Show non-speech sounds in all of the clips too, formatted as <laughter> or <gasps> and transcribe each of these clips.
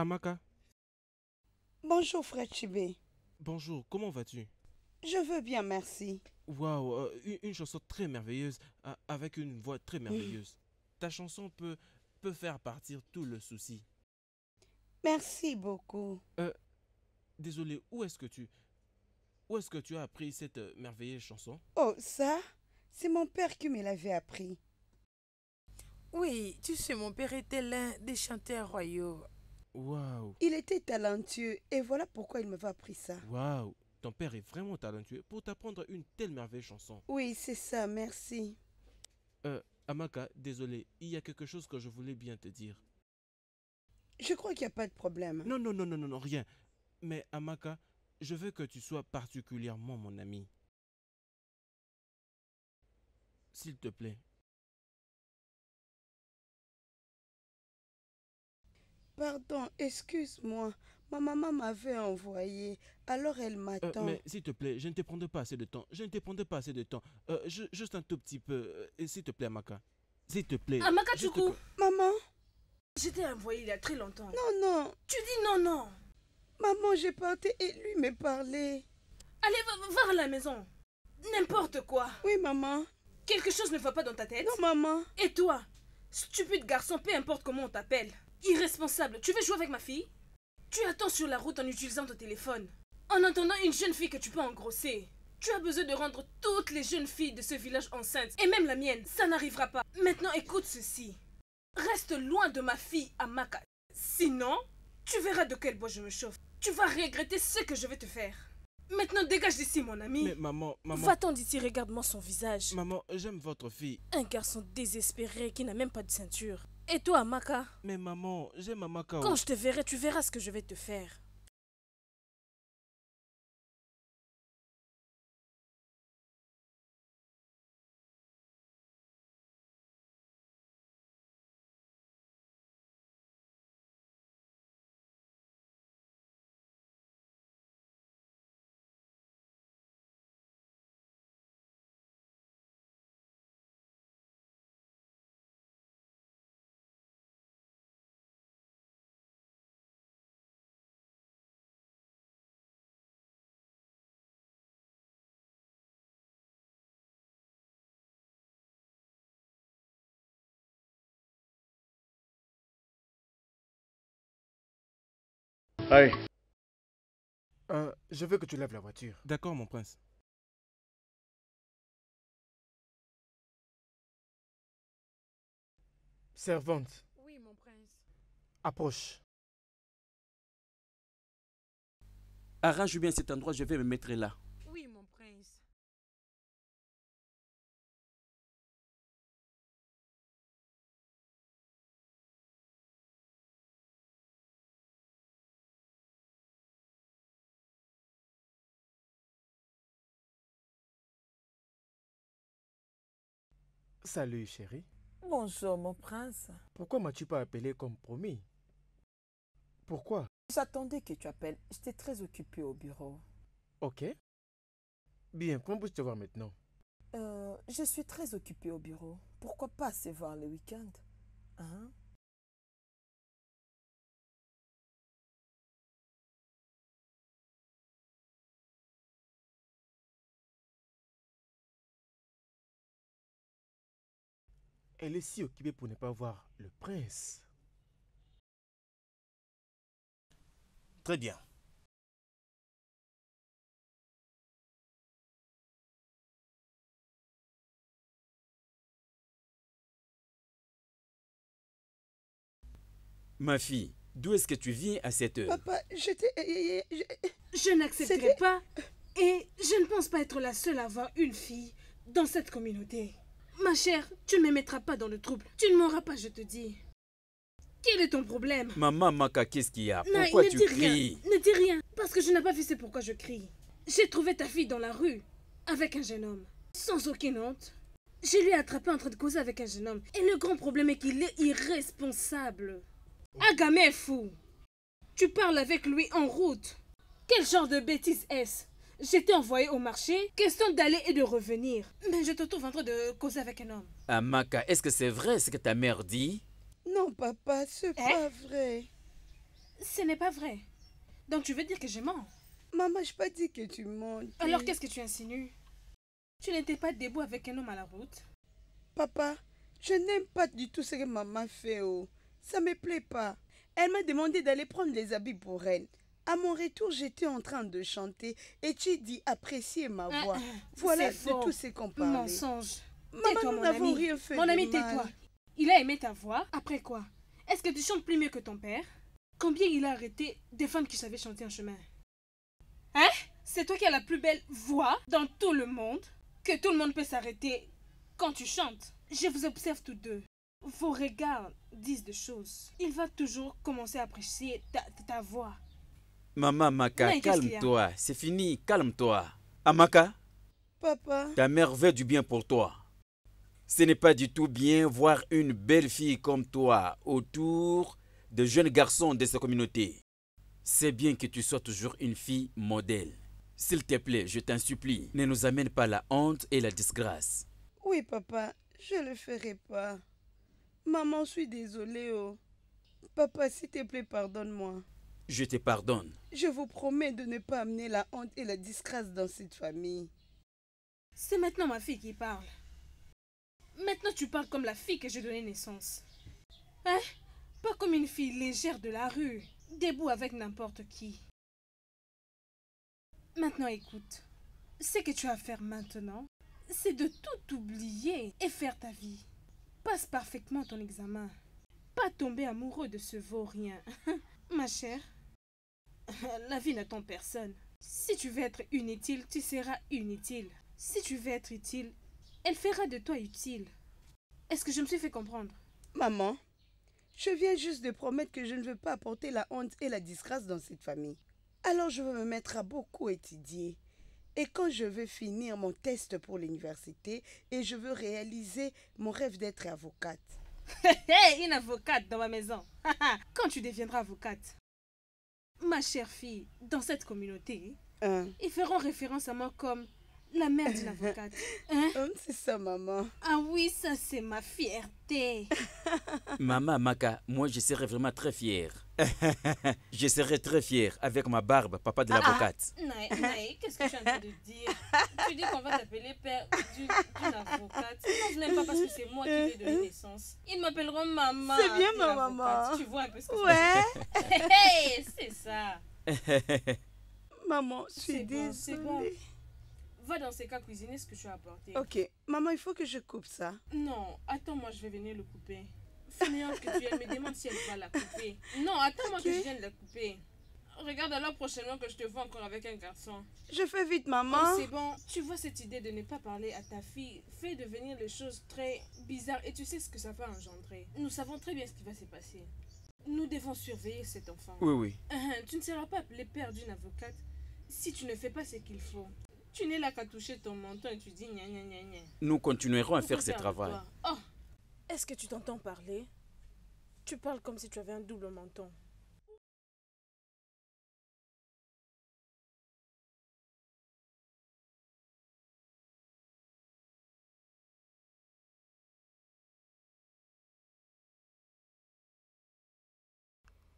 Amaka. Bonjour, frère Chibé. Bonjour, comment vas-tu Je veux bien, merci. Waouh, euh, une, chanson très merveilleuse, euh, avec une voix très merveilleuse. Ta chanson peut, peut faire partir tout le souci. Merci beaucoup. Euh, désolé, où est-ce que tu... Où est-ce que tu as appris cette merveilleuse chanson Oh, ça C'est mon père qui me l'avait appris. Oui, tu sais, mon père était l'un des chanteurs royaux Waouh. Il était talentueux et voilà pourquoi il m'avait appris ça. Waouh. Ton père est vraiment talentueux pour t'apprendre une telle merveilleuse chanson. Oui, c'est ça, merci. Euh, Amaka, désolé, il y a quelque chose que je voulais bien te dire. Je crois qu'il n'y a pas de problème. Non, non, non, non, non, rien. Mais Amaka, je veux que tu sois particulièrement mon ami. S'il te plaît, Pardon, excuse-moi. Ma maman m'avait envoyé, alors elle euh, m'attend. mais s'il te plaît, je ne te prendrai pas assez de temps. Je ne te prends pas assez de temps. Euh, juste un tout petit peu. Euh, s'il te plaît, Amaka. S'il te plaît. Amaka te... Maman J'étais t'ai envoyé il y a très longtemps. Non, non. Tu dis non, non. Maman, j'ai porté et lui m'a parlé. Allez, va, va la maison. N'importe quoi. Oui, maman. Quelque chose ne va pas dans ta tête. Non, maman. Et toi, stupide garçon, peu importe comment on t'appelle. Irresponsable, tu veux jouer avec ma fille Tu attends sur la route en utilisant ton téléphone. En entendant une jeune fille que tu peux engrosser. Tu as besoin de rendre toutes les jeunes filles de ce village enceintes, et même la mienne. Ça n'arrivera pas. Maintenant, écoute ceci. Reste loin de ma fille, à Amaka. Sinon, tu verras de quel bois je me chauffe. Tu vas regretter ce que je vais te faire. Maintenant, dégage d'ici, mon ami. Mais maman, maman. Va-t'en d'ici, regarde-moi son visage. Maman, j'aime votre fille. Un garçon désespéré qui n'a même pas de ceinture. Et toi, Maka Mais maman, j'aime Amaka. Quand je te verrai, tu verras ce que je vais te faire. Euh, je veux que tu lèves la voiture. D'accord, mon prince. Servante. Oui, mon prince. Approche. Arrange bien cet endroit, je vais me mettre là. Salut, chérie. Bonjour, mon prince. Pourquoi m'as-tu pas appelé comme promis Pourquoi J'attendais que tu appelles. J'étais très occupé au bureau. Ok. Bien, comment peux-je te voir maintenant euh, Je suis très occupé au bureau. Pourquoi pas se voir le week-end Hein Elle est si occupée pour ne pas voir le prince. Très bien. Ma fille, d'où est-ce que tu viens à cette heure Papa, euh, euh, euh, je Je, je n'accepterai pas et je ne pense pas être la seule à avoir une fille dans cette communauté. Ma chère, tu ne me mettras pas dans le trouble. Tu ne mourras pas, je te dis. Quel est ton problème Maman Maka, qu'est-ce qu'il y a Pourquoi ne tu dis cries rien. Ne dis rien, parce que je n'ai pas vu c'est pourquoi je crie. J'ai trouvé ta fille dans la rue, avec un jeune homme, sans aucune honte. Je l'ai attrapé en train de causer avec un jeune homme. Et le grand problème est qu'il est irresponsable. Agame fou. Tu parles avec lui en route. Quel genre de bêtise est-ce J'étais envoyée au marché, question d'aller et de revenir. Mais je te trouve en train de causer avec un homme. Amaka, est-ce que c'est vrai ce que ta mère dit Non, papa, c'est eh? pas vrai. Ce n'est pas vrai. Donc tu veux dire que je mens Maman, je pas dit que tu mens. Alors qu'est-ce que tu insinues Tu n'étais pas debout avec un homme à la route Papa, je n'aime pas du tout ce que maman fait. Oh. Ça me plaît pas. Elle m'a demandé d'aller prendre les habits pour elle. À mon retour, j'étais en train de chanter et tu dis apprécier ma ah, voix. Ah, voilà de tout ce qu'on parlait. Mensonge. Maman, nous n'avons rien fait. Mon ami, tais-toi. Il a aimé ta voix. Après quoi Est-ce que tu chantes plus mieux que ton père Combien il a arrêté des femmes qui savaient chanter en chemin Hein C'est toi qui as la plus belle voix dans tout le monde. Que tout le monde peut s'arrêter quand tu chantes. Je vous observe tous deux. Vos regards disent des choses. Il va toujours commencer à apprécier ta voix. Maman Maka, calme-toi. C'est fini, calme-toi. Amaka ah, Papa Ta mère veut du bien pour toi. Ce n'est pas du tout bien voir une belle fille comme toi autour de jeunes garçons de sa communauté. C'est bien que tu sois toujours une fille modèle. S'il te plaît, je t'en supplie, ne nous amène pas la honte et la disgrâce. Oui, papa, je ne le ferai pas. Maman, je suis désolée. Oh. Papa, s'il te plaît, pardonne-moi. Je te pardonne. Je vous promets de ne pas amener la honte et la disgrâce dans cette famille. C'est maintenant ma fille qui parle. Maintenant tu parles comme la fille que j'ai donné naissance. Hein Pas comme une fille légère de la rue, debout avec n'importe qui. Maintenant écoute. Ce que tu as à faire maintenant, c'est de tout oublier et faire ta vie. Passe parfaitement ton examen. Pas tomber amoureux de ce vaurien. <laughs> ma chère, <laughs> La vie n'attend personne. Si tu veux être inutile, tu seras inutile. Si tu veux être utile, elle fera de toi utile. Est-ce que je me suis fait comprendre Maman, je viens juste de promettre que je ne veux pas apporter la honte et la disgrâce dans cette famille. Alors je veux me mettre à beaucoup étudier. Et quand je veux finir mon test pour l'université et je veux réaliser mon rêve d'être avocate. <laughs> Une avocate dans ma maison. <laughs> quand tu deviendras avocate, Ma chère fille, dans cette communauté, hein. ils feront référence à moi comme la mère de l'avocat, <laughs> Hein? Hum, c'est ça, maman. Ah oui, ça, c'est ma fierté. <laughs> maman Maka, moi, je serais vraiment très fière. <laughs> je serais très fière avec ma barbe, papa de l'avocate. Ah, ah. qu'est-ce que je suis en train de dire Tu dis qu'on va t'appeler père d'une avocate. Non, je n'aime pas parce que c'est moi qui lui ai donné naissance. Ils m'appelleront maman. C'est bien ma maman. Tu vois un peu ce que ouais. c'est. Ouais. c'est ça. maman, je suis désolée. Bon, Va dans ces cas cuisiner ce que tu as apporté. Ok. Maman, il faut que je coupe ça. Non, attends, moi je vais venir le couper. Fainéante que tu es, me demande si elle va la couper. Non, attends-moi que je vienne la couper. Regarde alors prochainement que je te vois encore avec un garçon. Je fais vite, maman. Oh, c'est bon. Tu vois cette idée de ne pas parler à ta fille fait devenir les choses très bizarres et tu sais ce que ça va engendrer. Nous savons très bien ce qui va se passer. Nous devons surveiller cet enfant. Oui, oui. Uh-huh. tu ne seras pas appelé père d'une avocate si tu ne fais pas ce qu'il faut tu n'es là qu'à toucher ton menton et tu dis gna Nous continuerons à faire ce travail. Oh. est-ce que tu t'entends parler Tu parles comme si tu avais un double menton.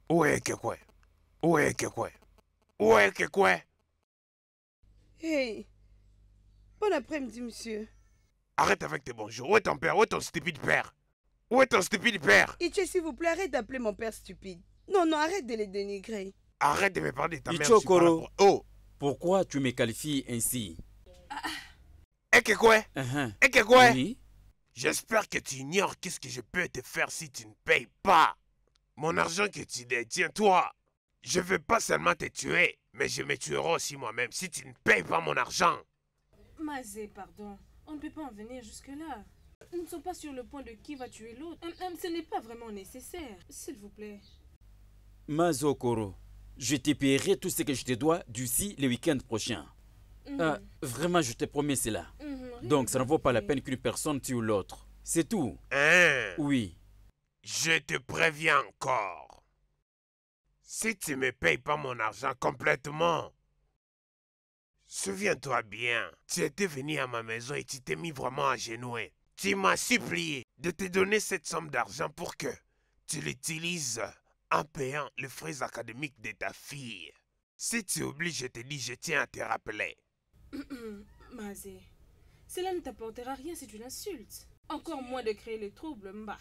Où que quoi Où que quoi Où que quoi Hey Bon après-midi, monsieur. Arrête avec tes bonjours. Où est ton père Où est ton stupide père Où est ton stupide père Ichi, s'il vous plaît, arrête d'appeler mon père stupide. Non, non, arrête de les dénigrer. Arrête de me parler de ta mère. Oh Pourquoi tu me qualifies ainsi Eh Et que quoi uh-huh. Et eh, que quoi J'espère que tu ignores qu'est-ce que je peux te faire si tu ne payes pas. Mon argent que tu détiens, toi. Je veux pas seulement te tuer, mais je me tuerai aussi moi-même si tu ne payes pas mon argent. Mazé, pardon. On ne peut pas en venir jusque-là. Nous ne sommes pas sur le point de qui va tuer l'autre. ce n'est pas vraiment nécessaire. S'il vous plaît. Mazokoro, je te paierai tout ce que je te dois d'ici le week-end prochain. Mhm. Ah, vraiment, je te promets cela. Mhm, Donc, ça ne vaut pas la peine qu'une personne tue l'autre. C'est tout. Hein? Oui. Je te préviens encore. Si tu ne me payes pas mon argent complètement, Souviens-toi bien, tu étais venu à ma maison et tu t'es mis vraiment à genouer. Hein. Tu m'as supplié de te donner cette somme d'argent pour que tu l'utilises en payant les frais académiques de ta fille. Si tu oublies, je te dis, je tiens à te rappeler. Mazé, cela ne t'apportera rien C'est une insulte. Encore moins de créer le trouble, Mba.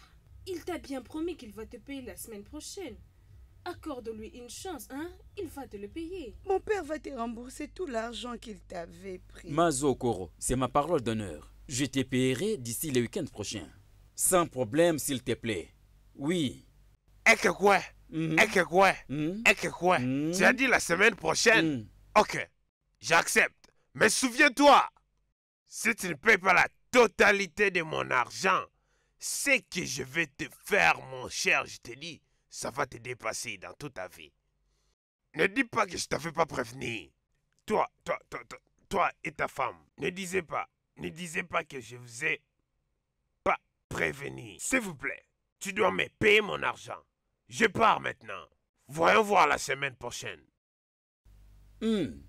Il t'a bien promis qu'il va te payer la semaine prochaine. Accorde-lui une chance, hein Il va te le payer. Mon père va te rembourser tout l'argent qu'il t'avait pris. Mazokoro, c'est ma parole d'honneur. Je te paierai d'ici le week-end prochain. Sans problème, s'il te plaît. Oui. Et que quoi mm. Et que quoi mm. Et que quoi mm. Tu as dit la semaine prochaine Ok, j'accepte. Mais souviens-toi, si tu ne payes pas la totalité de mon argent, c'est que je vais te faire, mon cher, je te dis ça va te dépasser dans toute ta vie. Ne dis pas que je t'avais pas prévenu. Toi, toi, toi, toi, et ta femme, ne disez pas, ne disez pas que je vous ai pas prévenu. S'il vous plaît, tu dois me payer mon argent. Je pars maintenant. Voyons voir la semaine prochaine. Hum,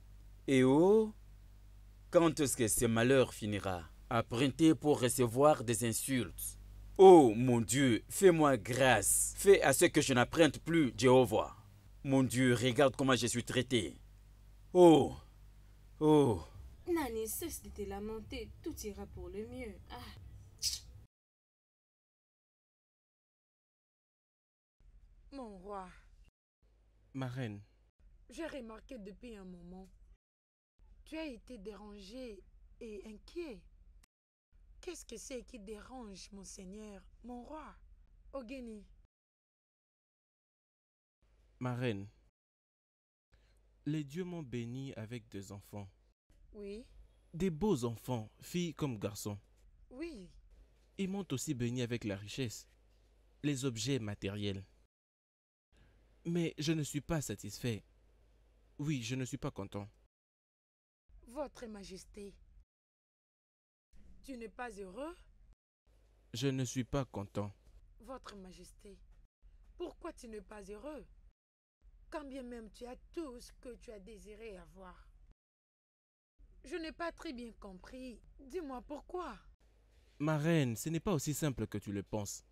Et oh Quand est-ce que ce malheur finira Apprêté pour recevoir des insultes Oh mon Dieu, fais-moi grâce. Fais à ce que je n'apprenne plus, Jéhovah. Mon Dieu, regarde comment je suis traité. Oh, oh. Nani, cesse de te lamenter. Tout ira pour le mieux. Ah. Mon roi. Ma reine. J'ai remarqué depuis un moment. Tu as été dérangée et inquiet. Qu'est-ce que c'est qui dérange mon Seigneur, mon roi, Ogeni Ma reine, les dieux m'ont béni avec des enfants. Oui. Des beaux enfants, filles comme garçons. Oui. Ils m'ont aussi béni avec la richesse, les objets matériels. Mais je ne suis pas satisfait. Oui, je ne suis pas content. Votre Majesté, tu n'es pas heureux Je ne suis pas content. Votre Majesté, pourquoi tu n'es pas heureux Quand bien même tu as tout ce que tu as désiré avoir. Je n'ai pas très bien compris. Dis-moi pourquoi. Ma reine, ce n'est pas aussi simple que tu le penses.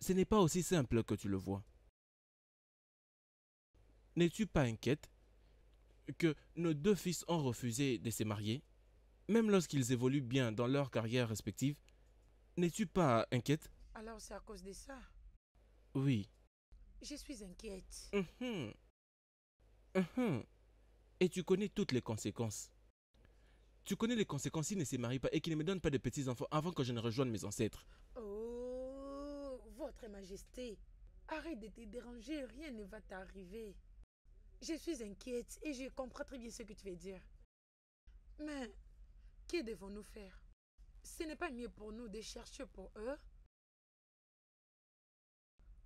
Ce n'est pas aussi simple que tu le vois. N'es-tu pas inquiète que nos deux fils ont refusé de se marier même lorsqu'ils évoluent bien dans leur carrière respective, n'es-tu pas inquiète Alors c'est à cause de ça Oui. Je suis inquiète. Et tu connais toutes les conséquences. Tu connais les conséquences s'ils ne se marient pas et qu'il ne me donnent pas de petits-enfants avant que je ne rejoigne mes ancêtres. Oh, Votre Majesté, arrête de te déranger, rien ne va t'arriver. Je suis inquiète et je comprends très bien ce que tu veux dire. Mais que devons-nous faire Ce n'est pas mieux pour nous de chercher pour eux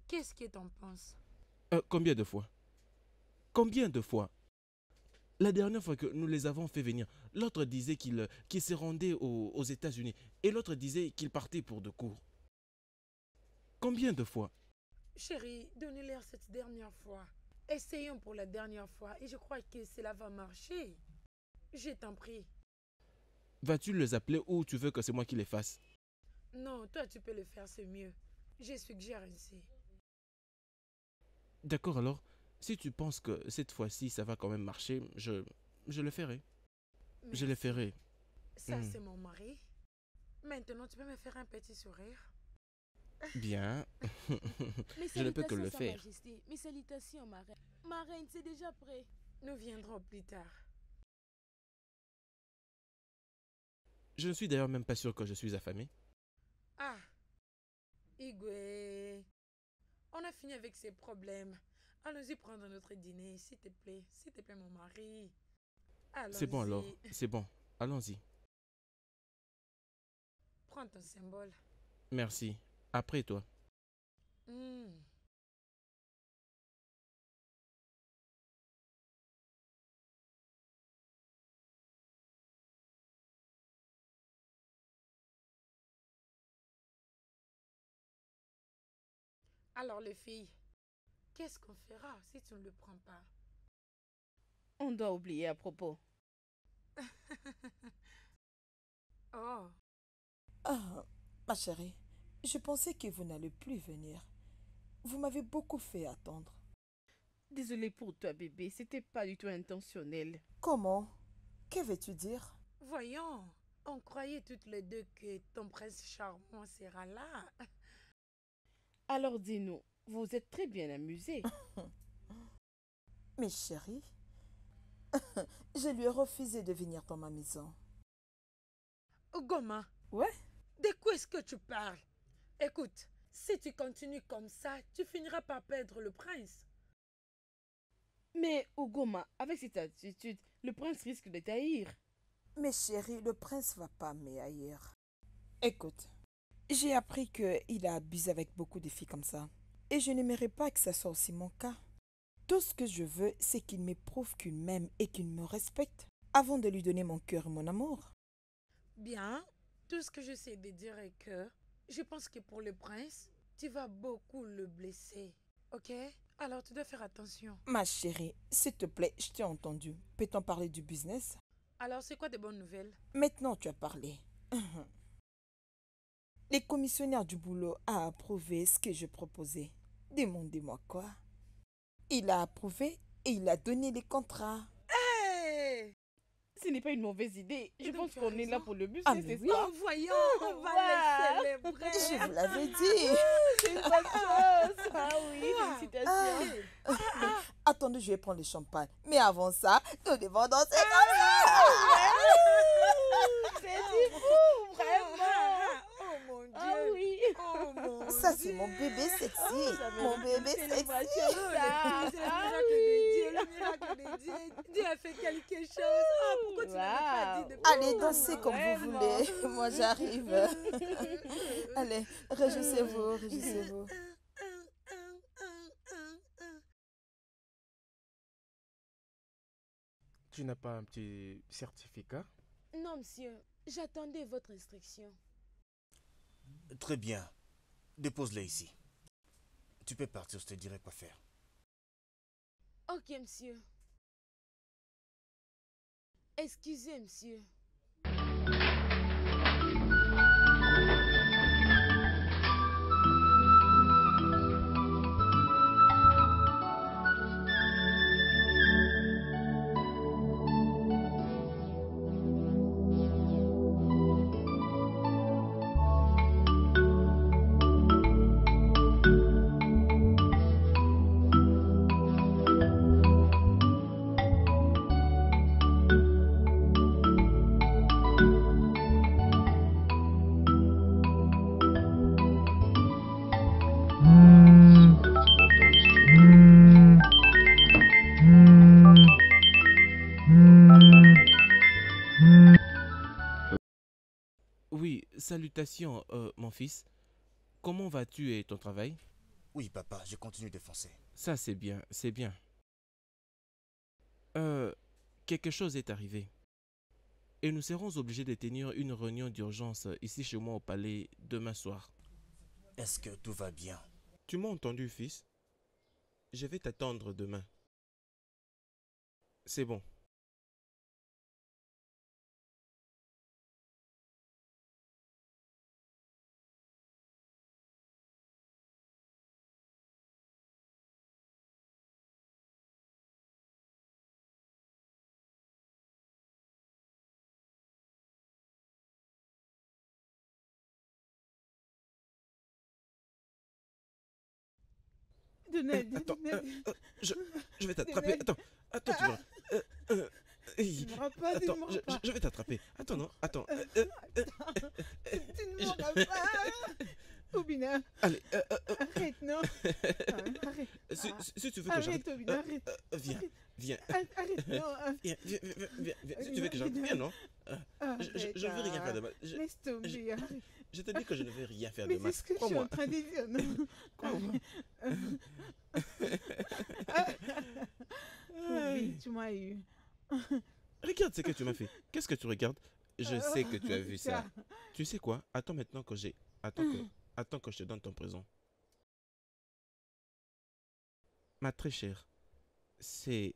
Qu'est-ce que en penses euh, Combien de fois Combien de fois La dernière fois que nous les avons fait venir, l'autre disait qu'il euh, se rendait aux, aux États-Unis et l'autre disait qu'il partait pour de cours. Combien de fois Chérie, donnez-leur cette dernière fois. Essayons pour la dernière fois et je crois que cela va marcher. Je t'en prie. Vas-tu les appeler ou tu veux que c'est moi qui les fasse Non, toi tu peux le faire, c'est mieux. Je suggère ainsi. D'accord alors, si tu penses que cette fois-ci ça va quand même marcher, je, je le ferai. Je le ferai. Ça hmm. c'est mon mari. Maintenant tu peux me faire un petit sourire. Bien. <laughs> <laughs> je ne peux que le faire. Mes salutations, Ma reine, c'est déjà prêt. Nous viendrons plus tard. Je ne suis d'ailleurs même pas sûr que je suis affamé. Ah Igwe On a fini avec ces problèmes. Allons-y prendre notre dîner, s'il te plaît. S'il te plaît, mon mari. C'est bon alors, c'est bon. Allons-y. Prends ton symbole. Merci. Après toi. Hmm. Alors les filles, qu'est-ce qu'on fera si tu ne le prends pas On doit oublier à propos. <laughs> oh. Ah, ma chérie, je pensais que vous n'allez plus venir. Vous m'avez beaucoup fait attendre. Désolée pour toi, bébé, c'était pas du tout intentionnel. Comment Que veux-tu dire Voyons, on croyait toutes les deux que ton prince charmant sera là. <laughs> Alors dis-nous, vous êtes très bien amusé. <laughs> Mais chérie, <laughs> je lui ai refusé de venir dans ma maison. Goma. Ouais. De quoi est-ce que tu parles Écoute, si tu continues comme ça, tu finiras par perdre le prince. Mais Ougoma, avec cette attitude, le prince risque de t'haïr. Mais chérie, le prince va pas me haïr. Écoute, j'ai appris qu'il a abusé avec beaucoup de filles comme ça. Et je n'aimerais pas que ça soit aussi mon cas. Tout ce que je veux, c'est qu'il m'éprouve qu'il m'aime et qu'il me respecte avant de lui donner mon cœur et mon amour. Bien, tout ce que je sais de dire est que je pense que pour le prince, tu vas beaucoup le blesser. Ok Alors tu dois faire attention. Ma chérie, s'il te plaît, je t'ai entendu. Peut-on parler du business Alors c'est quoi des bonnes nouvelles Maintenant tu as parlé. <laughs> Les commissionnaires du boulot a approuvé ce que je proposais. Demandez-moi quoi. Il a approuvé et il a donné les contrats. Hey ce n'est pas une mauvaise idée. Je pense qu'on est là pour le bus, ah, ça voyons, on va les célébrer. Je vous l'avais dit. c'est une bonne Ah oui, ah. Ah. Attendez, je vais prendre le champagne. Mais avant ça, nous devons danser c'est mon bébé sexy. Ah, mon bébé sexy. Ah, ah Dieu Dieu a fait quelque chose. pourquoi tu pas dit Allez, danser comme vous voulez. <laughs> Moi, j'arrive. <laughs> Allez, vous réjouissez-vous. Tu n'as pas un petit certificat Non, monsieur. J'attendais votre instruction. Très bien. Dépose-les ici. Tu peux partir, je te dirai quoi faire. Ok, monsieur. Excusez, monsieur. salutations, euh, mon fils. Comment vas-tu et ton travail Oui, papa, je continue de foncer. Ça, c'est bien, c'est bien. Euh, quelque chose est arrivé. Et nous serons obligés de tenir une réunion d'urgence euh, ici chez moi au palais demain soir. Est-ce que tout va bien Tu m'as entendu, fils Je vais t'attendre demain. C'est bon. de Nadine. Eh, euh, euh, je, je, vais <laughs> t'attraper. Attends, attends, tu vois. <laughs> Euh, tu ne pas, attends, tu ne je, pas. je, vais t'attraper. Attends, non, attends. tu ne mourras pas. Obina. <laughs> Allez, arrête, non. Arrête. Si, tu veux que arrête, Obina, arrête. viens. Viens. Arrête, non. Viens, hein. viens, viens, Si tu veux que j'en viens, non euh, Je ne veux rien faire de mal. Je, Laisse je te dis que je ne veux rien faire de mal. Mais c'est ce que je suis en train de dire, non Quoi <laughs> <laughs> tu m'as eu. Regarde ce que tu m'as fait. Qu'est-ce que tu regardes Je euh, sais que tu as vu ça. Tu sais quoi Attends maintenant que j'ai... Attends que... <laughs> Attends que je te donne ton présent. Ma très chère, c'est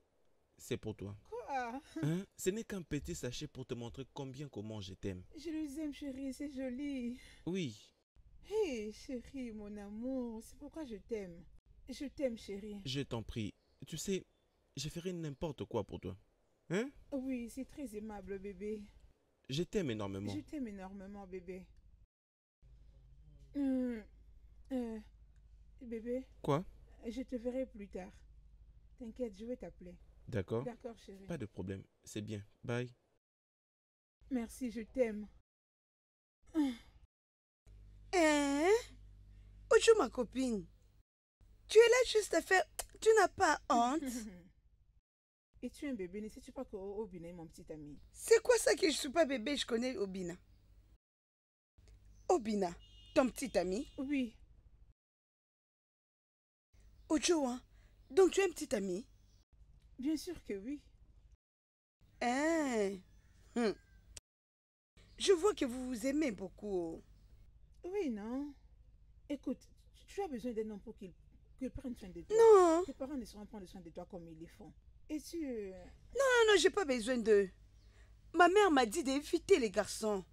c'est pour toi. Quoi hein? Ce n'est qu'un petit sachet pour te montrer combien comment je t'aime. Je les aime, chérie, c'est joli. Oui. Hé, chérie, mon amour, c'est pourquoi je t'aime. Je t'aime, chérie. Je t'en prie. Tu sais, je ferai n'importe quoi pour toi. Hein Oui, c'est très aimable, bébé. Je t'aime énormément. Je t'aime énormément, bébé. Hum, Euh, bébé. Quoi Je te verrai plus tard. T'inquiète, je vais t'appeler. D'accord chérie. Pas de problème. C'est bien. Bye. Merci, je t'aime. Hein, hein? Ojo, ma copine. Tu es là juste à faire... Tu n'as pas honte <laughs> Et tu es un bébé, ne sais-tu pas que Obina est mon petit ami C'est quoi ça que je ne suis pas bébé, je connais Obina. Obina, ton petit ami Oui. Ojo, hein? donc tu es un petit ami Bien sûr que oui. Hein? Hum. Je vois que vous vous aimez beaucoup. Oh. Oui, non. Écoute, tu as besoin d'un homme pour qu'il prenne soin de toi. Non. Tes parents ne pas prendre soin de toi comme ils le font. Et tu... Euh, non, non, non, j'ai pas besoin d'eux. Ma mère m'a dit d'éviter les garçons.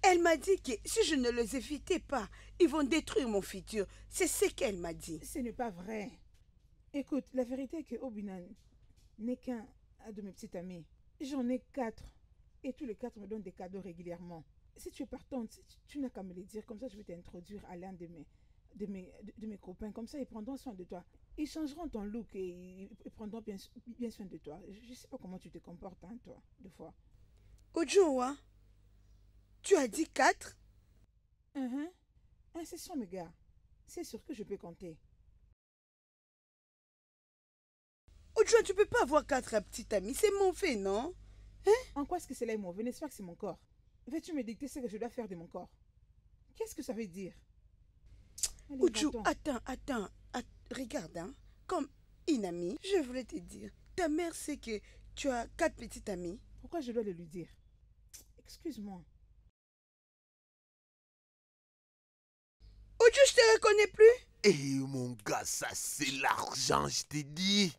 Elle m'a dit que si je ne les évitais pas, ils vont détruire mon futur. C'est ce qu'elle m'a dit. Ce n'est pas vrai. Écoute, la vérité est que Obinan n'est qu'un de mes petits amis. J'en ai quatre. Et tous les quatre me donnent des cadeaux régulièrement. Si tu es partante, tu, n'as qu'à me les dire. Comme ça, je vais t'introduire à l'un de mes, de, mes, de, mes copains. Comme ça, ils prendront soin de toi. Ils changeront ton look et ils prendront bien, bien soin de toi. Je ne sais pas comment tu te comportes, hein, toi, deux fois. Ojoa, tu as dit quatre uh -huh. sont mes gars. C'est sûr que je peux compter. je tu peux pas avoir quatre euh, petites amies, c'est mauvais, non Hein En quoi est-ce que cela est mauvais N'est-ce pas que c'est mon corps Veux-tu me dicter ce que je dois faire de mon corps Qu'est-ce que ça veut dire oh, attends, attends, regarde, hein. Comme une amie, je voulais te dire, ta mère sait que tu as quatre petites amis. Pourquoi je dois le lui dire Excuse-moi. Oju, je te reconnais plus Eh, mon gars, ça c'est l'argent, je t'ai dit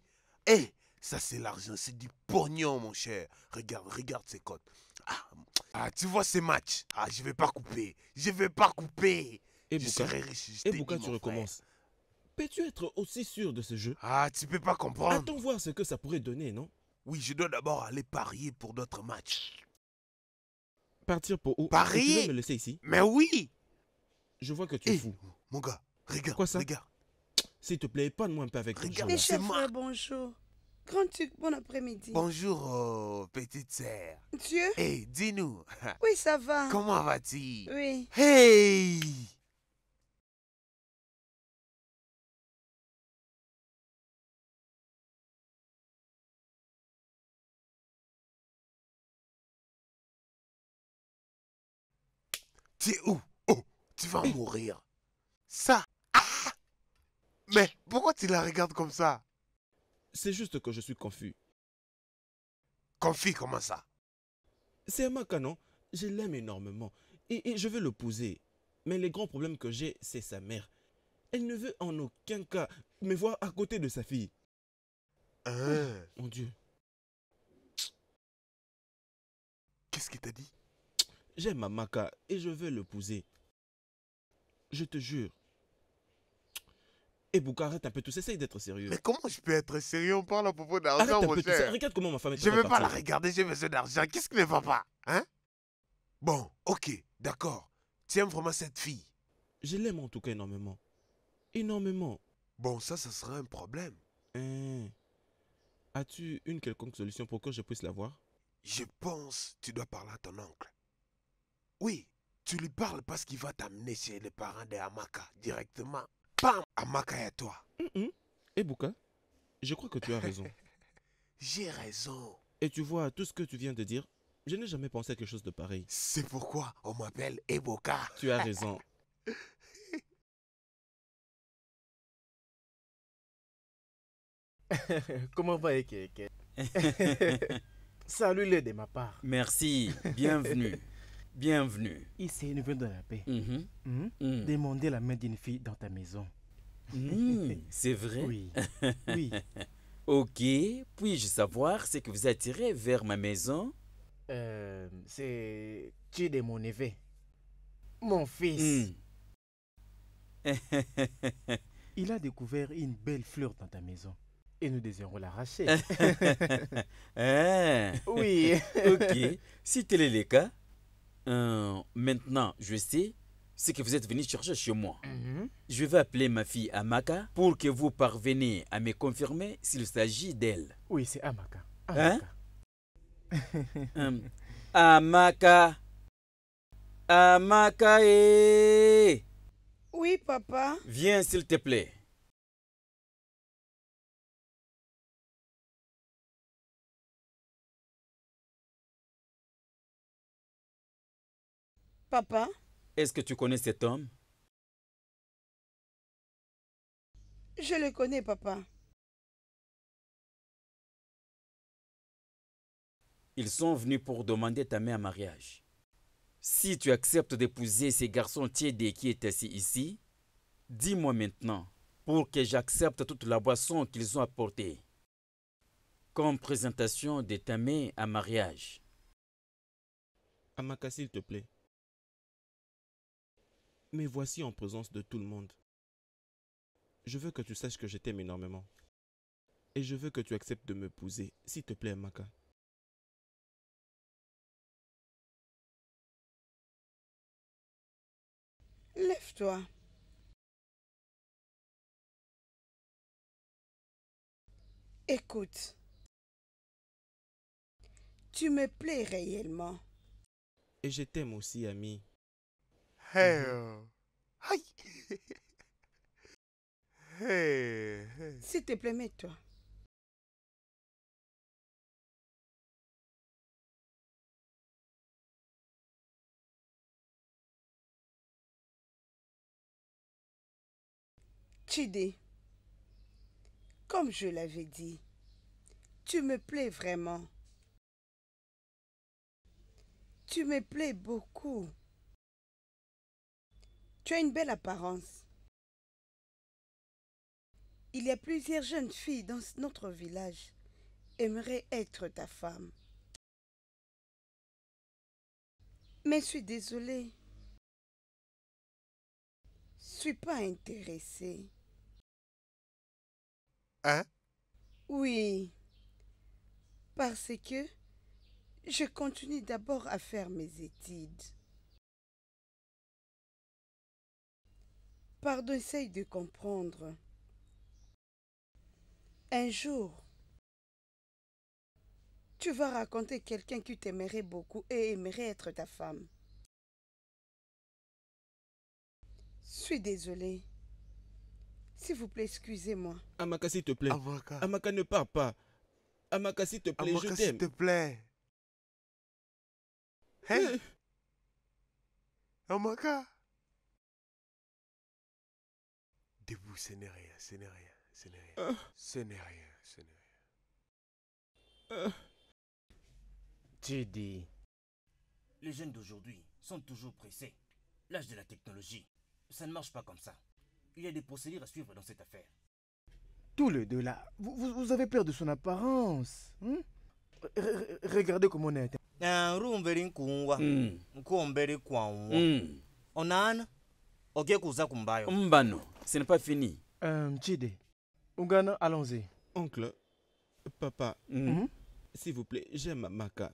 eh, ça c'est l'argent, c'est du pognon, mon cher. Regarde, regarde ces cotes. Ah, ah, tu vois ces matchs. Ah, je vais pas couper. Je vais pas couper. Et je serai riche. et pourquoi tu recommences Peux-tu être aussi sûr de ce jeu Ah, tu peux pas comprendre. Attends voir ce que ça pourrait donner, non Oui, je dois d'abord aller parier pour d'autres matchs. Partir pour où Parier Tu veux me ici Mais oui Je vois que tu es eh, fou. Mon gars, regarde. Quoi ça Regarde. S'il te plaît, pas moi un peu avec Regarde, ton chef, euh, bonjour. Grand bon après-midi. Bonjour, euh, petite sœur. Dieu Hé, eh, dis-nous. <laughs> Oui, ça va. Comment vas-tu Oui. Hey Tu es où Oh, tu vas mourir. Ça, mais pourquoi tu la regardes comme ça C'est juste que je suis confus. Confus comment ça C'est ma non Je l'aime énormément. Et, je veux l'épouser. Mais le grand problème que j'ai, c'est sa mère. Elle ne veut en aucun cas me voir à côté de sa fille. Hein? Oh, mon Dieu. Qu'est-ce qu'il t'a dit J'aime Amaka et je veux l'épouser. Je te jure. Et arrête un peu tous, essaye d'être sérieux. Mais comment je peux être sérieux On parle à propos d'argent, mon cher. Regarde comment ma femme est Je ne veux pas la regarder, j'ai besoin d'argent. Qu'est-ce qui ne va pas Hein Bon, ok, d'accord. Tu aimes vraiment cette fille Je l'aime en tout cas énormément. Énormément. Bon, ça, ça sera un problème. Hein. As-tu une quelconque solution pour que je puisse la voir Je pense tu dois parler à ton oncle. Oui, tu lui parles parce qu'il va t'amener chez les parents de Hamaka directement à ma à toi. Et eh, je crois que tu as raison. <laughs> J'ai raison. Et tu vois, tout ce que tu viens de dire, je n'ai jamais pensé à quelque chose de pareil. C'est pourquoi on m'appelle Eboka. <laughs> Tu as raison. <laughs> Comment va Eke? salut les de ma part. Merci, bienvenue bienvenue. Ici, nous venons de la paix. Mm-hmm. Mm-hmm. Mm. Demandez Demander la main d'une fille dans ta maison. Mm. <laughs> c'est vrai? Oui. <laughs> ok, puis-je savoir ce que vous attirez vers ma maison? Euh, c'est tu de mon neveu, mon fils. Mm. <laughs> Il a découvert une belle fleur dans ta maison et nous désirons l'arracher. Ah. Oui. ok, si tel est le cas, euh, maintenant, je sais ce que vous êtes venu chercher chez moi. Mhm. Je vais appeler ma fille Amaka pour que vous parveniez à me confirmer s'il s'agit d'elle. Oui, c'est Amaka. Amaka. Hein? Amaka. <laughs> Euh, Amaka. Oui, papa. Viens, s'il te plaît. Papa Est-ce que tu connais cet homme Je le connais, papa. Ils sont venus pour demander ta main en mariage. Si tu acceptes d'épouser ces garçons tiédés qui est assis ici, dis-moi maintenant pour que j'accepte toute la boisson qu'ils ont apportée comme présentation de ta main à mariage. Amaka, s'il te plaît, mais voici en présence de tout le monde. Je veux que tu saches que je t'aime énormément. Et je veux que tu acceptes de m'épouser, s'il te plaît, Maka. Lève-toi. Écoute. Tu me plais réellement. Et je t'aime aussi, ami. Mm-hmm. <laughs> S'il te plaît, mets-toi. Chidi, comme je l'avais dit, tu me plais vraiment. Tu me plais beaucoup. Tu as une belle apparence. Il y a plusieurs jeunes filles dans notre village aimeraient être ta femme. Mais je suis désolée. Je suis pas intéressée. Hein? Oui. Parce que je continue d'abord à faire mes études. Pardon, essaye de comprendre. Un jour, tu vas raconter quelqu'un qui t'aimerait beaucoup et aimerait être ta femme. Je Suis désolée. S'il vous plaît, excusez-moi. Amaka, s'il te plaît. Amaka. ne parle pas. Amaka, s'il te plaît, je t'aime. s'il te plaît. Hey. Hein? Euh. Amaka. Debout, ce n'est rien, ce n'est rien, ce n'est rien. Euh. n'est rien, ce n'est rien. Euh. Les jeunes d'aujourd'hui sont toujours pressés. L'âge de la technologie, ça ne marche pas comme ça. Il y a des procédures à suivre dans cette affaire. Tous les deux là, vous, avez peur de son apparence. Hein? regardez comment on est. Mm. On a un Kouza mbano ce n'est pas fini euh, allons-y oncle papa mm-hmm. Mm-hmm. s'il vous plaît j'aime maka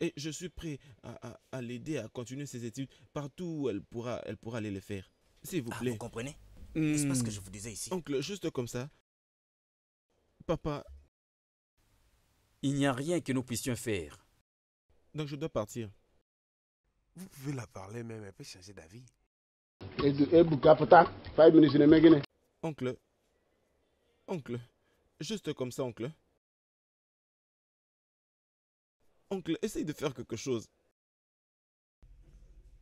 et je suis prêt à, l'aider à continuer ses études partout où elle pourra, elle pourra aller les faire. S'il vous ah, plaît. vous comprenez mm. C'est pas ce que je vous disais ici. Oncle, juste comme ça. Papa. Il n'y a rien que nous puissions faire. Donc je dois partir. Vous pouvez la parler même, elle peut changer d'avis. Oncle. Oncle. Juste comme ça, oncle. Oncle, essaye de faire quelque chose.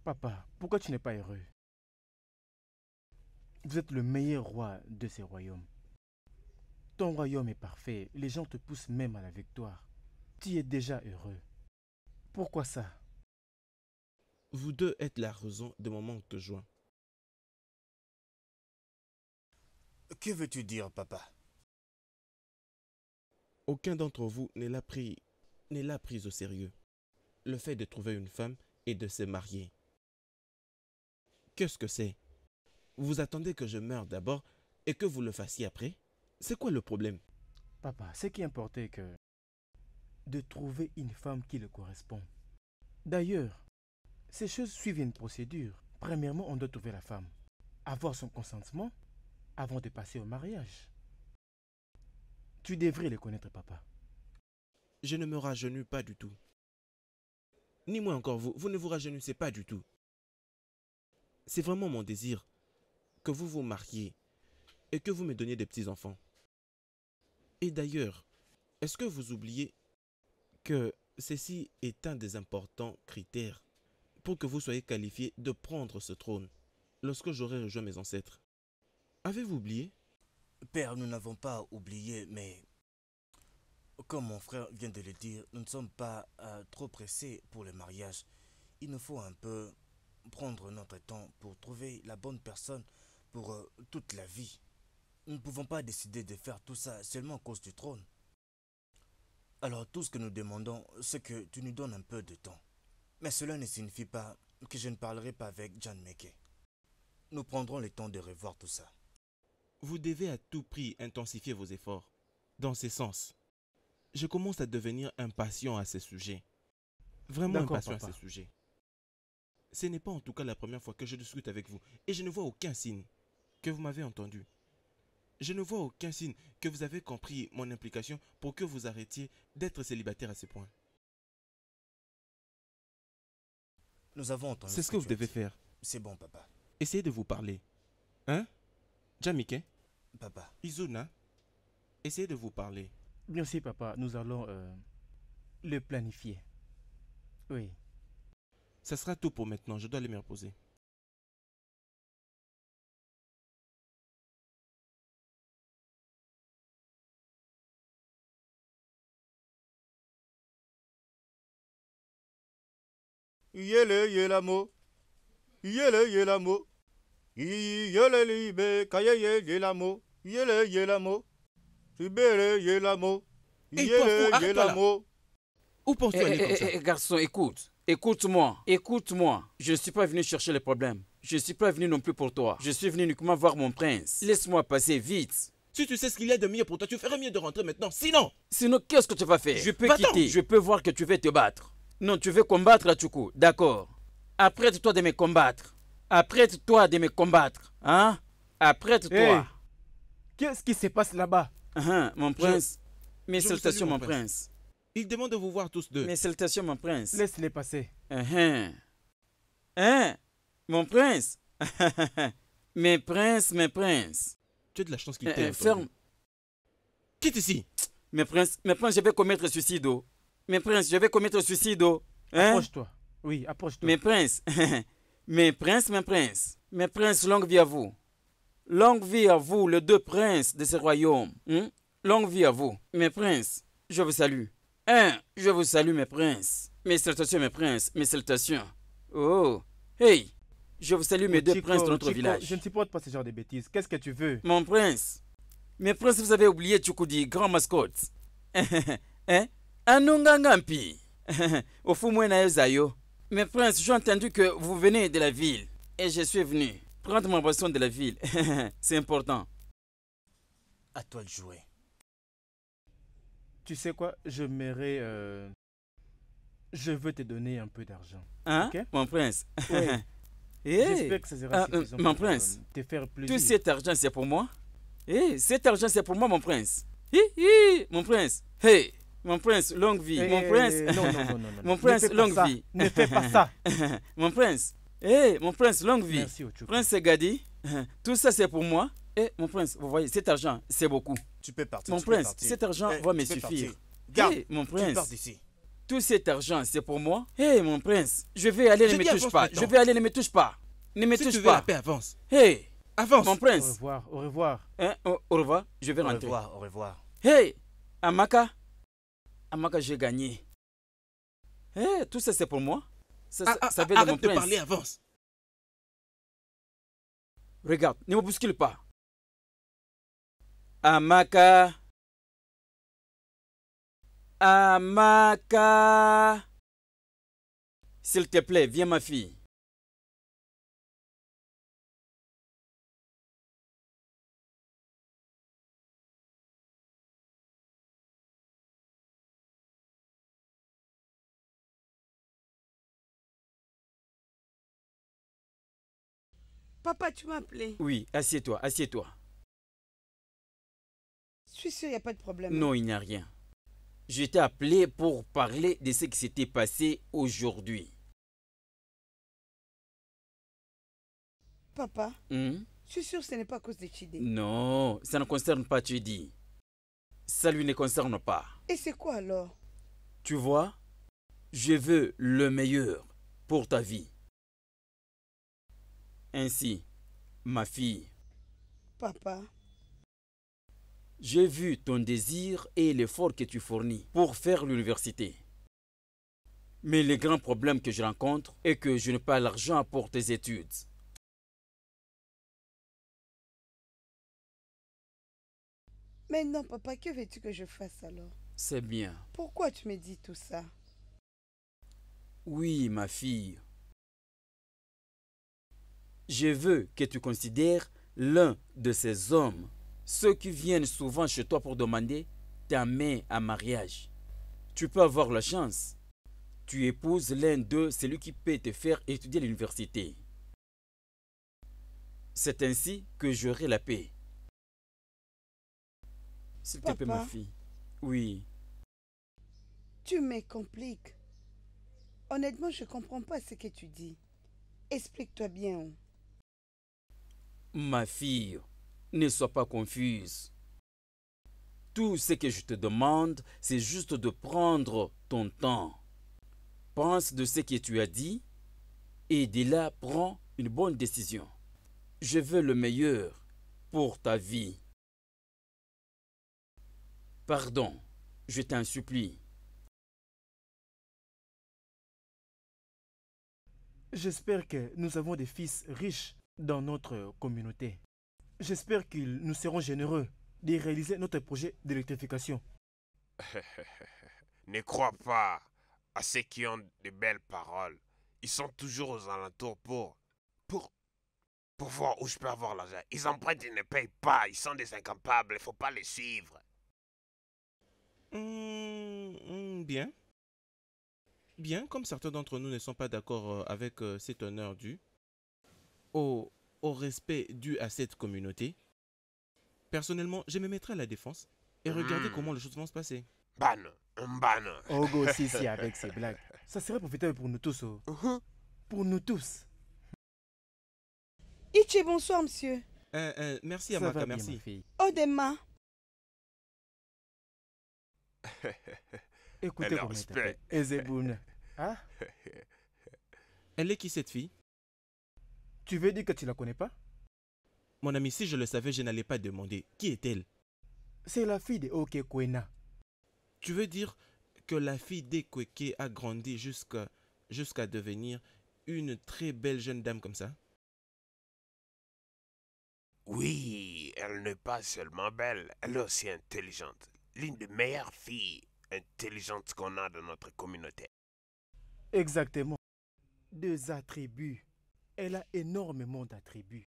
Papa, pourquoi tu n'es pas heureux Vous êtes le meilleur roi de ces royaumes. Ton royaume est parfait. Les gens te poussent même à la victoire. Tu es déjà heureux. Pourquoi ça Vous deux êtes la raison de mon manque de joie. Que veux-tu dire, papa Aucun d'entre vous n'est l'a pris, l'a prise au sérieux. Le fait de trouver une femme et de se marier. Qu'est-ce que c'est Vous attendez que je meure d'abord et que vous le fassiez après C'est quoi le problème Papa, ce qui importait que de trouver une femme qui le correspond. D'ailleurs, ces choses suivent une procédure. Premièrement, on doit trouver la femme, avoir son consentement avant de passer au mariage. Tu devrais les connaître, papa. Je ne me rajeunis pas du tout. Ni moi encore, vous, vous ne vous rajeunissez pas du tout. C'est vraiment mon désir que vous vous mariez et que vous me donniez des petits-enfants. Et d'ailleurs, est-ce que vous oubliez que ceci est un des importants critères pour que vous soyez qualifié de prendre ce trône lorsque j'aurai rejoint mes ancêtres Avez-vous oublié Père, nous n'avons pas oublié, mais comme mon frère vient de le dire, nous ne sommes pas euh, trop pressés pour le mariage. Il nous faut un peu prendre notre temps pour trouver la bonne personne pour euh, toute la vie. Nous ne pouvons pas décider de faire tout ça seulement à cause du trône. Alors tout ce que nous demandons, c'est que tu nous donnes un peu de temps. Mais cela ne signifie pas que je ne parlerai pas avec John McKay. Nous prendrons le temps de revoir tout ça vous devez à tout prix intensifier vos efforts dans ce sens. Je commence à devenir impatient à ces sujets. Vraiment impatient à ces sujets. Ce n'est pas en tout cas la première fois que je discute avec vous et je ne vois aucun signe que vous m'avez entendu. Je ne vois aucun signe que vous avez compris mon implication pour que vous arrêtiez d'être célibataire à ce point. Nous avons entendu. C'est ce que vous devez faire. C'est bon, papa. Essayez de vous parler. Hein Jamike Papa. Izuna, essayez de vous parler. Bien sûr, papa, nous allons euh, le planifier. Oui. Ça sera tout pour maintenant, je dois aller me reposer. l'amour. Oh, Où penses-tu eh, eh, comme ça eh, Garçon, écoute, écoute-moi, écoute-moi. Je ne suis pas venu chercher les problèmes. Je ne suis pas venu non plus pour toi. Je suis venu uniquement voir mon prince. Laisse-moi passer vite. Si tu sais ce qu'il y a de mieux pour toi, tu ferais mieux de rentrer maintenant. Sinon. Sinon, qu'est-ce que tu vas faire Je peux quitter. Je peux voir que tu veux te battre. Non, tu veux combattre, chukou. D'accord. Apprête-toi de me combattre. Apprête-toi de me combattre. Hein? Apprête-toi. Qu'est-ce qui se passe là-bas? hein, mon prince. Mes salutations, mon prince. Il demande de vous voir tous deux. Mes salutations, mon prince. Laisse-les passer. Hein? Hein? Mon prince. <laughs> mes princes, mes princes. Tu as de la chance qu'il uh t'aime. Euh, ferme. Quitte ici. Mes princes, mes princes, je vais commettre suicide. Mes princes, je vais commettre suicide. Hein? Approche-toi. Oui, approche-toi. Mes princes. <laughs> Mes princes, mes princes, mes princes, longue vie à vous. Longue vie à vous, les deux princes de ce royaume. Hein? Longue vie à vous, mes princes, je vous salue. Hein, je vous salue, mes princes. Mes salutations, mes princes, mes salutations. Oh, hey, je vous salue, mes deux princes de notre village. Je ne supporte pas ce genre de bêtises. Qu'est-ce que tu veux Mon prince. Mes princes, vous avez oublié Chukudi, grand mascotte. <laughs> hein Anungangampi. suis na yo. Mais prince, j'ai entendu que vous venez de la ville et je suis venu prendre ma boisson de la ville. <laughs> C'est important. À toi de jouer. Tu sais quoi, Je Euh... Je veux te donner un peu d'argent. Hein? Mon prince. <laughs> J'espère que ça sera ah, euh, suffisant Mon euh, prince. te Tout cet argent, c'est pour moi. Hey, cet argent, c'est pour moi, mon prince. mon prince. Hey! Mon prince, longue vie. mon eh, prince. Non, non, <laughs> Mon prince, longue vie. Ne fais pas ça. <laughs> mon prince. Eh, mon prince, longue vie. Merci, prince Gadi, <laughs> tout ça c'est pour moi. Eh, mon prince, vous voyez, cet argent, c'est beaucoup. Tu peux partir. Mon prince, cet argent eh, va me suffire. Garde, eh, mon prince. Tout cet argent, c'est pour moi. Eh, mon prince, je vais aller, ne me touche pas. Je vais aller, ne me touche pas. Ne me touche pas. avance. Eh, avance. Mon prince. Au revoir, au revoir. Hein, au, revoir, je vais rentrer. Au revoir, au revoir. Hey, Amaka. Amaka, j'ai gagné. Eh, tout ça, c'est pour moi. Ça, ah, ça, ah, ça ah, arrête de parler, avance. Regarde, ne me bouscule pas. Amaka. Amaka. S'il te plaît, viens ma fille. Papa, tu m'as appelé. Oui, assieds-toi, assieds-toi. Je suis sûr il n'y a pas de problème. Non, il n'y a rien. Je t'ai appelé pour parler de ce qui s'était passé aujourd'hui. Papa, hmm? je suis sûr que ce n'est pas à cause de Chidi. Non, ça ne concerne pas Chidi. Ça lui ne concerne pas. Et c'est quoi alors Tu vois, je veux le meilleur pour ta vie ainsi, ma fille. Papa. J'ai vu ton désir et l'effort que tu fournis pour faire l'université. Mais le grand problème que je rencontre est que je n'ai pas l'argent pour tes études. Maintenant, papa, que veux-tu que je fasse alors C'est bien. Pourquoi tu me dis tout ça Oui, ma fille je veux que tu considères l'un de ces hommes, ceux qui viennent souvent chez toi pour demander ta main en mariage. Tu peux avoir la chance. Tu épouses l'un d'eux, celui qui peut te faire étudier à l'université. C'est ainsi que j'aurai la paix. S'il te plaît, ma fille. Oui. Tu me compliques. Honnêtement, je ne comprends pas ce que tu dis. Explique-toi bien. Ma fille, ne sois pas confuse. Tout ce que je te demande, c'est juste de prendre ton temps. Pense de ce que tu as dit et dès là prends une bonne décision. Je veux le meilleur pour ta vie. Pardon, je t'en supplie. J'espère que nous avons des fils riches dans notre communauté. J'espère qu'ils nous serons généreux de réaliser notre projet d'électrification. <laughs> ne crois pas à ceux qui ont de belles paroles. Ils sont toujours aux alentours pour... pour... pour voir où je peux avoir l'argent. Ils empruntent, ils ne payent pas. Ils sont des incapables. Il ne faut pas les suivre. Hum, hum, bien. Bien, comme certains d'entre nous ne sont pas d'accord euh, avec euh, cet honneur dû, au, respect dû à cette communauté, personnellement, je me mettrai à la défense et regarder hmm. comment les choses vont se passer. Ban, ban. Ogo, oh, si, si, <laughs> avec ces blagues. Ça serait profitable pour nous tous. Oh. Uh pour nous tous. Ichi, bonsoir, monsieur. Euh, euh, merci, à ma bien, merci. Au Odema. Écoutez, comment elle est Hein <laughs> ah. Elle est qui cette fille tu veux dire que tu la connais pas Mon ami, si je le savais, je n'allais pas demander. Qui est-elle C'est la fille de Okekwena. Tu veux dire que la fille d'Ekweke a grandi jusqu'à devenir une très belle jeune dame comme ça Oui, elle n'est pas seulement belle, elle est aussi intelligente. L'une des meilleures filles intelligentes qu'on a dans notre communauté. Exactement. Deux attributs elle a énormément d'attributs.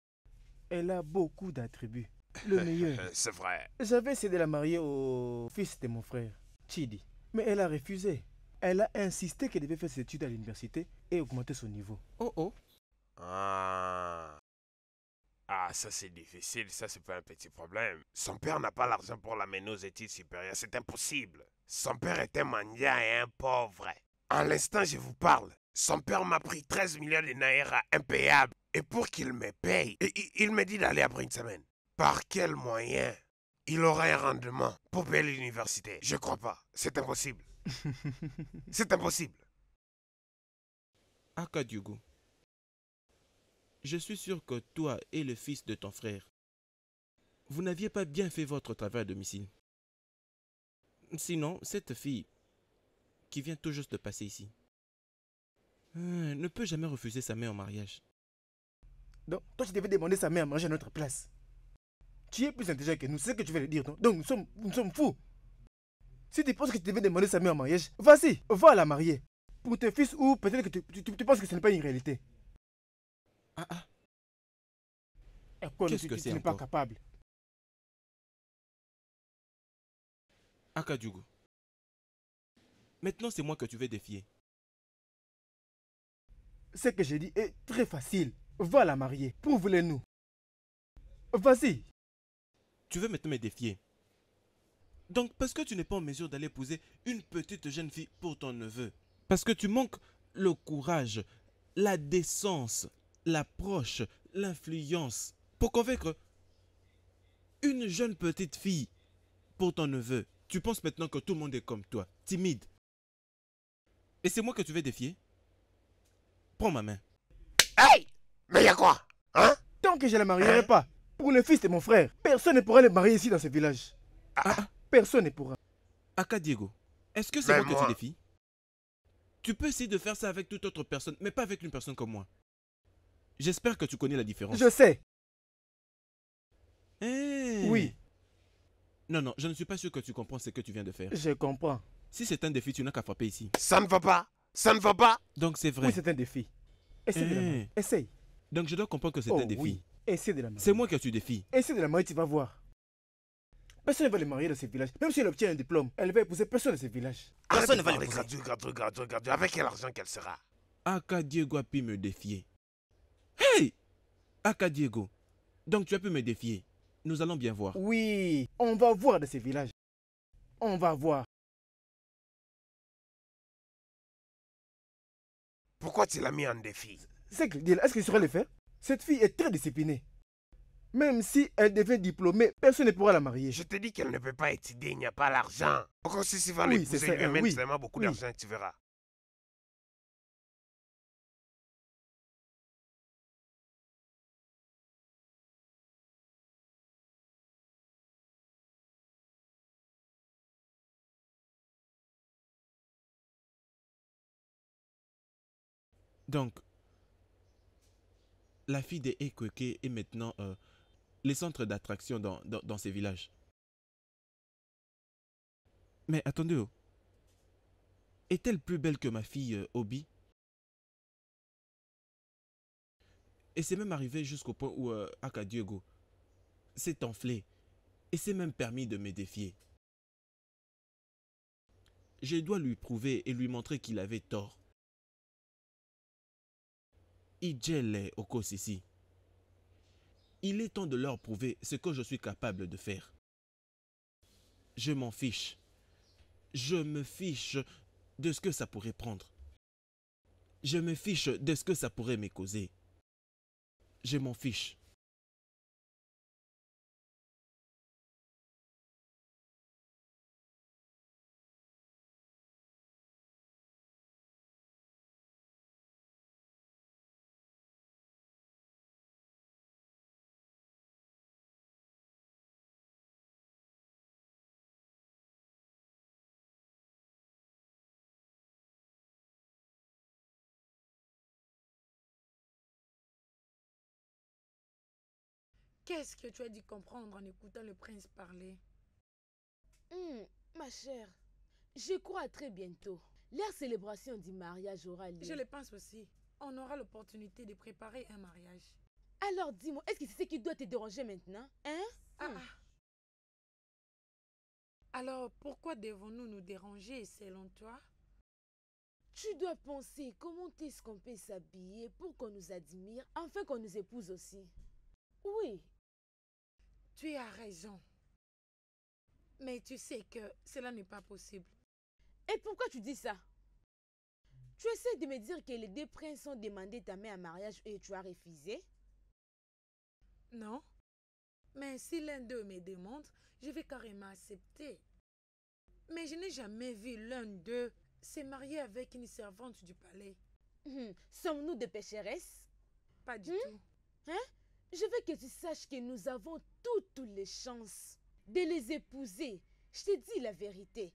Elle a beaucoup d'attributs. Le <laughs> meilleur. C'est vrai. J'avais essayé de la marier au fils de mon frère, Chidi. Mais elle a refusé. Elle a insisté qu'elle devait faire ses études à l'université et augmenter son niveau. Oh oh. Ah. Ah, ça c'est difficile, ça c'est pas un petit problème. Son père n'a pas l'argent pour l'amener aux études supérieures, c'est impossible. Son père était un mania et un pauvre. En l'instant, je vous parle. Son père m'a pris 13 millions de naira impayables. Et pour qu'il me paye, il me dit d'aller après une semaine. Par quel moyen il aura un rendement pour payer l'université Je crois pas. C'est impossible. <laughs> C'est impossible. Akadugu, je suis sûr que toi et le fils de ton frère, vous n'aviez pas bien fait votre travail à domicile. Sinon, cette fille qui vient tout juste de passer ici, euh, ne peut jamais refuser sa mère en mariage. Donc, toi, tu devais demander sa mère en mariage à notre place. Tu es plus intelligent que nous, c'est ce que tu veux le dire. Donc, nous sommes, nous sommes fous. Si tu penses que tu devais demander sa mère en mariage, vas-y, va la marier. Pour tes fils ou peut-être que tu, tu, penses que ce n'est pas une réalité. Ah ah. Qu'est-ce que c'est Tu n'es pas capable. Maintenant, c'est moi que tu veux défier ce que j'ai dit est très facile. Va la marier. Prouve-le-nous. Vas-y. Tu veux maintenant me défier Donc, parce que tu n'es pas en mesure d'aller épouser une petite jeune fille pour ton neveu, parce que tu manques le courage, la décence, l'approche, l'influence pour convaincre une jeune petite fille pour ton neveu, tu penses maintenant que tout le monde est comme toi, timide. Et c'est moi que tu veux défier Prends ma main. Hey Mais y quoi Hein Tant que je la marierai hein? pas, pour le fils de mon frère, personne ne pourra les marier ici dans ce village. Ah, ah, Personne ne pourra. Aka Diego, est-ce que c'est moi, que tu défies Tu peux essayer de faire ça avec toute autre personne, mais pas avec une personne comme moi. J'espère que tu connais la différence. Je sais. Eh. Oui. Non, non, je ne suis pas sûr que tu comprends ce que tu viens de faire. Je comprends. Si c'est un défi, tu n'as qu'à frapper ici. Ça ne va pas. Ça ne va pas. Donc c'est vrai. Oui, c'est un défi. Essaye de la eh. Essaye. Donc je dois comprendre que c'est un oh, défi. Oui. Essaye de la marier. C'est moi qui tu défies. Essaye de la marier, tu vas voir. Personne ne va les marier dans ces villages. Même si elle obtient un diplôme, elle va épouser personne dans ces villages. Personne ne va marier. Regarde, regarde, regarde, Avec quel argent qu'elle sera Akadiego Diego a pu me défier. Hey Akadiego, Diego, donc tu as pu me défier. Nous allons bien voir. Oui, on va voir de ces villages. On va voir. Pourquoi tu l'as mis en défi Est-ce qu'il saurait le faire Cette fille est très disciplinée. Même si elle devient diplômée, personne ne pourra la marier. Je te dis qu'elle ne peut pas étudier, il n'y a pas l'argent. Encore si tu vas lui vraiment beaucoup d'argent, tu verras. Donc, la fille des Ekweke est maintenant euh, le centre d'attraction dans, dans, ces villages. Mais attendez, oh. est-elle plus belle que ma fille euh, Obi Et c'est même arrivé jusqu'au point où euh, Akadiego s'est enflé et s'est même permis de me défier. Je dois lui prouver et lui montrer qu'il avait tort au ici. Il est temps de leur prouver ce que je suis capable de faire. Je m'en fiche. Je me fiche de ce que ça pourrait prendre. Je me fiche de ce que ça pourrait me causer. Je m'en fiche. Qu'est-ce que tu as dit comprendre en écoutant le prince parler hum, Ma chère, je crois très bientôt. La célébration du mariage aura lieu. Je le pense aussi. On aura l'opportunité de préparer un mariage. Alors dis-moi, est-ce que c'est ce qui doit te déranger maintenant Hein ah, hum. ah. Alors pourquoi devons-nous nous déranger selon toi Tu dois penser comment est-ce qu'on peut s'habiller pour qu'on nous admire, enfin qu'on nous épouse aussi. Oui, tu as raison. Mais tu sais que cela n'est pas possible. Et pourquoi tu dis ça Tu essaies de me dire que les deux princes ont demandé ta main en mariage et tu as refusé Non. Mais si l'un d'eux me demande, je vais carrément accepter. Mais je n'ai jamais vu l'un d'eux se marier avec une servante du palais. Hum, sommes-nous des pécheresses Pas du hum? tout. Hein Je veux que tu saches que nous avons toutes les chances de les épouser. Je te dis la vérité.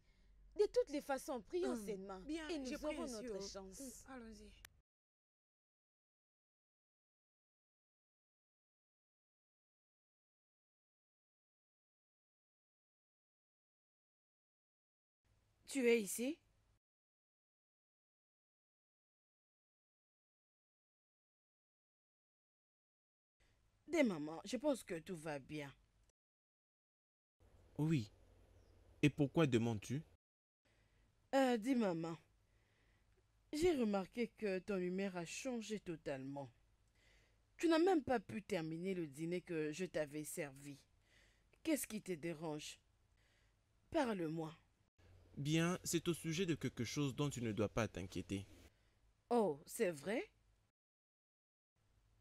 De toutes les façons, prions ces hum, sainement bien, et nous aurons notre chance. Hum, allons-y. Tu es ici maman, je pense que tout va bien. Oui. Et pourquoi demandes-tu euh, Dis, maman, j'ai remarqué que ton humeur a changé totalement. Tu n'as même pas pu terminer le dîner que je t'avais servi. Qu'est-ce qui te dérange Parle-moi. Bien, c'est au sujet de quelque chose dont tu ne dois pas t'inquiéter. Oh, c'est vrai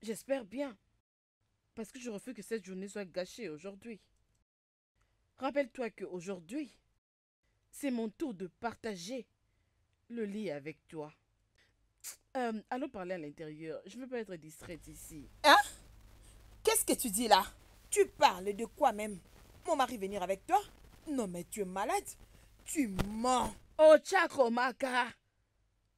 J'espère bien parce que je refuse que cette journée soit gâchée aujourd'hui. Rappelle-toi que aujourd'hui, c'est mon tour de partager le lit avec toi. Euh, allons parler à l'intérieur. Je ne veux pas être distraite ici. Hein Qu'est-ce que tu dis là Tu parles de quoi même Mon mari venir avec toi Non mais tu es malade. Tu mens. Oh Chakomaka.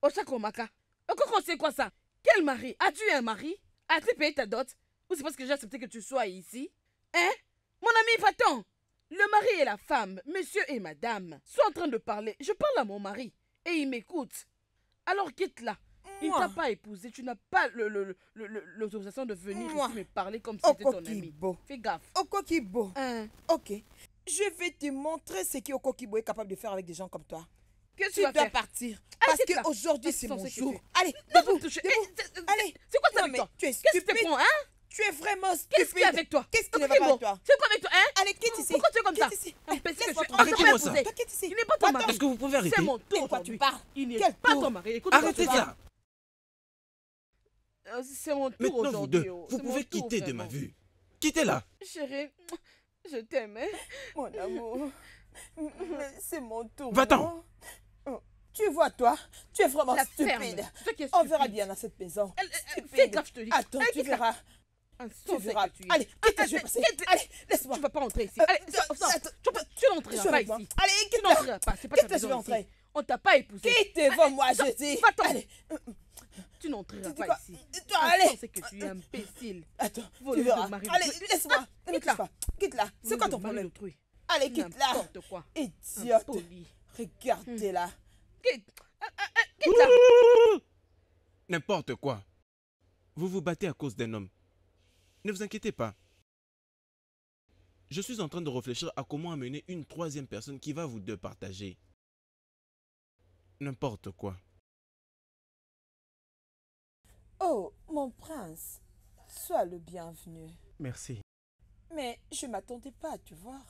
Oh Chakomaka. Euh, on c'est quoi ça Quel mari As-tu un mari As-tu payé ta dot ou c'est parce que j'ai accepté que tu sois ici Hein Mon ami, va-t'en Le mari et la femme, monsieur et madame, sont en train de parler. Je parle à mon mari et il m'écoute. Alors quitte là. Il ne t'a pas épousé, tu n'as pas l'autorisation de venir ici me parler comme si oh, c'était ton ami. Fais gaffe. Okokibo. Oh, hein? Ok. Je vais te montrer ce qu'Okokibo est capable de faire avec des gens comme toi. Que tu, dois partir. Parce que qu'aujourd'hui, c'est mon jour. Allez, debout, toucher. Eh, Allez. C'est quoi ça, mais Tu es Qu'est-ce que tu prends, hein tu es vraiment stupide. Qu'est-ce qu'il y a avec toi Qu'est-ce qui ne va avec toi C'est quoi avec toi hein Allez, quitte ici. Pourquoi tu es comme ça ici. Ah, Arrêtez-moi ça. ici. Il n'est pas ton mari. ce que vous pouvez arrêter C'est mon tour. tu pars. Il n'est pas ton mari. Arrêtez ça. Euh, c'est mon tour Maintenant, vous deux, oh. vous pouvez quitter de ma vue. Quittez-la. Chérie, je t'aime. Hein. Mon amour. <laughs> C'est mon tour. Va-t'en. Oh, tu vois, toi, tu es vraiment stupide. On verra bien dans cette maison. Fais gaffe, je te dis. Attends, tu verras. Tu verras. Allez, quitte, je vais passer. Allez, laisse-moi. Tu ne vas pas entrer ici. Euh, allez, euh, tu tu n'entreras pas ici. Allez, quitte. Tu n'entreras pas. C'est pas ta maison ici. On t'a pas épousé. Quitte devant moi, je dis. Va-t'en. Allez. Tu n'entreras pas ici. Toi, allez. C'est que tu es euh, imbécile. Attends, tu verras. Allez, laisse-moi. Quitte là. Quitte là. C'est quoi ton problème Allez, quitte là. N'importe quoi. Idiote. Regardez-la. Hmm. Quitte. Quitte N'importe quoi. Vous vous battez à cause d'un homme. Ne vous inquiétez pas. Je suis en train de réfléchir à comment amener une troisième personne qui va vous deux partager. N'importe quoi. Oh, mon prince, sois le bienvenu. Merci. Mais je m'attendais pas à te voir.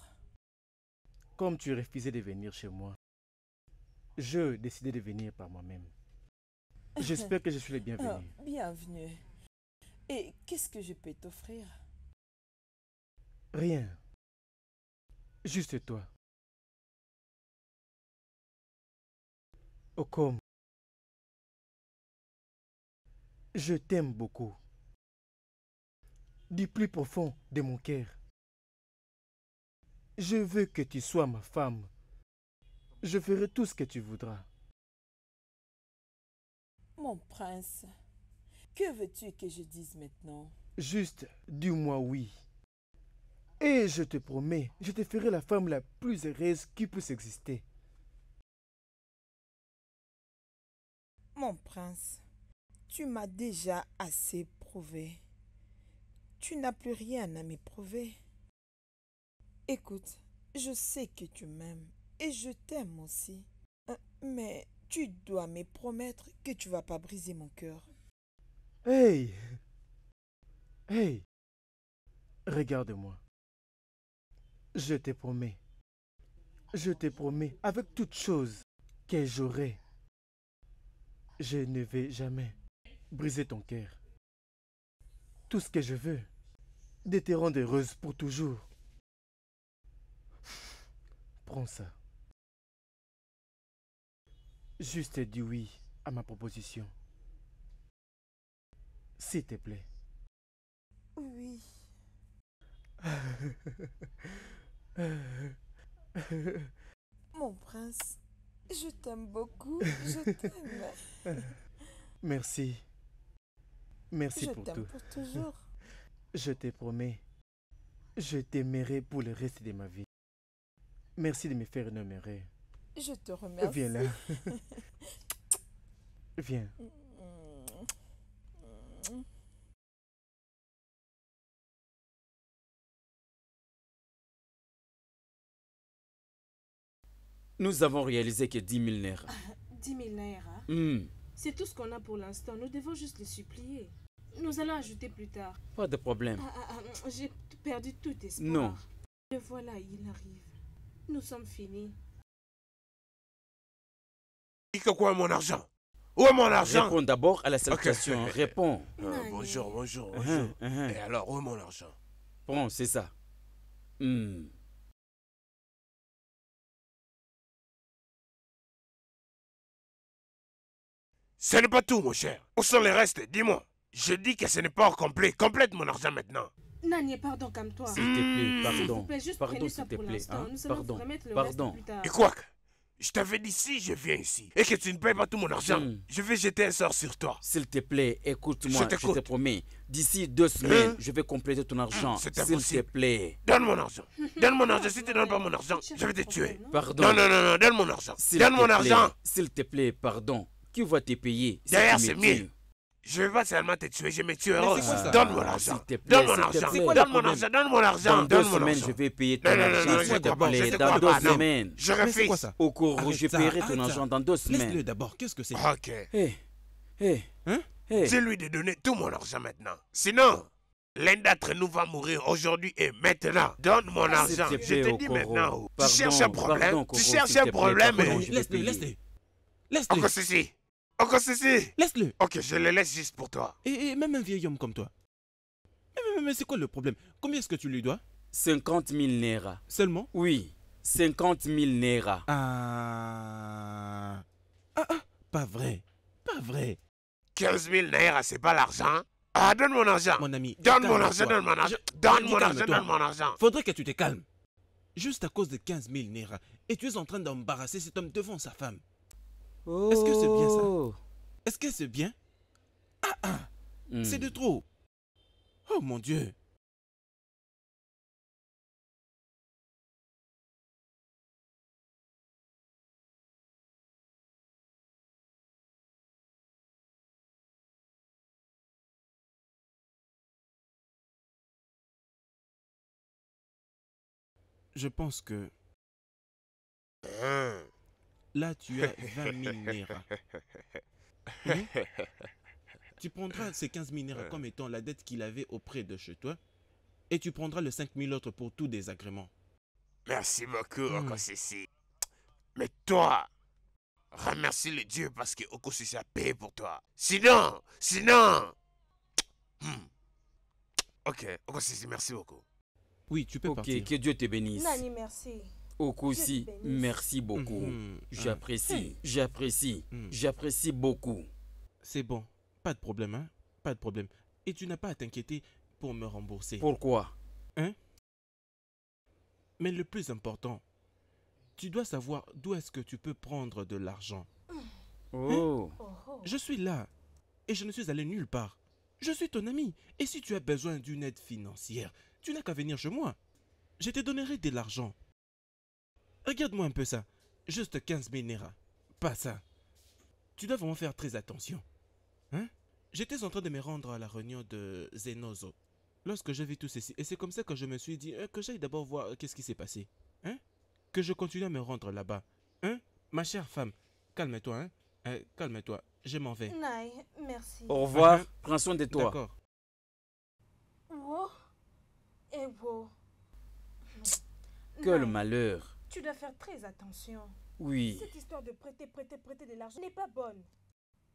Comme tu refusais de venir chez moi, je décidais de venir par moi-même. J'espère que je suis le <laughs> oh, bienvenu. bienvenue. Et qu'est-ce que je peux t'offrir Rien. Juste toi. Okom. Je t'aime beaucoup. Du plus profond de mon cœur. Je veux que tu sois ma femme. Je ferai tout ce que tu voudras. Mon prince. Que veux-tu que je dise maintenant Juste, dis-moi oui. Et je te promets, je te ferai la femme la plus heureuse qui puisse exister. Mon prince, tu m'as déjà assez prouvé. Tu n'as plus rien à m'éprouver. Écoute, je sais que tu m'aimes et je t'aime aussi. Euh, mais tu dois me promettre que tu vas pas briser mon cœur. Hey Hey Regarde-moi. Je te promets, je te promets, avec toute chose que j'aurai, je ne vais jamais briser ton cœur. Tout ce que je veux, de te rendre heureuse pour toujours. Prends ça. Juste dis oui à ma proposition s'il te plaît. Oui. <laughs> Mon prince, je t'aime beaucoup, je t'aime. <laughs> Merci. Merci pour tout. Je pour toujours. <laughs> Je te promets, je t'aimerai pour le reste de ma vie. Merci de me faire nommer. Je te remercie. Viens là. Viens. Nous avons réalisé que 10 000 nerfs 10 ah, 000 nerfs hein? hmm. C'est tout ce qu'on a pour l'instant. Nous devons juste le supplier. Nous allons ajouter plus tard. Pas de problème. Ah, ah, j'ai perdu tout espoir. Non. Le voilà, il arrive. Nous sommes finis. Et que quoi mon argent où est mon argent Réponds d'abord à la salutation. Hein. Réponds. Euh, bonjour, bonjour, uh-huh, bonjour. Uh-huh. Et alors, où est mon argent Bon, c'est ça. Hmm. Ce n'est pas tout, mon cher. Où sont les restes Dis-moi. Je dis que ce n'est pas complet. Complète mon argent maintenant. Nani, pardon, calme toi S'il te plaît, hmm. pardon. S'il te plaît, juste pardon, ça pour l'instant. Hein. Nous allons pardon, le pardon. plus tard. Et quoi je t'avais dit si je viens ici et que tu ne payes pas tout mon argent, hmm. je vais jeter un sort sur toi. S'il te plaît, écoute-moi, je, te promets. D'ici deux hein? semaines, je vais compléter ton argent. Hmm, S'il te plaît. Donne mon argent. Donne mon argent. Si tu ne donnes pas mon argent, je vais te tuer. Pardon. Non, non, non, non. donne mon argent. Donne mon argent. S'il te plaît, pardon. Qui va te payer Derrière, c'est mieux. Je vais pas seulement te tuer, je me tuerai. Donne mon argent. Donne mon argent. Donne mon argent. Donne mon argent. Dans deux semaines, je vais payer ton argent, s'il te plaît. Dans deux semaines. Je refuse. Au cours, je paierai ton argent dans deux semaines. Laisse-le d'abord. Qu'est-ce que c'est Ok. Hé. Hé. Hein Dis-lui de donner tout mon argent maintenant. Sinon. L'un d'entre nous va mourir aujourd'hui et maintenant. Donne mon argent. Je te dis maintenant. tu cherches un problème. tu cherches un problème. Laisse-le, laisse-le. Laisse-le. Encore ceci. Encore ceci Laisse-le Ok, je le laisse juste pour toi. Et, même un vieil homme comme toi. Mais, mais, mais c'est quoi le problème Combien est-ce que tu lui dois 50 000 Naira. Seulement Oui, 50 000 Naira. Ah... ah... Ah, pas vrai, pas vrai. 15 000 Naira, c'est pas l'argent hein? Ah, donne mon argent Mon ami, donne mon argent, donne mon argent, donne mon argent, donne mon argent Faudrait que tu te calmes. Juste à cause de 15 000 Naira, et tu es en train d'embarrasser cet homme devant sa femme. Est-ce que c'est bien ça oh. Est-ce que c'est bien Ah ah hmm. C'est de trop Oh mon Dieu Je pense que... Hmm. Là, tu as 20 000 <laughs> hmm? Tu prendras ces 15 000 comme étant la dette qu'il avait auprès de chez toi et tu prendras le 5 000 autres pour tout désagrément. Merci beaucoup, hmm. Okosisi. Mais toi, remercie le Dieu parce que Okosisi a payé pour toi. Sinon, sinon. Hmm. Ok, Okosisi, merci beaucoup. Oui, tu peux partir. Ok, que Dieu te bénisse. Nani, merci si, merci beaucoup. Mhm. j'apprécie, hein. j'apprécie, mhm. j'apprécie beaucoup. C'est bon, pas de problème, hein? Pas de problème. Et tu n'as pas à t'inquiéter pour me rembourser. Pourquoi Hein Mais le plus important, tu dois savoir d'où est-ce que tu peux prendre de l'argent. Oh. Hein? Je suis là et je ne suis allé nulle part. Je suis ton ami et si tu as besoin d'une aide financière, tu n'as qu'à venir chez moi. Je te donnerai de l'argent Regarde-moi un peu ça. Juste 15 000 Pas ça. Tu dois vraiment faire très attention. Hein J'étais en train de me rendre à la réunion de Zenozo. Lorsque j'ai vu tout ceci, et c'est comme ça que je me suis dit euh, que j'aille d'abord voir euh, qu'est-ce qui s'est passé. Hein Que je continue à me rendre là-bas. Hein Ma chère femme, calme-toi, hein euh, Calme-toi, je m'en vais. merci. Au revoir, ah, ah. prends soin de toi. D'accord. Wow. Et wow. Quel malheur. Tu dois faire très attention. Oui. Cette histoire de prêter, prêter, prêter de l'argent n'est pas bonne.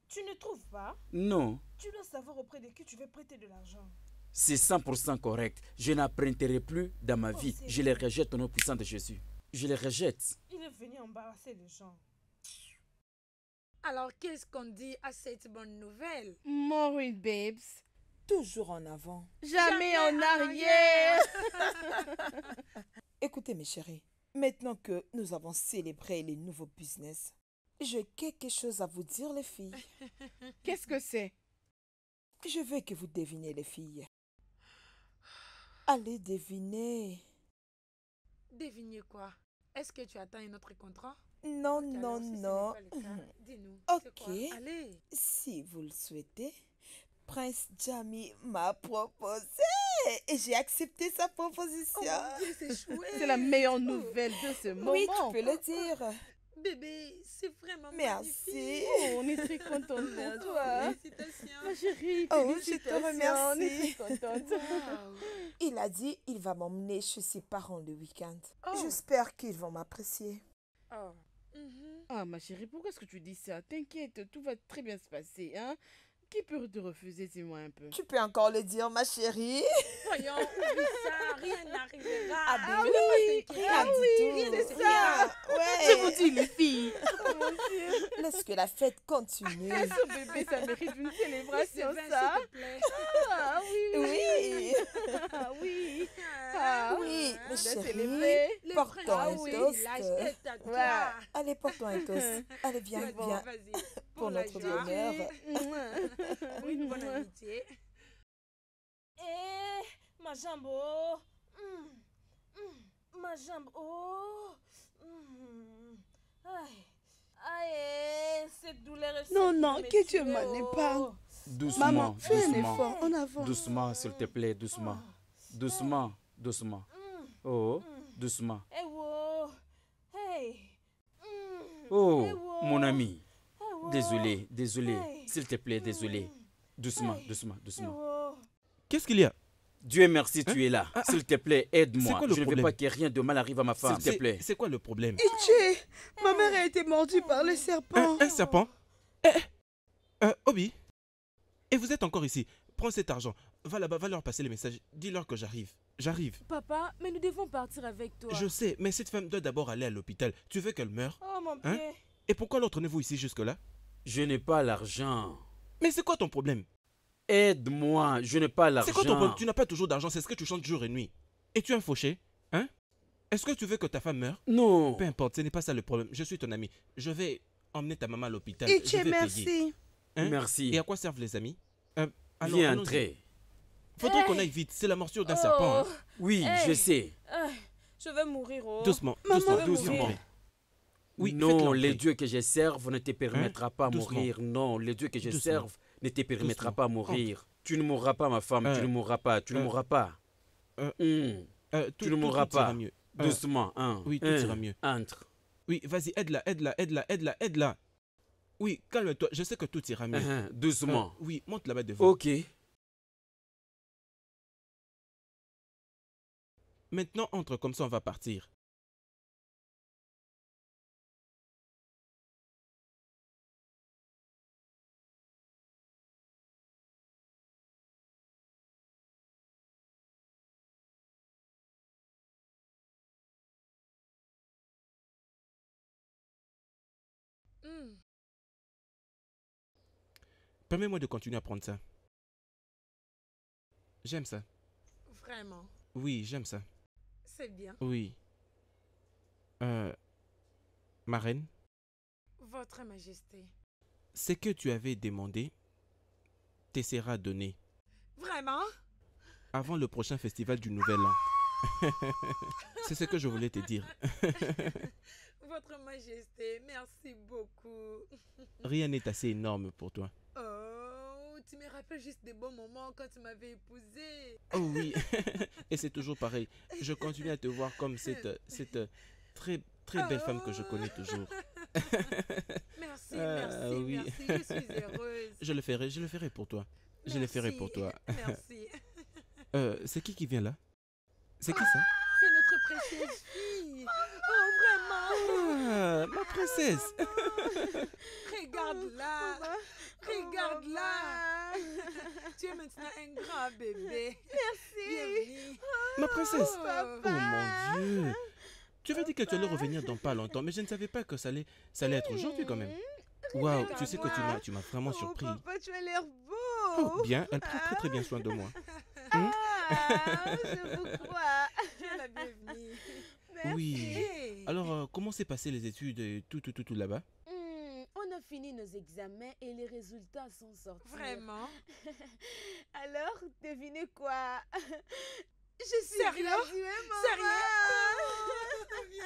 Tu ne trouves pas Non. Tu dois savoir auprès de qui tu veux prêter de l'argent. C'est 100% correct. Je n'apprêterai plus dans ma oh, vie. Je les rejette au nom puissant de Jésus. Je les rejette. Il est venu embarrasser les gens. Alors, qu'est-ce qu'on dit à cette bonne nouvelle Maureen Babes, toujours en avant. Jamais, en, arrière. <laughs> Écoutez, mes chéris, Maintenant que nous avons célébré les nouveaux business, j'ai quelque chose à vous dire, les filles. <laughs> Qu'est-ce que c'est Je veux que vous devinez, les filles. Allez, devinez. Devinez quoi Est-ce que tu attends un autre contrat Non, non, non. <laughs> dis Ok. Allez. Si vous le souhaitez, Prince Jamie m'a proposé et j'ai accepté sa proposition. Oh, c'est la meilleure nouvelle de ce moment. Oui, tu peux le dire. Bébé, c'est vraiment Merci. Magnifique. Merci. Oh, on est très contents pour toi. Félicitations. Ma chérie, oh, je te remercie. On est très contente. Il a dit il va m'emmener chez ses parents le week-end. Oh. J'espère qu'ils vont m'apprécier. Oh. Ah, ma chérie, pourquoi est-ce que tu dis ça T'inquiète, tout va très bien se passer. Hein qui peut te refuser, dis-moi un peu Tu peux encore le dire, ma chérie. Voyons, oublie ça, rien n'arrivera. Ah, ben ah oui, ah rien ah oui, du tout. ça. Ouais. Je vous dis, les filles. Oh, Laisse que la fête continue. ce <laughs> bébé, ça mérite une célébration, ça. Ah oui. Oui. Ah oui. Ah, ah oui, ma chérie. portons un toast. Allez, portons un toast. Allez, viens, viens. Pour, Pour notre bonheur. <laughs> Oui, une bonne amitié. Eh, ma jambe, oh, hmm, hmm, ma jambe, oh, hmm. aïe, aïe, cette douleur est Non, non, que tu m'en pas. Doucement, Maman, fais un effort, en avant. Doucement, s'il te plaît, doucement, oh. doucement, doucement. Oh, doucement. Eh, oh, hey. Oh, mon ami. Désolé, désolé. S'il te plaît, désolé. Doucement, doucement, doucement. Qu'est-ce qu'il y a Dieu merci, hein? tu es là. Ah, ah. S'il te plaît, aide-moi. Je ne veux pas que rien de mal arrive à ma femme. S'il te plaît. C'est quoi le problème Itché, ma mère a été mordue par le serpent. Un, serpent eh, eh, euh, Obi Et vous êtes encore ici. Prends cet argent. Va là-bas, va leur passer les messages. Dis-leur que j'arrive. J'arrive. Papa, mais nous devons partir avec toi. Je sais, mais cette femme doit d'abord aller à l'hôpital. Tu veux qu'elle meure Oh mon hein? père. Et pourquoi lentraînez vous ici jusque-là Je n'ai pas l'argent. Mais c'est quoi ton problème Aide-moi, je n'ai pas l'argent. C'est quoi ton problème Tu n'as pas toujours d'argent, c'est ce que tu chantes jour et nuit. Et tu es un fauché Hein Est-ce que tu veux que ta femme meure Non. Peu importe, ce n'est pas ça le problème. Je suis ton ami. Je vais emmener ta maman à l'hôpital. Et tu merci. Hein? Merci. Et à quoi servent les amis euh, alors, Viens entrer. Faudrait qu'on aille vite, c'est la morsure d'un serpent. Hein. Oh. Oui, je sais. Ah, je vais mourir. Oh. Doucement, doucement, doucement. Oui, non, les dieux que je serve ne te permettra hein? pas de mourir. Non, les dieux que je serve ne te permettra pas mourir. Tu ne mourras pas, ma femme, tu euh. ne mourras pas, tu ne euh. mourras pas. Euh. Hum. tu ne mourras pas. Doucement, hein Oui, tout ira mieux. Entre. Oui, vas-y, aide-la, aide-la, aide-la, aide-la, aide-la. Oui, calme-toi, je sais que tout ira mieux. Uh-huh, doucement. oui, monte là-bas devant. Ok. Maintenant, entre comme ça, on va partir. Permets-moi de continuer à prendre ça. J'aime ça. Vraiment. Oui, j'aime ça. C'est bien. Oui. Euh, ma reine Votre Majesté. Ce que tu avais demandé te sera donné. Vraiment Avant le prochain festival du Nouvel An. <laughs> C'est ce que je voulais te dire. <laughs> Votre Majesté, merci beaucoup. <laughs> Rien n'est assez énorme pour toi. Oh, tu me rappelles juste des bons moments quand tu m'avais épousée. Oh oui, <laughs> et c'est toujours pareil. Je continue à te voir comme cette, cette très, très belle femme que je connais oh. toujours. <laughs> merci, ah, merci, merci, je suis heureuse. Je le ferai, je le pour toi. je le ferai pour toi. Merci. Euh, c'est qui qui vient là C'est qui ça ah, C'est notre précieuse fille. Ah, oh, ma princesse. <laughs> Regarde-la. Regarde-la. <laughs> Tu es maintenant un grand bébé. Merci. ma princesse. Oh, oh mon Dieu. Tu avais dit que tu allais revenir dans pas longtemps, mais je ne savais pas que ça allait, ça allait être aujourd'hui quand même. Mm. Waouh, tu sais que tu m'as, tu m'as vraiment oh, surpris. tu as l'air beau. Oh, bien, elle prend très très bien soin de moi. Ah, hmm? je vous crois. Oui. Alors, euh, comment s'est passé les études tout, tout, tout, tout là-bas hmm, On a fini nos examens et les résultats sont sortis. Vraiment <laughs> Alors, devinez quoi <laughs> Je suis Sérieux Sérieux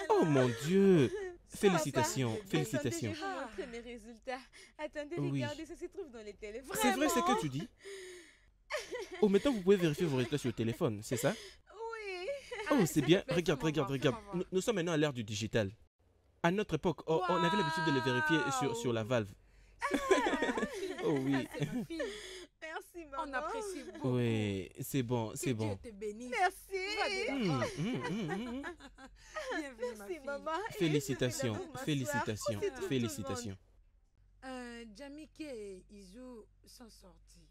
oh, mon Dieu <laughs> Félicitations, félicitations. regardez, ça se trouve dans les téléphones. C'est vrai ce que tu dis. Oh, maintenant, vous pouvez vérifier vos résultats sur le téléphone, c'est ça ah, oh, c'est bien. Regarde, regarde, regarde. Nous, sommes maintenant à l'ère du digital. À notre époque, oh, on avait l'habitude de le vérifier sur, la valve. Ah, <laughs> oh oui. Ah, Merci, maman. On apprécie beaucoup. Oui, c'est bon, c'est bon. Merci. Merci, maman. Félicitations, félicitations, félicitations. Euh, et Izu sont sortis.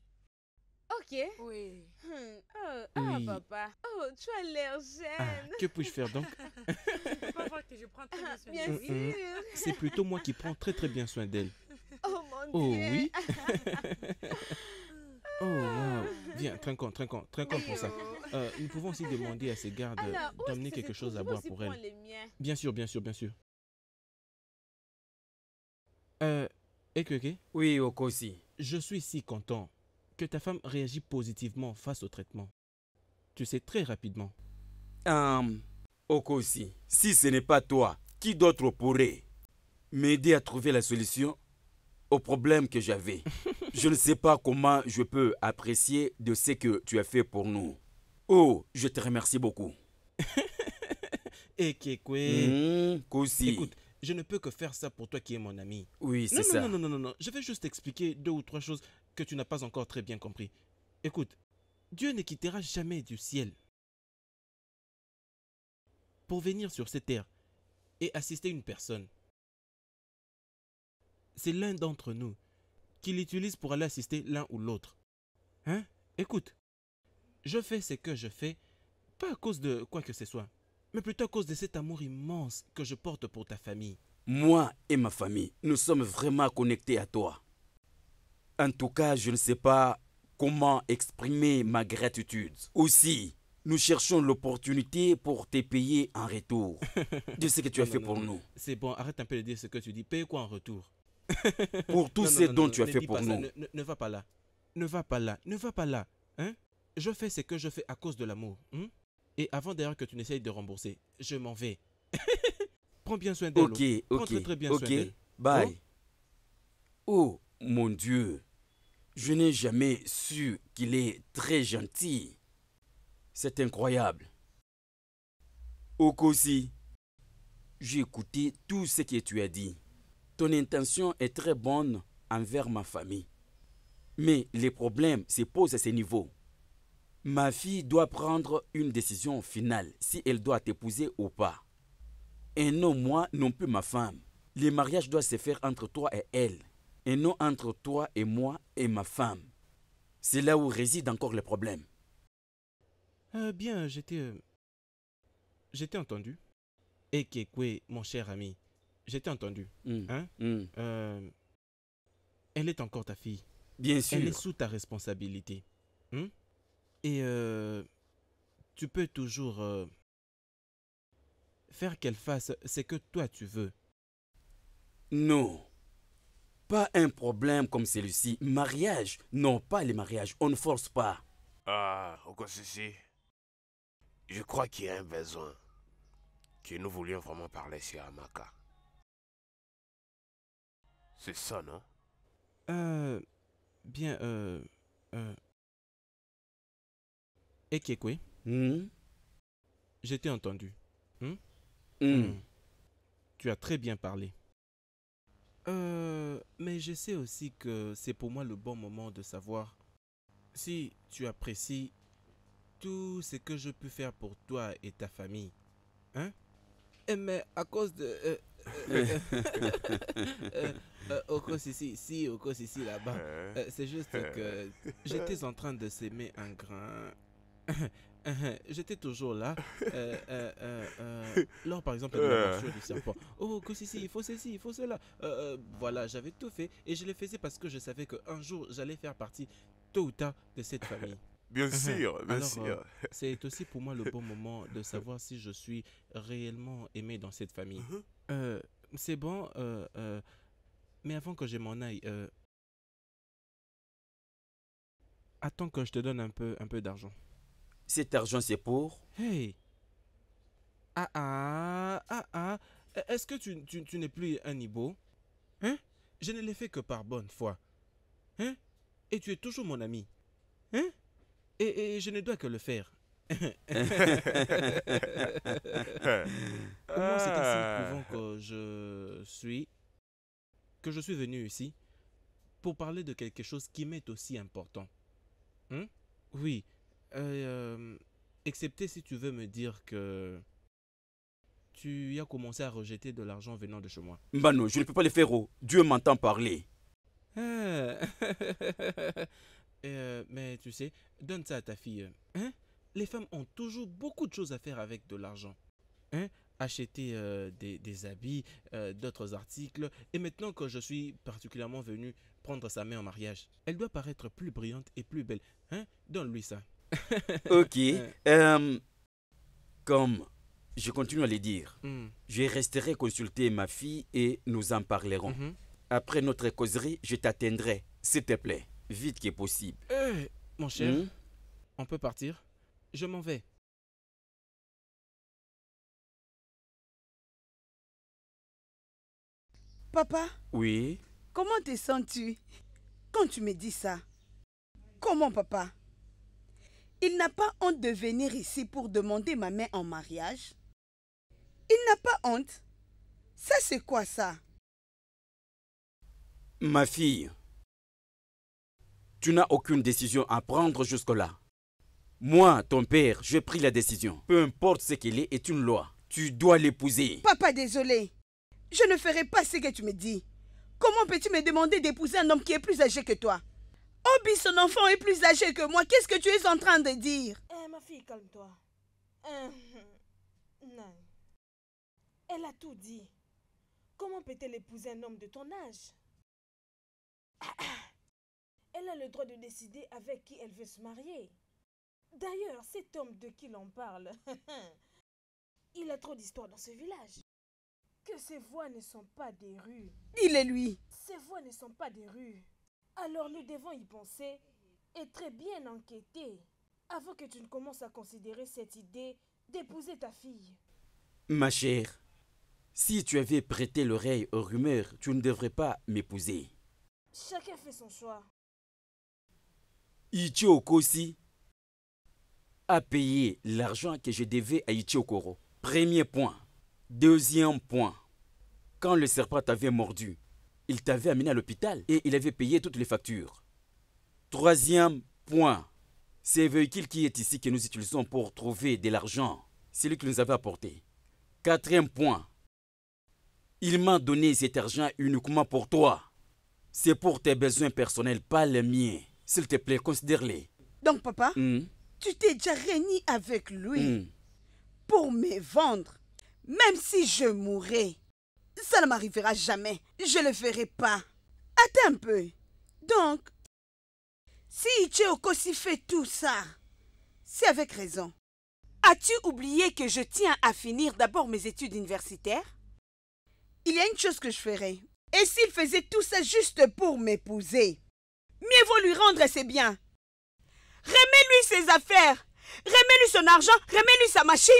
Ok. Oui. Hmm. Oh, ah, papa. Oh, tu as l'air jeune. Ah, que puis-je faire donc <laughs> Pas que je prends très bien soin ah, Bien sûr. C'est plutôt moi qui prends très très bien soin d'elle. Oh mon oh, Oui. <laughs> oh wow. Viens, trinquant, trinquant, trinquant pour ça. Oh. Euh, nous pouvons aussi demander à ces gardes d'amener quelque chose à boire pour elle. Bien sûr, bien sûr, bien sûr. Euh, Ekeke Oui, aussi. Je suis si content que ta femme réagit positivement face au traitement. Tu sais très rapidement. Um, Okosi, si ce n'est pas toi, qui d'autre pourrait m'aider à trouver la solution au problème que j'avais <laughs> Je ne sais pas comment je peux apprécier de ce que tu as fait pour nous. Oh, je te remercie beaucoup. <laughs> Et eh, Kekwe je ne peux que faire ça pour toi qui es mon ami. Oui, c'est ça. Non, non, non, non, non, je vais juste expliquer deux ou trois choses que tu n'as pas encore très bien compris. Écoute, Dieu ne quittera jamais du ciel pour venir sur cette terre et assister une personne. C'est l'un d'entre nous qui l'utilise pour aller assister l'un ou l'autre. Hein Écoute, je fais ce que je fais, pas à cause de quoi que ce soit, mais plutôt à cause de cet amour immense que je porte pour ta famille. Moi et ma famille, nous sommes vraiment connectés à toi. En tout cas, je ne sais pas comment exprimer ma gratitude. Aussi, nous cherchons l'opportunité pour te payer en retour <laughs> de ce que tu as fait pour nous. C'est bon, arrête un peu de dire ce que tu dis. Paye quoi en retour <laughs> Pour tout ce dont tu as fait pour nous. Ne, ne, va pas là. Ne va pas là. Ne va pas là. Hein? Je fais ce que je fais à cause de l'amour. Hein? Et avant d'ailleurs que tu n'essayes de rembourser, je m'en vais. <laughs> Prends bien soin d'elle. Ok, ok. Prends très, bien soin d'elle. Bye. Hein oh? mon Dieu, je n'ai jamais su qu'il est très gentil. C'est incroyable. aussi. j'ai écouté tout ce que tu as dit. Ton intention est très bonne envers ma famille. Mais les problèmes se posent à ce niveau ma fille doit prendre une décision finale si elle doit t'épouser ou pas. Et non moi, non plus ma femme. Les mariages doivent se faire entre toi et elle, et non entre toi et moi et ma femme. C'est là où réside encore le problème. Eh bien, j'étais... Euh, j'étais entendu. Et eh, Kekwe, mon cher ami, j'étais entendu. Hmm. hein? Hmm. Euh, elle est encore ta fille. Bien sûr. Elle est sous ta responsabilité. Hmm? Et euh, tu peux toujours euh, faire qu'elle fasse ce que toi tu veux. Non. Pas un problème comme celui-ci. Mariage. Non, pas les mariages. On ne force pas. Ah, au quoi ceci. Je crois qu'il y a un besoin que nous voulions vraiment parler sur Amaka. C'est ça, non Euh... Bien, euh... euh et Kekwe J'ai hmm? Je t'ai entendu. Hmm? Hmm. Tu as très bien parlé. Euh, mais je sais aussi que c'est pour moi le bon moment de savoir si tu apprécies tout ce que je peux faire pour toi et ta famille. Hein eh, Mais à cause de... Euh, euh, euh <laughs> cause ici, si, ici, là-bas. c'est juste que j'étais en train de s'aimer un grain <laughs> J'étais toujours là. Euh, euh, euh, lors, par exemple, la du serpent. <laughs> Oh, ceci, il faut ceci, il faut cela. voilà, j'avais tout fait et je le faisais parce que je savais qu'un jour, j'allais faire partie, tôt ou tard, de cette famille. <laughs> Bien sûr, bien sûr. c'est aussi pour moi le bon moment de savoir si je suis réellement aimé dans cette famille. Uh-huh. c'est bon, mais avant que je m'en aille, attends que je te donne un peu, un peu d'argent. Cet argent, c'est pour... Hey Ah ah Ah ah e-, Est-ce que tu, tu, n'es plus un Ibo Hein Je ne l'ai fait que par bonne foi. Hein Et tu es toujours mon ami. Hein et, et je ne dois que le faire. Comment <laughs> c'est assez ah. prouvant que je suis... que je suis venu ici pour parler de quelque chose qui m'est aussi important. Hein? Oui, euh, excepté si tu veux me dire que tu as commencé à rejeter de l'argent venant de chez moi. Bah non, je ne peux pas le faire. Oh. Dieu m'entend parler. <laughs> Euh, mais tu sais, donne ça à ta fille. Hein. hein? Les femmes ont toujours beaucoup de choses à faire avec de l'argent. Hein? acheter euh, des, habits, d'autres articles. Et maintenant que je suis particulièrement venu prendre sa main en mariage, elle doit paraître plus brillante et plus belle. Hein? Donne-lui ça. <laughs> ok. Euh, comme je continue à le dire, mm. je resterai consulter ma fille et nous en parlerons. Mm-hmm. Après notre causerie, je t'atteindrai, s'il te plaît, vite que possible. Eh, mon cher, hmm? on peut partir Je m'en vais. Papa Oui Comment te sens-tu quand tu me dis ça Comment, papa il n'a pas honte de venir ici pour demander ma main en mariage Il n'a pas honte Ça, c'est quoi ça Ma fille, tu n'as aucune décision à prendre jusque-là. Moi, ton père, j'ai pris la décision. Peu importe ce qu'il est, est une loi. Tu dois l'épouser. Papa, désolé. Je ne ferai pas ce que tu me dis. Comment peux-tu me demander d'épouser un homme qui est plus âgé que toi Obi, oh, son enfant est plus âgé que moi. Qu'est-ce que tu es en train de dire eh, ma fille, calme-toi. Euh, non. Elle a tout dit. Comment peut-elle épouser un homme de ton âge <coughs> Elle a le droit de décider avec qui elle veut se marier. D'ailleurs, cet homme de qui l'on parle, <laughs> il a trop d'histoires dans ce village. Que ses voix ne sont pas des rues. Il est lui. Ses voix ne sont pas des rues. Alors nous devons y penser et très bien enquêter avant que tu ne commences à considérer cette idée d'épouser ta fille. Ma chère, si tu avais prêté l'oreille aux rumeurs, tu ne devrais pas m'épouser. Chacun fait son choix. aussi a payé l'argent que je devais à Ichiokoro. Premier point. Deuxième point. Quand le serpent t'avait mordu, il t'avait amené à l'hôpital et il avait payé toutes les factures. Troisième point, c'est véhicule qui est ici que nous utilisons pour trouver de l'argent, C'est lui qui nous avait apporté. Quatrième point, il m'a donné cet argent uniquement pour toi. C'est pour tes besoins personnels, pas les miens. S'il te plaît, considère-les. Donc, papa, hmm. tu t'es déjà réuni avec lui hmm. pour me vendre, même si je mourais. Ça ne m'arrivera jamais. Je ne le ferai pas. Attends un peu. Donc, si Kossi fait tout ça, c'est avec raison. As-tu oublié que je tiens à finir d'abord mes études universitaires Il y a une chose que je ferais. Et s'il faisait tout ça juste pour m'épouser Mieux vaut lui rendre ses biens. Remets-lui ses affaires. Remets-lui son argent. Remets-lui sa machine.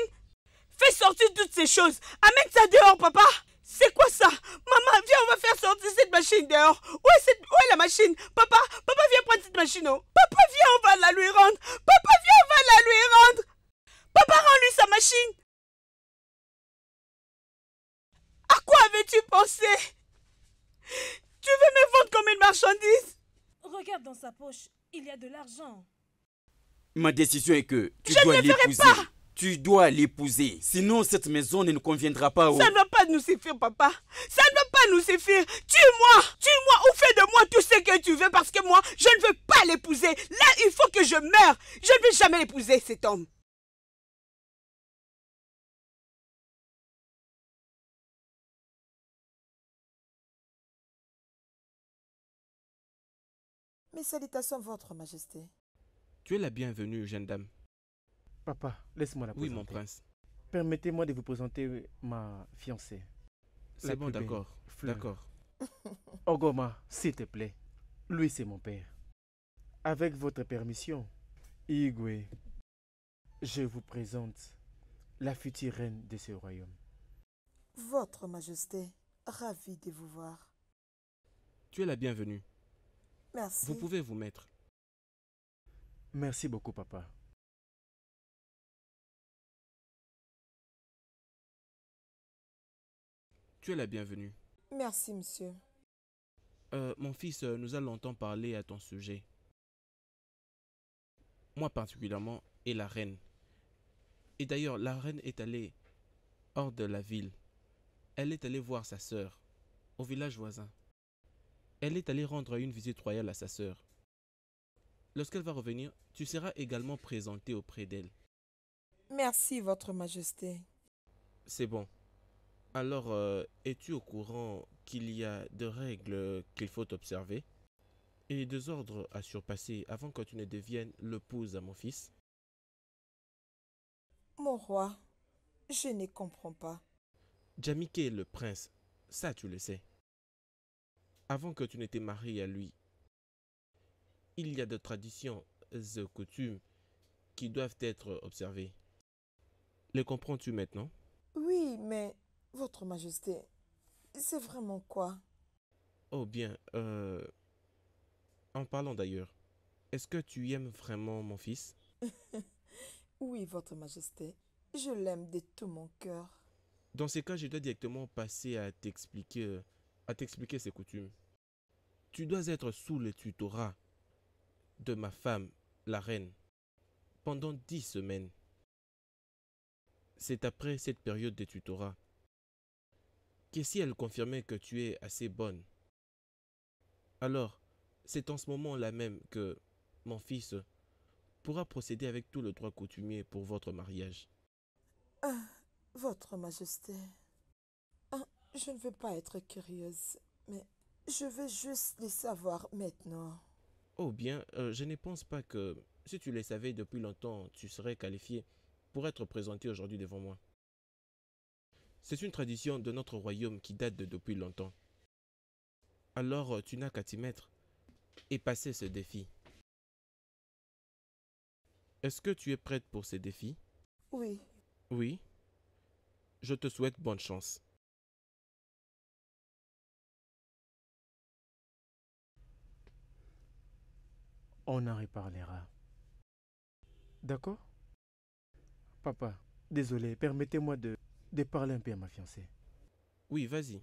Fais sortir toutes ces choses. Amène ça dehors, papa. C'est quoi ça Maman, viens, on va faire sortir cette machine dehors. Où est, la machine Papa, papa, viens prendre cette machine, oh. Papa, viens, on va la lui rendre. Papa, viens, on va la lui rendre. Papa, rends-lui sa machine. À quoi avais-tu pensé Tu veux me vendre comme une marchandise Regarde dans sa poche, il y a de l'argent. Ma décision est que tu dois l'épouser. Je ne le ferai pas tu dois l'épouser. Sinon, cette maison ne nous conviendra pas oh. Ça ne va pas nous suffire, papa. Ça ne va pas nous suffire. Tue-moi. Tue-moi ou fais de moi tout ce que tu veux parce que moi, je ne veux pas l'épouser. Là, il faut que je meure. Je ne veux jamais l'épouser, cet homme. Mes salutations, Votre Majesté. Tu es la bienvenue, jeune dame. Papa, laisse-moi la présenter. Oui, mon prince. Permettez-moi de vous présenter ma fiancée. C'est bon, d'accord. D'accord. <laughs> Ogoma, s'il te plaît. Lui, c'est mon père. Avec votre permission, Igwe, je vous présente la future reine de ce royaume. Votre Majesté, ravi de vous voir. Tu es la bienvenue. Merci. Vous pouvez vous mettre. Merci beaucoup, papa. Tu es la bienvenue. Merci, monsieur. Euh, mon fils euh, nous a longtemps parlé à ton sujet. Moi particulièrement, et la reine. Et d'ailleurs, la reine est allée hors de la ville. Elle est allée voir sa sœur, au village voisin. Elle est allée rendre une visite royale à sa sœur. Lorsqu'elle va revenir, tu seras également présenté auprès d'elle. Merci, Votre Majesté. C'est bon. Alors, euh, es-tu au courant qu'il y a des règles qu'il faut observer et deux ordres à surpasser avant que tu ne deviennes l'épouse à mon fils Mon roi, je ne comprends pas. Jamike le prince, ça tu le sais. Avant que tu n'étais marié à lui, il y a des traditions et coutumes qui doivent être observées. Les comprends-tu maintenant Oui, mais votre Majesté, c'est vraiment quoi Oh bien, euh, En parlant d'ailleurs, est-ce que tu aimes vraiment mon fils <laughs> Oui, Votre Majesté, je l'aime de tout mon cœur. Dans ce cas, je dois directement passer à t'expliquer, à t'expliquer ses coutumes. Tu dois être sous le tutorat de ma femme, la reine, pendant dix semaines. C'est après cette période de tutorat que si elle confirmait que tu es assez bonne. Alors, c'est en ce moment-là même que mon fils pourra procéder avec tout le droit coutumier pour votre mariage. Ah, votre Majesté. Ah, je ne veux pas être curieuse, mais je veux juste les savoir maintenant. Oh bien, euh, je ne pense pas que si tu les savais depuis longtemps, tu serais qualifié pour être présenté aujourd'hui devant moi. C'est une tradition de notre royaume qui date de depuis longtemps. Alors euh, tu n'as qu'à t'y mettre et passer ce défi. Est-ce que tu es prête pour ce défi Oui. Oui Je te souhaite bonne chance. On en reparlera. D'accord Papa, désolé, permettez-moi de de parler un peu à ma fiancée. Oui, vas-y.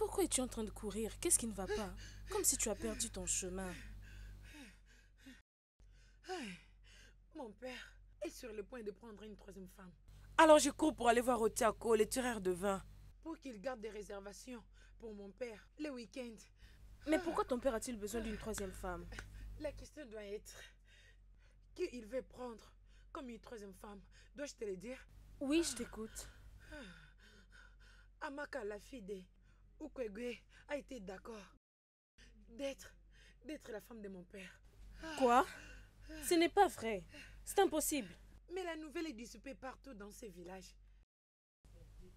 Pourquoi es-tu en train de courir Qu'est-ce qui ne va pas Comme si tu as perdu ton chemin. Mon père est sur le point de prendre une troisième femme. Alors je cours pour aller voir Otiako, le tireur de vin. Pour qu'il garde des réservations pour mon père le week-end. Mais pourquoi ton père a-t-il besoin d'une troisième femme La question doit être qui il veut prendre comme une troisième femme. Dois-je te le dire Oui, je t'écoute. Ah, Amaka, la fille Ukwegwe a été d'accord d'être d'être la femme de mon père. Quoi Ce n'est pas vrai. C'est impossible. Mais la nouvelle est dissipée partout dans ce village.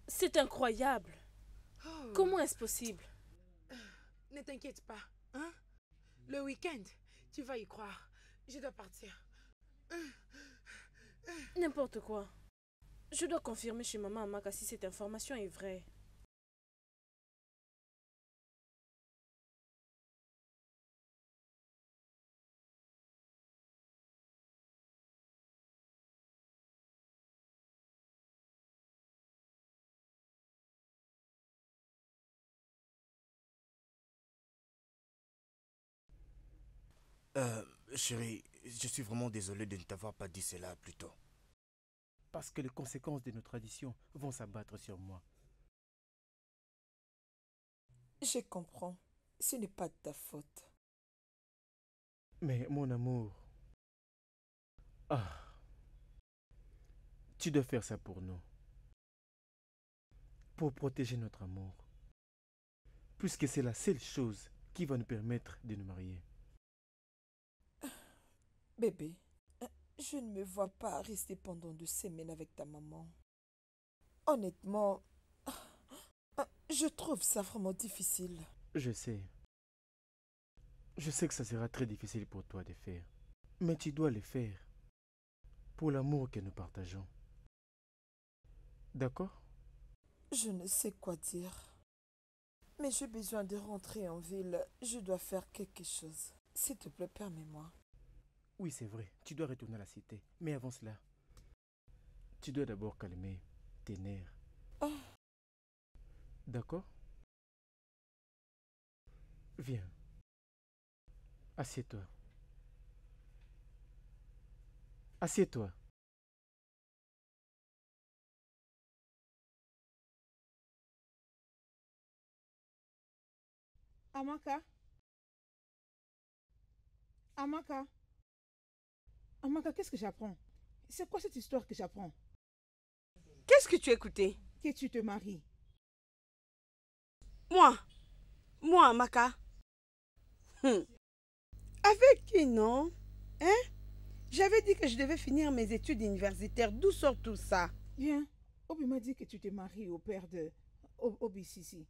C'est incroyable. Oh. Comment est-ce possible Ne t'inquiète pas. Hein? Le week-end, tu vas y croire. Je dois partir. N'importe quoi. Je dois confirmer chez maman Amaka si cette information est vraie. Euh, chérie, je suis vraiment désolé de ne t'avoir pas dit cela plus tôt. Parce que les conséquences de nos traditions vont s'abattre sur moi. Je comprends. Ce n'est pas de ta faute. Mais mon amour... Ah. Tu dois faire ça pour nous. Pour protéger notre amour. Puisque c'est la seule chose qui va nous permettre de nous marier. Bébé, hein, je ne me vois pas rester pendant deux semaines avec ta maman. Honnêtement, ah, ah, je trouve ça vraiment difficile. Je sais. Je sais que ça sera très difficile pour toi de faire. Mais tu dois le faire. Pour l'amour que nous partageons. D'accord Je ne sais quoi dire. Mais j'ai besoin de rentrer en ville. Je dois faire quelque chose. S'il te plaît, permets-moi. Oui, c'est vrai, tu dois retourner à la cité. Mais avant cela, tu dois d'abord calmer tes nerfs. Oh. D'accord Viens. Assieds-toi. Assieds-toi. Amaka Amaka Amaka, oh qu'est-ce que j'apprends C'est quoi cette histoire que j'apprends Qu'est-ce que tu écoutais Que tu te maries. Moi Moi, Amaka hmm. Avec qui, non Hein J'avais dit que je devais finir mes études universitaires. D'où sort tout ça Viens, Obi m'a dit que tu te maries au père de Obi Sisi.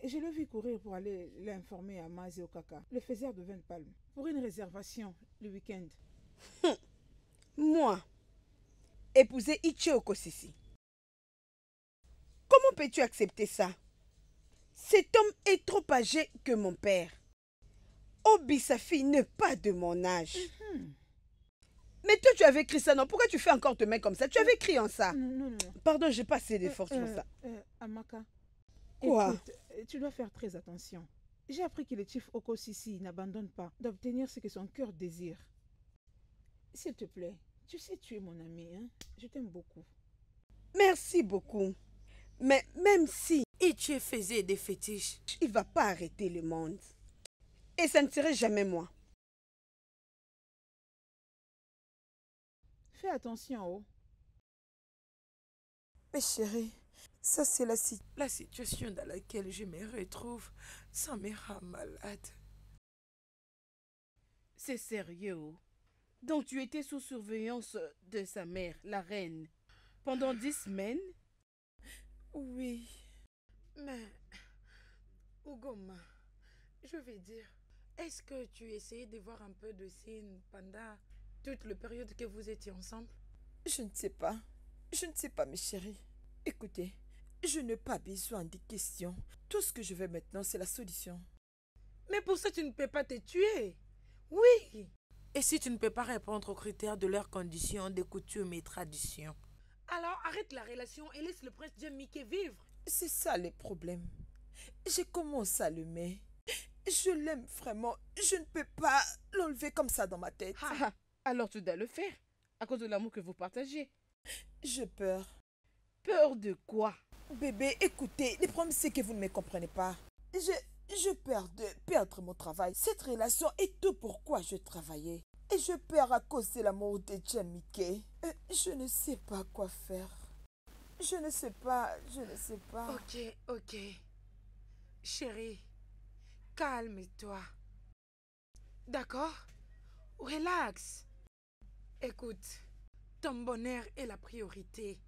Et je le vis courir pour aller l'informer à Mazé Kaka, le faiseur de 20 palmes, pour une réservation le week-end. Hmm. moi, épouser Ichi Okosisi. Comment peux-tu accepter ça Cet homme est trop âgé que mon père. Obi, sa fille, n'est pas de mon âge. Mm-hmm. Mais toi, tu avais écrit ça, non Pourquoi tu fais encore te mettre comme ça Tu avais écrit en ça Non, non. Pardon, j'ai passé assez d'efforts euh, euh, ça. Euh, Amaka. Quoi Tu dois faire très attention. J'ai appris que le chief Okosisi n'abandonne pas d'obtenir ce que son cœur désire. S'il te plaît, tu sais, tu es mon ami, hein? Je t'aime beaucoup. Merci beaucoup. Mais même si te faisait des fétiches, il va pas arrêter le monde. Et ça ne serait jamais moi. Fais attention, oh. Mais chérie, ça c'est la, situation dans laquelle je me retrouve. Ça me rend malade. C'est sérieux, oh. Donc tu étais sous surveillance de sa mère, la reine, pendant dix semaines Oui. Mais, Ugoma, je vais dire, est-ce que tu essayais de voir un peu de Sine, pendant toute la période que vous étiez ensemble Je ne sais pas. Je ne sais pas, mes chéris. Écoutez, je n'ai pas besoin des questions. Tout ce que je veux maintenant, c'est la solution. Mais pour ça, tu ne peux pas te tuer. Oui, et si tu ne peux pas répondre aux critères de leurs conditions, des coutumes et traditions Alors arrête la relation et laisse le prince Jimmy Mickey vivre. C'est ça le problème. Je commence à l'aimer. Je l'aime vraiment. Je ne peux pas l'enlever comme ça dans ma tête. Ah, ah. alors tu dois le faire, à cause de l'amour que vous partagez. J'ai peur. Peur de quoi Bébé, écoutez, le problème c'est que vous ne me comprenez pas. Je, je perds de perdre mon travail, cette relation est tout pourquoi je travaillais. Et je perds à cause de l'amour de Jamie. Mickey. Euh, je ne sais pas quoi faire. Je ne sais pas, je ne sais pas. Ok, ok. Chérie, calme-toi. D'accord Relax. Écoute, ton bonheur est la priorité.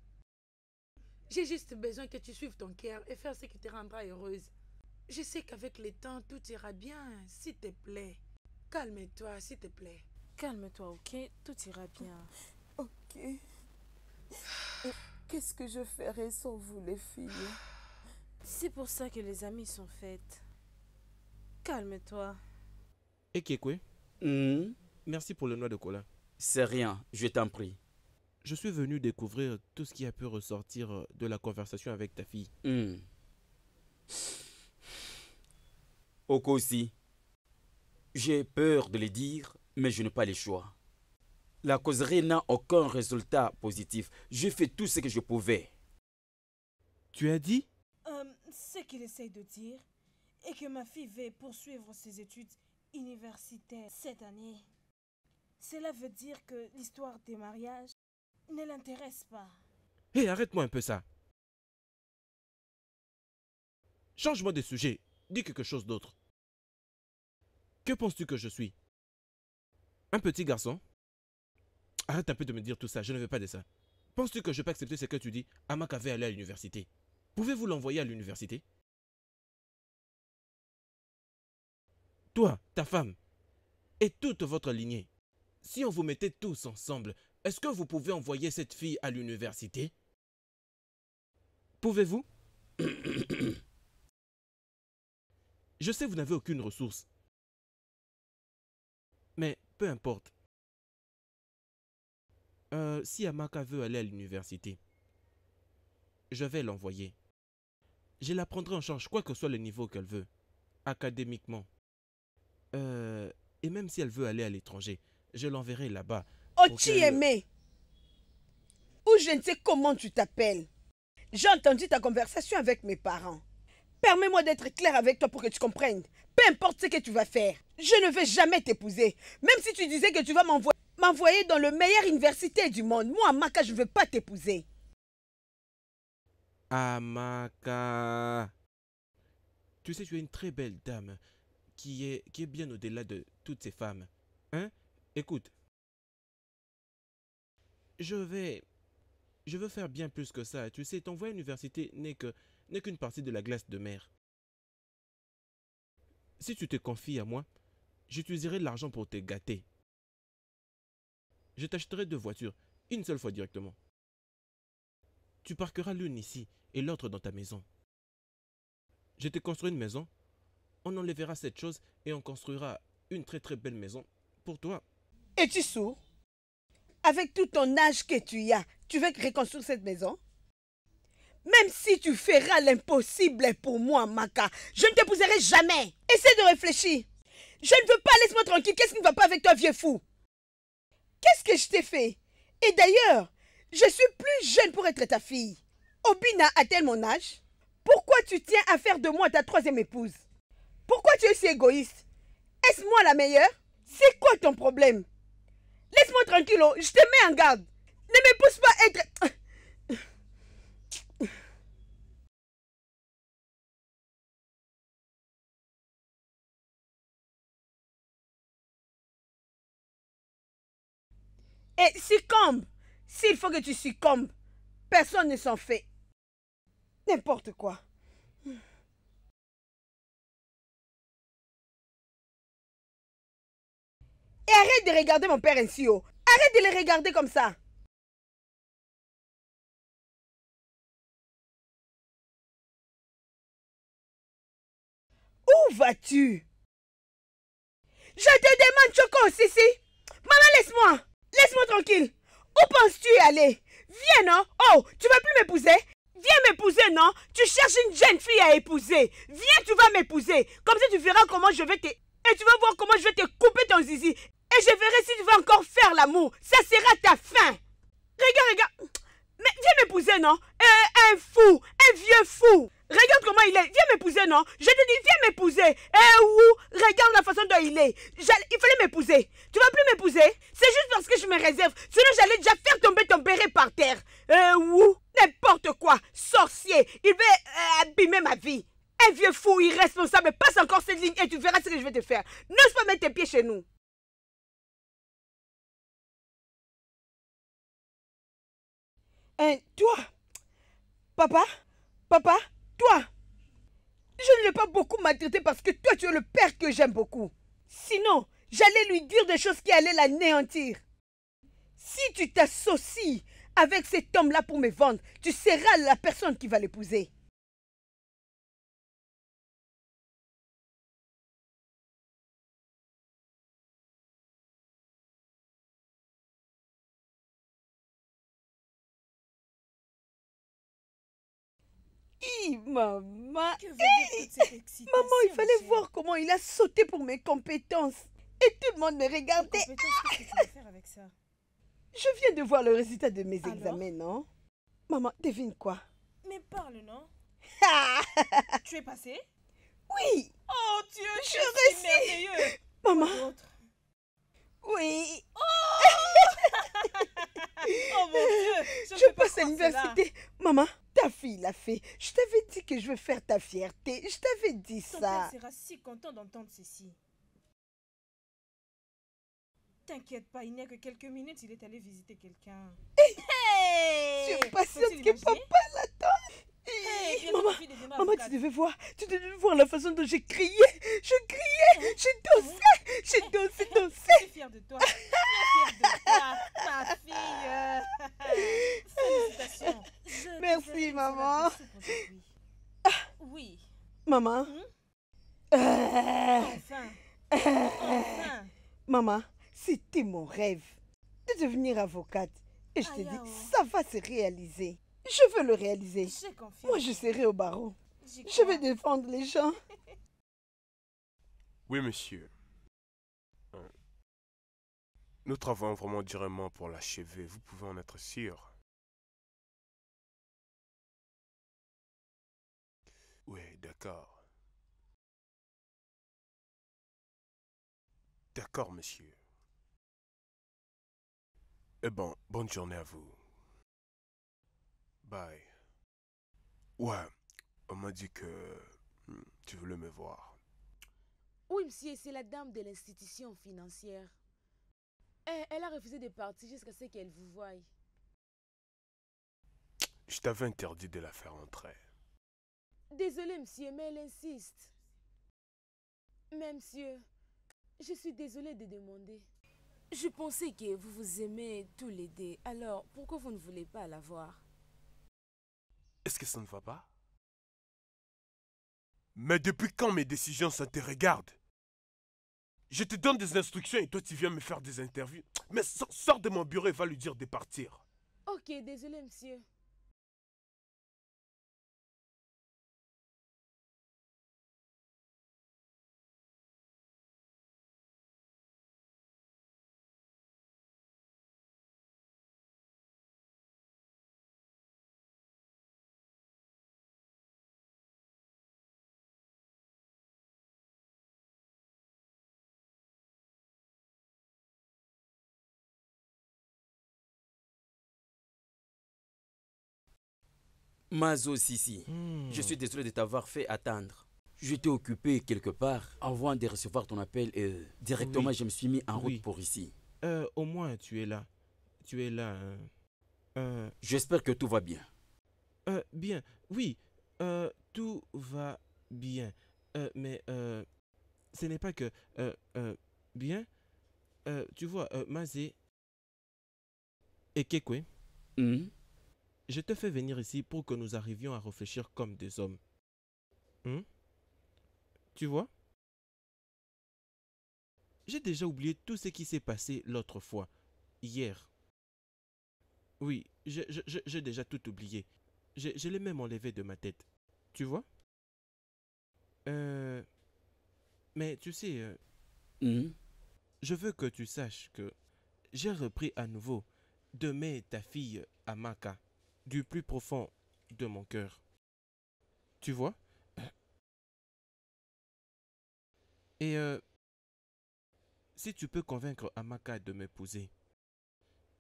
J'ai juste besoin que tu suives ton cœur et faire ce qui te rendra heureuse. Je sais qu'avec le temps, tout ira bien, s'il te plaît. Calme-toi, s'il te plaît. Calme-toi, ok Tout ira bien. Ok. Qu'est-ce que je ferai sans vous, les filles C'est pour ça que les amis sont faites. Calme-toi. Et Kekwe hmm? Merci pour le noix de cola. C'est rien, je t'en prie. Je suis venu découvrir tout ce qui a pu ressortir de la conversation avec ta fille. Mmh si, j'ai peur de le dire, mais je n'ai pas le choix. La causerie n'a aucun résultat positif. J'ai fait tout ce que je pouvais. Tu as dit euh, Ce qu'il essaie de dire est que ma fille veut poursuivre ses études universitaires cette année. Cela veut dire que l'histoire des mariages ne l'intéresse pas. Hé, arrête-moi un peu ça. Change-moi de sujet. Dis quelque chose d'autre. Que penses-tu que je suis Un petit garçon Arrête un peu de me dire tout ça, je ne veux pas de ça. Penses-tu que je peux accepter ce que tu dis Amak avait allé à l'université. Pouvez-vous l'envoyer à l'université Toi, ta femme, et toute votre lignée, si on vous mettait tous ensemble, est-ce que vous pouvez envoyer cette fille à l'université Pouvez-vous <coughs> Je sais, vous n'avez aucune ressource. Mais peu importe. Euh, si Amaka veut aller à l'université, je vais l'envoyer. Je la prendrai en charge, quoi que soit le niveau qu'elle veut, académiquement. Euh, et même si elle veut aller à l'étranger, je l'enverrai là-bas. Oh, tu euh, aimé Ou je ne sais comment tu t'appelles. J'ai entendu ta conversation avec mes parents. Permets-moi d'être clair avec toi pour que tu comprennes. Peu importe ce que tu vas faire, je ne vais jamais t'épouser. Même si tu disais que tu vas m'envoyer dans le meilleure université du monde, moi, Amaka, je ne veux pas t'épouser. Amaka. Tu sais, tu es une très belle dame qui est, qui est bien au-delà de toutes ces femmes. Hein Écoute. Je vais. Je veux faire bien plus que ça. Tu sais, ton à l'université n'est que n'est qu'une partie de la glace de mer. Si tu te confies à moi, j'utiliserai l'argent pour te gâter. Je t'achèterai deux voitures, une seule fois directement. Tu parqueras l'une ici et l'autre dans ta maison. Je te construis une maison, on enlèvera cette chose et on construira une très très belle maison pour toi. Es-tu sourd Avec tout ton âge que tu as, tu veux reconstruire cette maison même si tu feras l'impossible pour moi, Maka, je ne t'épouserai jamais. Essaie de réfléchir. Je ne veux pas, laisse-moi tranquille. Qu'est-ce qui ne va pas avec toi, vieux fou Qu'est-ce que je t'ai fait Et d'ailleurs, je suis plus jeune pour être ta fille. Obina a-t-elle mon âge Pourquoi tu tiens à faire de moi ta troisième épouse Pourquoi tu es si égoïste Est-ce moi la meilleure C'est quoi ton problème Laisse-moi tranquille, oh, je te mets en garde. Ne me pousse pas à être... Et succombe. S'il faut que tu succombes, personne ne s'en fait. N'importe quoi. Et arrête de regarder mon père ainsi, oh. Arrête de le regarder comme ça. Où vas-tu Je te demande, Choco, si. Maman, laisse-moi. Laisse-moi tranquille. Où penses-tu aller Viens, non Oh, tu vas plus m'épouser Viens m'épouser, non Tu cherches une jeune fille à épouser. Viens, tu vas m'épouser. Comme ça, tu verras comment je vais te... Et tu vas voir comment je vais te couper ton zizi. Et je verrai si tu vas encore faire l'amour. Ça sera ta fin. Regarde, regarde. Mais viens m'épouser, non Un fou, un vieux fou. Regarde comment il est. Viens m'épouser, non Je te dis, viens m'épouser. Eh ou, regarde la façon dont il est. Il fallait m'épouser. Tu vas plus m'épouser C'est juste parce que je me réserve. Sinon, j'allais déjà faire tomber ton béret par terre. Eh ou, n'importe quoi. Sorcier. Il veut euh, abîmer ma vie. Un vieux fou irresponsable, passe encore cette ligne et tu verras ce que je vais te faire. N'ose pas mettre tes pieds chez nous. Et toi Papa Papa toi, je ne l'ai pas beaucoup maltraité parce que toi, tu es le père que j'aime beaucoup. Sinon, j'allais lui dire des choses qui allaient l'anéantir. Si tu t'associes avec cet homme-là pour me vendre, tu seras la personne qui va l'épouser. maman. il fallait voir comment il a sauté pour mes compétences. Et tout le monde me regardait. Je viens de voir le résultat de mes examens, non Maman, devine quoi Mais parle, non Tu es passé Oui. Oh Dieu, je réussis. Maman. Oui. Oh, <laughs> oh, mon Dieu. Je, je passe à l'université. Maman, ta fille l'a fait. Je t'avais dit que je veux faire ta fierté. Je t'avais dit Ton ça. Père sera si content d'entendre ceci. T'inquiète pas, il n'y a que quelques minutes, il est allé visiter quelqu'un. Eh, hey, que papa l'attend maman, tu devais voir, tu devais voir la façon dont j'ai crié, je criais, oh, j'ai oh. dansé, j'ai dansé, <laughs> dansé. Je suis fière de toi, je suis de toi, ma fille. <laughs> Félicitations. Merci maman. Ah. Oui. Maman. Hmm? Enfin. Maman, c'était mon rêve de devenir avocate. Et je te dis, ça va se réaliser. Je veux le réaliser. Moi, je serai au barreau. Je vais défendre les gens. <laughs> Oui, monsieur. Euh, nous travaillons vraiment durement pour l'achever, vous pouvez en être sûr. Oui, d'accord. D'accord, monsieur. Eh bon, bonne journée à vous. Bye. Ouais, on m'a dit que hmm, tu voulais me voir. Oui, monsieur, c'est la dame de l'institution financière. Elle, eh, elle a refusé de partir jusqu'à ce qu'elle vous voie. Je t'avais interdit de la faire entrer. Désolé, monsieur, mais elle insiste. Mais monsieur, je suis désolée de demander. Je pensais que vous vous aimez tous les deux, alors pourquoi vous ne voulez pas la voir est-ce que ça ne va pas Mais depuis quand mes décisions, ça te regarde Je te donne des instructions et toi tu viens me faire des interviews. Mais sors de mon bureau et va lui dire de partir. Ok, désolé monsieur. Mazo Sissi, hmm. je suis désolé de t'avoir fait attendre. J'étais occupé quelque part avant de recevoir ton appel et directement je me suis mis en route pour ici. Euh, au moins tu es là. Tu es là. Hein. Euh... J'espère que tout va bien. Euh, bien, oui, euh, tout va bien. Euh, mais ce n'est pas que bien. tu vois, Mazé et Kekwe. Hmm. Je te fais venir ici pour que nous arrivions à réfléchir comme des hommes. Hein? Tu vois J'ai déjà oublié tout ce qui s'est passé l'autre fois, hier. Oui, j'ai déjà tout oublié. Je, l'ai même enlevé de ma tête. Tu vois Euh... Mais tu sais... Euh, hmm? Je veux que tu saches que j'ai repris à nouveau de ta fille Amaka du plus profond de mon cœur. Tu vois <clears throat> Et euh, si tu peux convaincre Amaka de m'épouser,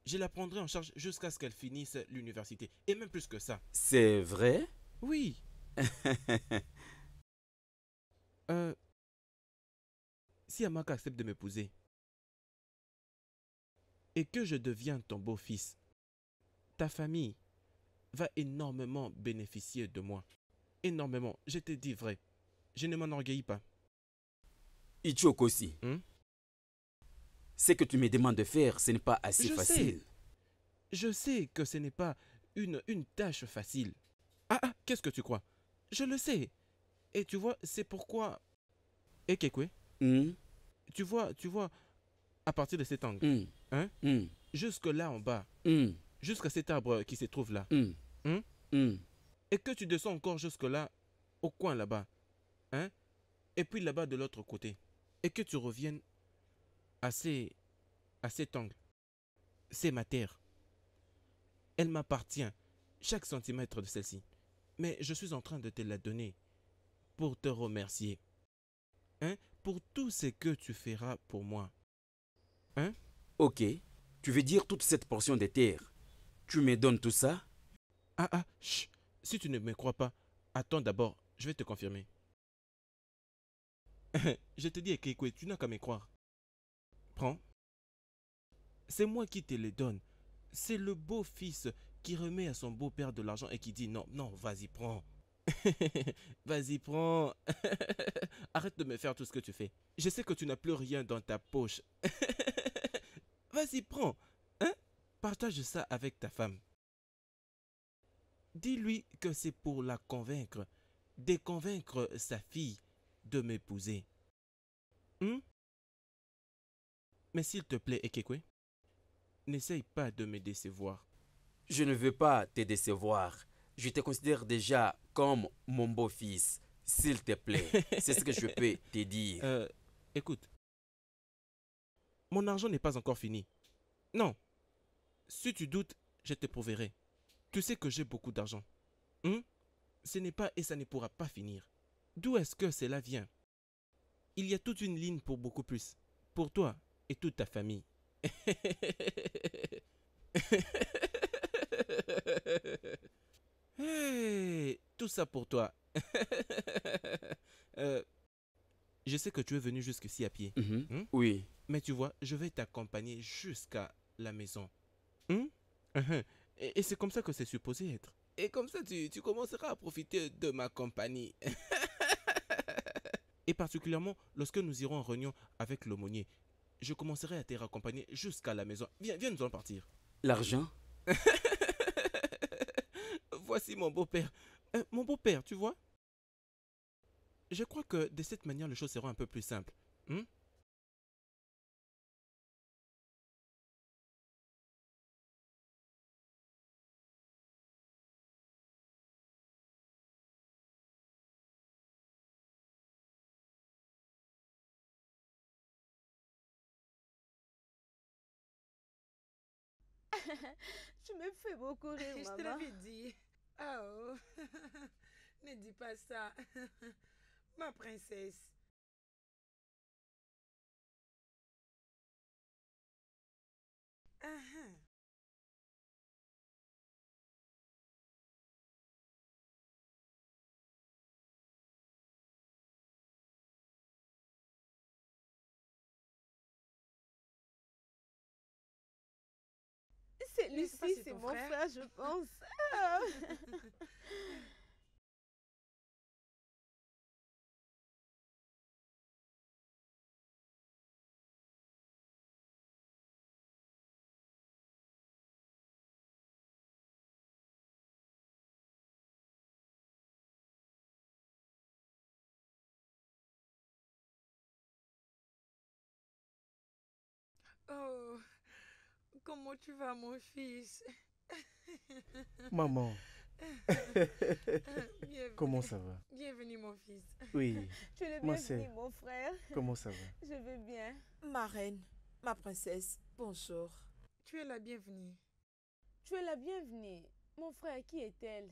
je la prendrai en charge jusqu'à ce qu'elle finisse l'université, et même plus que ça. C'est vrai Oui. <laughs> Euh, si Amaka accepte de m'épouser, et que je deviens ton beau-fils, ta famille va énormément bénéficier de moi. Énormément. Je te dis vrai. Je ne m'enorgueillis pas. aussi. aussi. Hmm? ce que tu me demandes de faire, ce n'est pas assez facile. Je sais que ce n'est pas une, une tâche facile. Ah, ah qu'est-ce que tu crois Je le sais. Et tu vois, c'est pourquoi... Et eh, Kekwe hmm? Tu vois, tu vois, à partir de cet angle, hmm. hein? jusque là en bas, jusqu'à cet arbre qui se trouve là. Hmm. Hmm? Hmm. Et que tu descends encore jusque-là, au coin là-bas. Hein? Et puis là-bas de l'autre côté. Et que tu reviennes à, à cet angle. C'est ma terre. Elle m'appartient, chaque centimètre de celle-ci. Mais je suis en train de te la donner pour te remercier. Hein? Pour tout ce que tu feras pour moi. Hein? Ok. Tu veux dire toute cette portion des terres. Tu me donnes tout ça Ah ah, chut. Si tu ne me crois pas, attends d'abord, je vais te confirmer. <laughs> je te dis, Ekekwe, tu n'as qu'à me croire. Prends. C'est moi qui te les donne. C'est le beau-fils qui remet à son beau-père de l'argent et qui dit non, non, vas-y, prends. <laughs> vas-y, prends. <laughs> Arrête de me faire tout ce que tu fais. Je sais que tu n'as plus rien dans ta poche. vas-y, prends. Partage ça avec ta femme. Dis-lui que c'est pour la convaincre, déconvaincre sa fille de m'épouser. Hum? Mais s'il te plaît, Ekekwe, n'essaye pas de me décevoir. Je ne veux pas te décevoir. Je te considère déjà comme mon beau-fils. S'il te plaît, <laughs> c'est ce que je peux te dire. Euh, écoute, mon argent n'est pas encore fini. Non, si tu doutes, je te prouverai. Tu sais que j'ai beaucoup d'argent. Hum? Ce n'est pas et ça ne pourra pas finir. D'où est-ce que cela vient Il y a toute une ligne pour beaucoup plus. Pour toi et toute ta famille. <laughs> tout ça pour toi. <laughs> Euh, je sais que tu es venu jusqu'ici à pied. Mhm. Hmm? Oui. Mais tu vois, je vais t'accompagner jusqu'à la maison. Hum? Et, c'est comme ça que c'est supposé être. Et comme ça, tu, commenceras à profiter de ma compagnie. <laughs> et particulièrement lorsque nous irons en réunion avec l'aumônier, je commencerai à te raccompagner jusqu'à la maison. Viens, viens, nous allons partir. L'argent <laughs> Voici mon beau-père. Euh, mon beau-père, tu vois Je crois que de cette manière, les choses seront un peu plus simples. Hein? Tu me fais beaucoup rire, maman. <laughs> Je te l'avais dit. Ah, oh, <laughs> ne dis pas ça. <laughs> Ma princesse, Lucie, c'est mon frère je pense. <laughs> Oh Comment tu vas, mon fils Maman. <laughs> Comment ça va Bienvenue, mon fils. Oui. Tu es mon frère. Comment ça va Je vais bien. Ma reine, ma princesse, bonjour. Tu es la bienvenue. Tu es la bienvenue. Mon frère, qui est-elle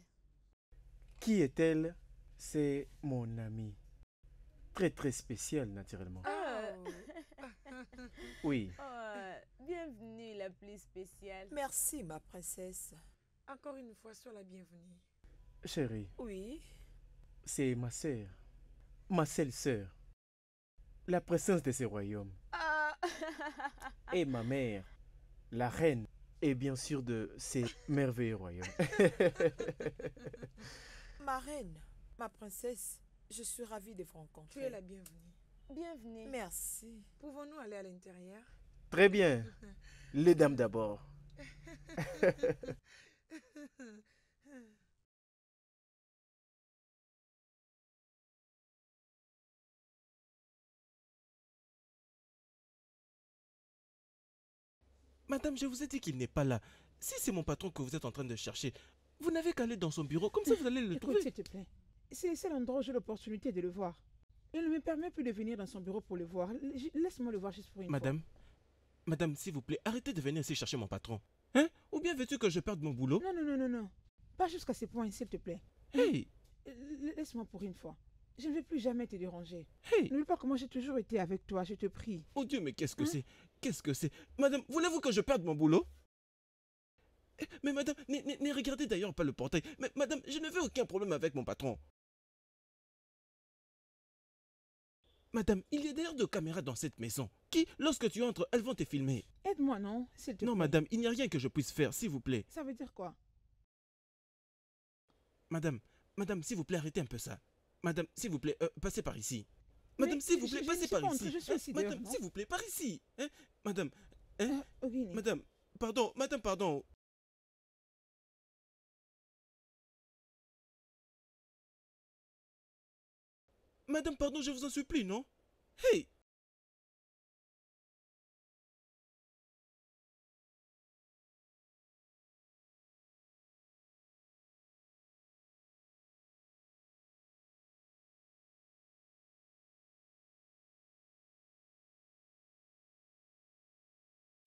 Qui est-elle C'est mon amie. Très, très spéciale, naturellement. Ah. <laughs> <laughs> oui. Oh bienvenue la plus spéciale. Merci, ma princesse. Encore une fois, sois la bienvenue. Chérie. Oui. C'est ma sœur. Ma seule sœur. La princesse de ce royaume. Ah. Et ma mère, la reine. Et bien sûr de ces merveilleux royaumes. <laughs> ma reine, ma princesse, je suis ravie de vous rencontrer. Tu es la bienvenue. Bienvenue. Merci. Pouvons-nous aller à l'intérieur Très bien. Les dames d'abord. <laughs> Madame, je vous ai dit qu'il n'est pas là. Si c'est mon patron que vous êtes en train de chercher, vous n'avez qu'à aller dans son bureau, comme ça vous allez le trouver. trouver. S'il te plaît, c'est l'endroit où j'ai l'opportunité de le voir. Il ne me permet plus de venir dans son bureau pour le voir. Laisse-moi le voir juste pour une Madame, Madame, s'il vous plaît, arrêtez de venir ici chercher mon patron. Hein Ou bien veux-tu que je perde mon boulot Non, non, non, non, non. Pas jusqu'à ce point, s'il te plaît. Hein? Hey euh, Laisse-moi pour une fois. Je ne vais plus jamais te déranger. Hey N'oublie pas comment j'ai toujours été avec toi, je te prie. Oh Dieu, mais qu'est-ce que hein? c'est Qu'est-ce que c'est Madame, voulez-vous que je perde mon boulot eh, Mais madame, ne regardez d'ailleurs pas le portail. Mais madame, je ne veux aucun problème avec mon patron. Madame, il y a d'ailleurs deux caméras dans cette maison qui, lorsque tu entres, elles vont te filmer. Aide-moi, non Non, madame, il n'y a rien que je puisse faire, s'il vous plaît. Ça veut dire quoi Madame, madame, s'il vous plaît, arrêtez un peu ça. Madame, s'il vous plaît, euh, passez par ici. madame, s'il vous plaît, passez par ici. madame, s'il vous plaît, par ici. Hein. madame, hein. Euh, madame, pardon, madame, pardon. Madame, pardon, je vous en supplie, non Hey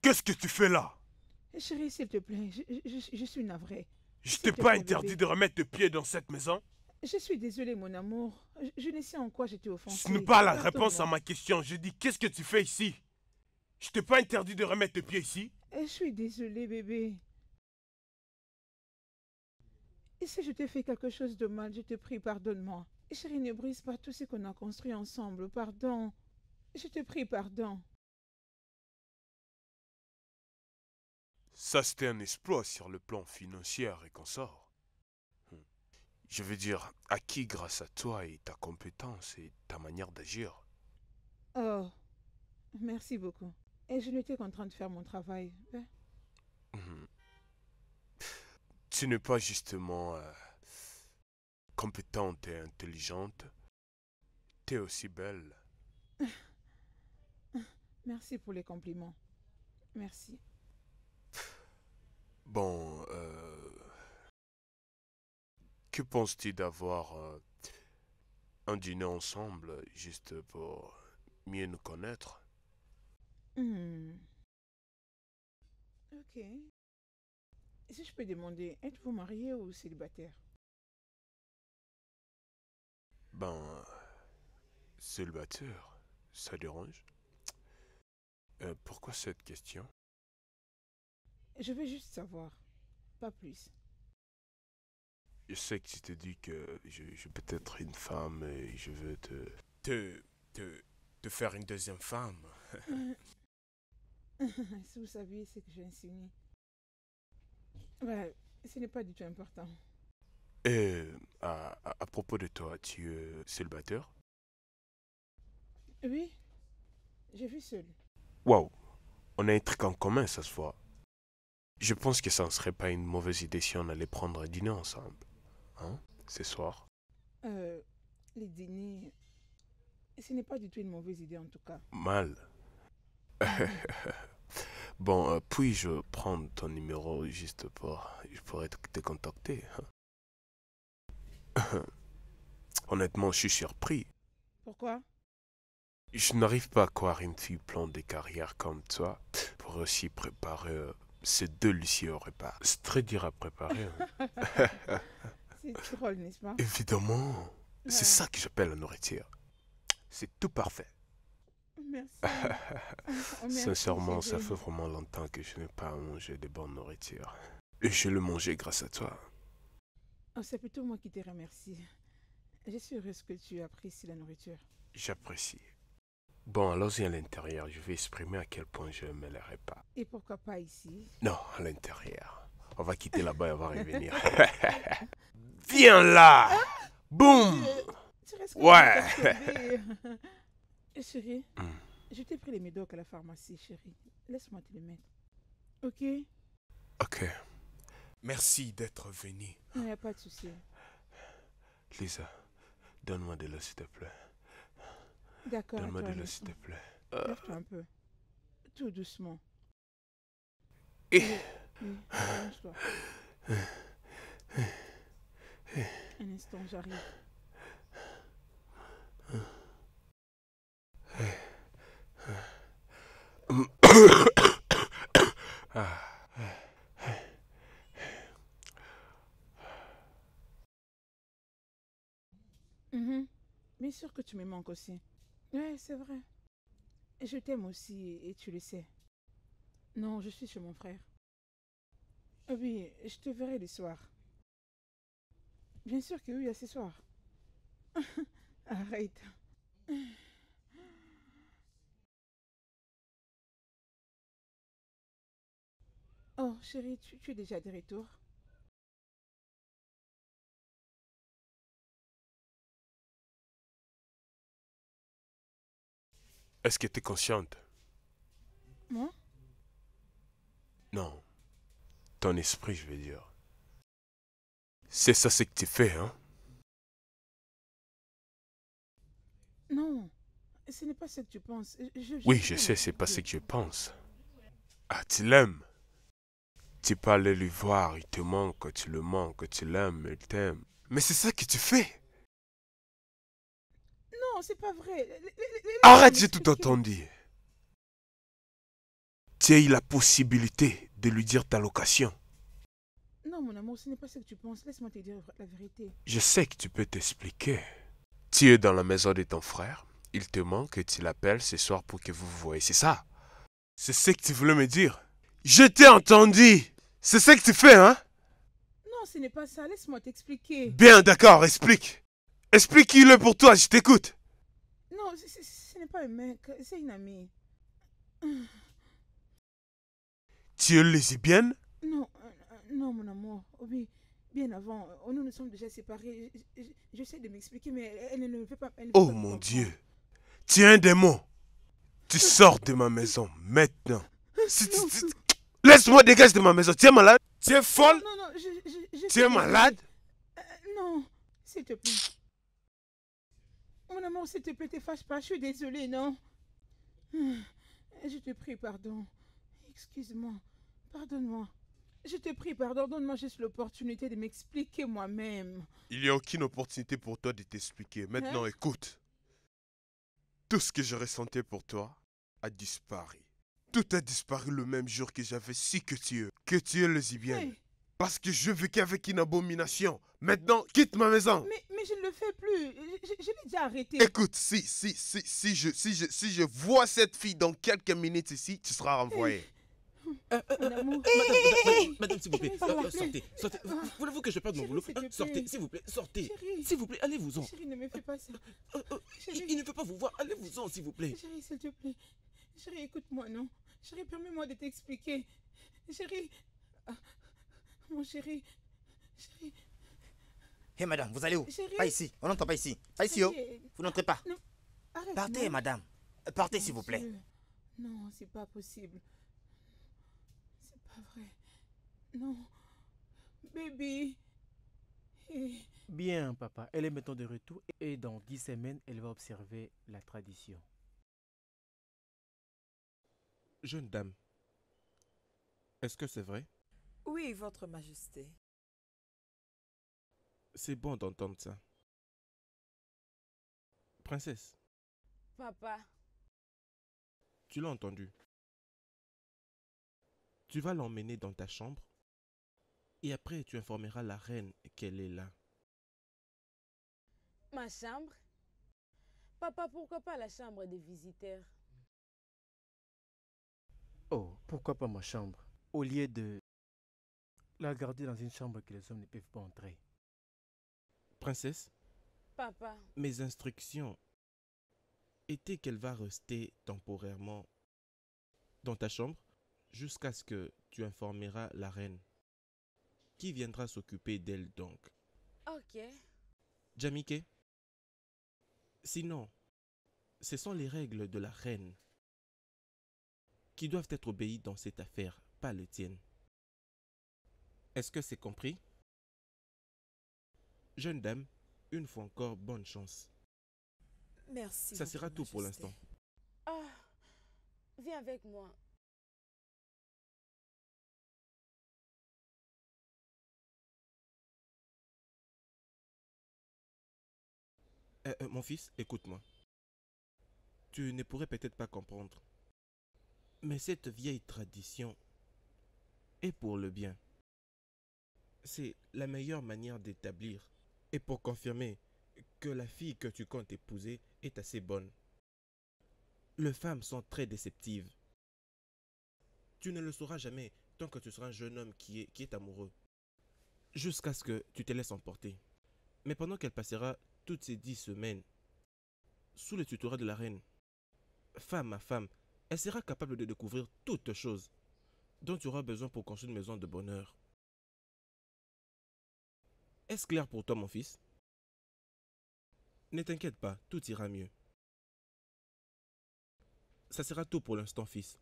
Qu'est-ce que tu fais là Chérie, s'il te plaît, je, suis navrée. Je t'ai pas interdit de remettre tes pieds dans cette maison je suis désolée, mon amour. Je, ne sais en quoi j'étais offensée. Ce n'est pas la réponse à ma question. Je dis, qu'est-ce que tu fais ici Je t'ai pas interdit de remettre tes pieds ici. Je suis désolée, bébé. Et si je t'ai fait quelque chose de mal, je te prie, pardonne-moi. Chérie, ne brise pas tout ce qu'on a construit ensemble. Pardon. Je te prie, pardon. Ça, c'était un exploit sur le plan financier et consort. Je veux dire, acquis grâce à toi et ta compétence et ta manière d'agir. Oh, merci beaucoup. Et je n'étais qu'en train de faire mon travail. Hein. Mhm. Tu n'es pas justement euh, compétente et intelligente. Tu es aussi belle. <laughs> Merci pour les compliments. Merci. Bon, euh, que penses-tu d'avoir euh, un dîner ensemble, juste pour mieux nous connaître hmm. Ok. Si je peux demander, êtes-vous marié ou célibataire Ben, célibataire, ça dérange. Euh, pourquoi cette question Je veux juste savoir, pas plus je sais que tu te dis que je, je peux être une femme et je veux te. te. te, te faire une deuxième femme. <laughs> si vous saviez ce que j'ai insinué. Ouais, ce n'est pas du tout important. Et à, à, propos de toi, tu es célibataire Oui, j'ai vu seul. Waouh, on a un truc en commun, ça se voit. Je pense que ça ne serait pas une mauvaise idée si on allait prendre un dîner ensemble. Hein? ce soir euh, Les dîners, ce n'est pas du tout une mauvaise idée en tout cas. Mal. <laughs> bon, euh, puis-je prendre ton numéro juste pour... Je pourrais te contacter. Hein? <laughs> Honnêtement, je suis surpris. Pourquoi Je n'arrive pas à croire une fille plan de carrière comme toi pour aussi préparer euh, ces deux luciers au repas. C'est très dur à préparer. Hein? <laughs> C'est nest pas Évidemment. C'est ça que j'appelle la nourriture. C'est tout parfait. Merci. <laughs> Sincèrement, ça fait vraiment longtemps que je n'ai pas mangé de bonne nourriture. Et je le mangeais grâce à toi. Ah, c'est plutôt moi qui te remercie. Je suis heureuse que tu apprécies la nourriture. J'apprécie. Bon, alors y à l'intérieur. Je vais exprimer à quel point je ne pas repas. Et pourquoi pas ici Non, à l'intérieur. On va quitter là-bas et on va revenir. <laughs> Viens là Boum ah, Ouais Chérie, eh, hmm. je t'ai pris les médocs à la pharmacie, chérie. Laisse-moi te les mettre. Ok Ok. Merci d'être venu. Il n'y a pas de souci. Lisa, donne-moi de l'eau, s'il te plaît. D'accord. Donne-moi de l'eau, s'il te plaît. Lève-toi un peu. Tout doucement. Eh. Et... Un instant, j'arrive. Mmh. Bien sûr que tu me manques aussi. Oui, c'est vrai. Je t'aime aussi et tu le sais. Non, je suis chez mon frère. Ah oui, je te verrai le soir. Bien sûr que oui, soir. <laughs> Arrête. Oh, chérie, tu, es déjà de retour. Est-ce que tu es consciente Moi Non. Ton esprit, je veux dire. C'est ça ce que tu fais, hein Non, ce n'est pas ce que tu penses. oui, je sais, c'est pas ce que je pense. Ah, tu l'aimes. Tu peux aller lui voir, il te manque, tu le manques, tu l'aimes, il t'aime. Mais c'est ça que tu fais. Non, c'est pas vrai. Arrête, j'ai tout entendu. Tu as eu la possibilité de lui dire ta location mon amour, ce n'est pas ce que tu penses. Laisse-moi te dire la vérité. Je sais que tu peux t'expliquer. Tu es dans la maison de ton frère. Il te manque et tu l'appelles ce soir pour que vous vous voyez. C'est ça. C'est ce que tu voulais me dire. Je t'ai entendu. C'est ce que tu fais, hein Non, ce n'est pas ça. Laisse-moi t'expliquer. Bien, d'accord, explique. Explique-le pour toi, je t'écoute. Non, ce n'est pas un mec, c'est une amie. Tu es lesbienne non, mon amour, oui, bien avant, nous nous sommes déjà séparés. J'essaie de m'expliquer, mais elle ne veut pas. oh mon Dieu, tiens, démon, tu sors de ma maison maintenant. <laughs> Laisse-moi dégager de ma maison. Tu es malade Tu es folle Non, non, je. tu es malade euh, Non, s'il te plaît. Mon amour, s'il te plaît, te fâche pas. Je suis désolée, non <sighs> Je te prie, pardon. Excuse-moi. Pardonne-moi. Je te prie, pardon, donne-moi juste l'opportunité de m'expliquer moi-même. Il n'y a aucune opportunité pour toi de t'expliquer. Hein? Maintenant, écoute. Tout ce que je ressentais pour toi a disparu. Tout a disparu le même jour que j'avais si que tu es. Que tu es bien, Parce que je vécu avec une abomination. Maintenant, quitte ma maison. Mais, je ne le fais plus. Je, l'ai déjà arrêté. Écoute, si, si, si, je, si, je, si je vois cette fille dans quelques minutes ici, tu seras renvoyé. Eh, euh, euh, euh, madame, s'il vous plaît, sortez, sortez. Ah. Voulez-vous que je perde mon boulot Sortez, s'il vous plaît, sortez. S'il vous plaît, allez-vous-en. Chérie, ne me fais pas ça. Il, ne peut pas vous voir, allez-vous-en, s'il vous plaît. Chérie, s'il vous plaît. Chérie, écoute-moi, non Chérie, permets-moi de t'expliquer. Chérie. Ah, mon chéri. Chérie. Hé, hey, madame, vous allez où Pas ici, on n'entend pas ici. Pas ici, oh. Vous n'entrez pas. Non. Partez, madame. Partez, s'il vous plaît. Non, c'est pas possible vrai. Non. Baby. Eh. Bien, papa. Elle est maintenant de retour et dans dix semaines, elle va observer la tradition. Jeune dame, est-ce que c'est vrai Oui, Votre Majesté. C'est bon d'entendre ça. Princesse. Papa. Tu l'as entendu tu vas l'emmener dans ta chambre et après tu informeras la reine qu'elle est là. Ma chambre Papa, pourquoi pas la chambre des visiteurs Oh, pourquoi pas ma chambre Au lieu de la garder dans une chambre que les hommes ne peuvent pas entrer. Princesse Papa. Mes instructions étaient qu'elle va rester temporairement dans ta chambre jusqu'à ce que tu informeras la reine. Qui viendra s'occuper d'elle donc Ok. Jamike Sinon, ce sont les règles de la reine qui doivent être obéies dans cette affaire, pas les tiennes. Est-ce que c'est compris Jeune dame, une fois encore, bonne chance. Merci. Ça sera tout pour l'instant. Ah, viens avec moi. Eh, eh, mon fils, écoute-moi. Tu ne pourrais peut-être pas comprendre. Mais cette vieille tradition est pour le bien. C'est la meilleure manière d'établir et pour confirmer que la fille que tu comptes épouser est assez bonne. Les femmes sont très déceptives. Tu ne le sauras jamais tant que tu seras un jeune homme qui est, qui est amoureux. Jusqu'à ce que tu te laisses emporter. Mais pendant qu'elle passera toutes ces dix semaines, sous le tutorat de la reine, femme à femme, elle sera capable de découvrir toutes choses dont tu auras besoin pour construire une maison de bonheur. Est-ce clair pour toi, mon fils Ne t'inquiète pas, tout ira mieux. Ça sera tout pour l'instant, fils.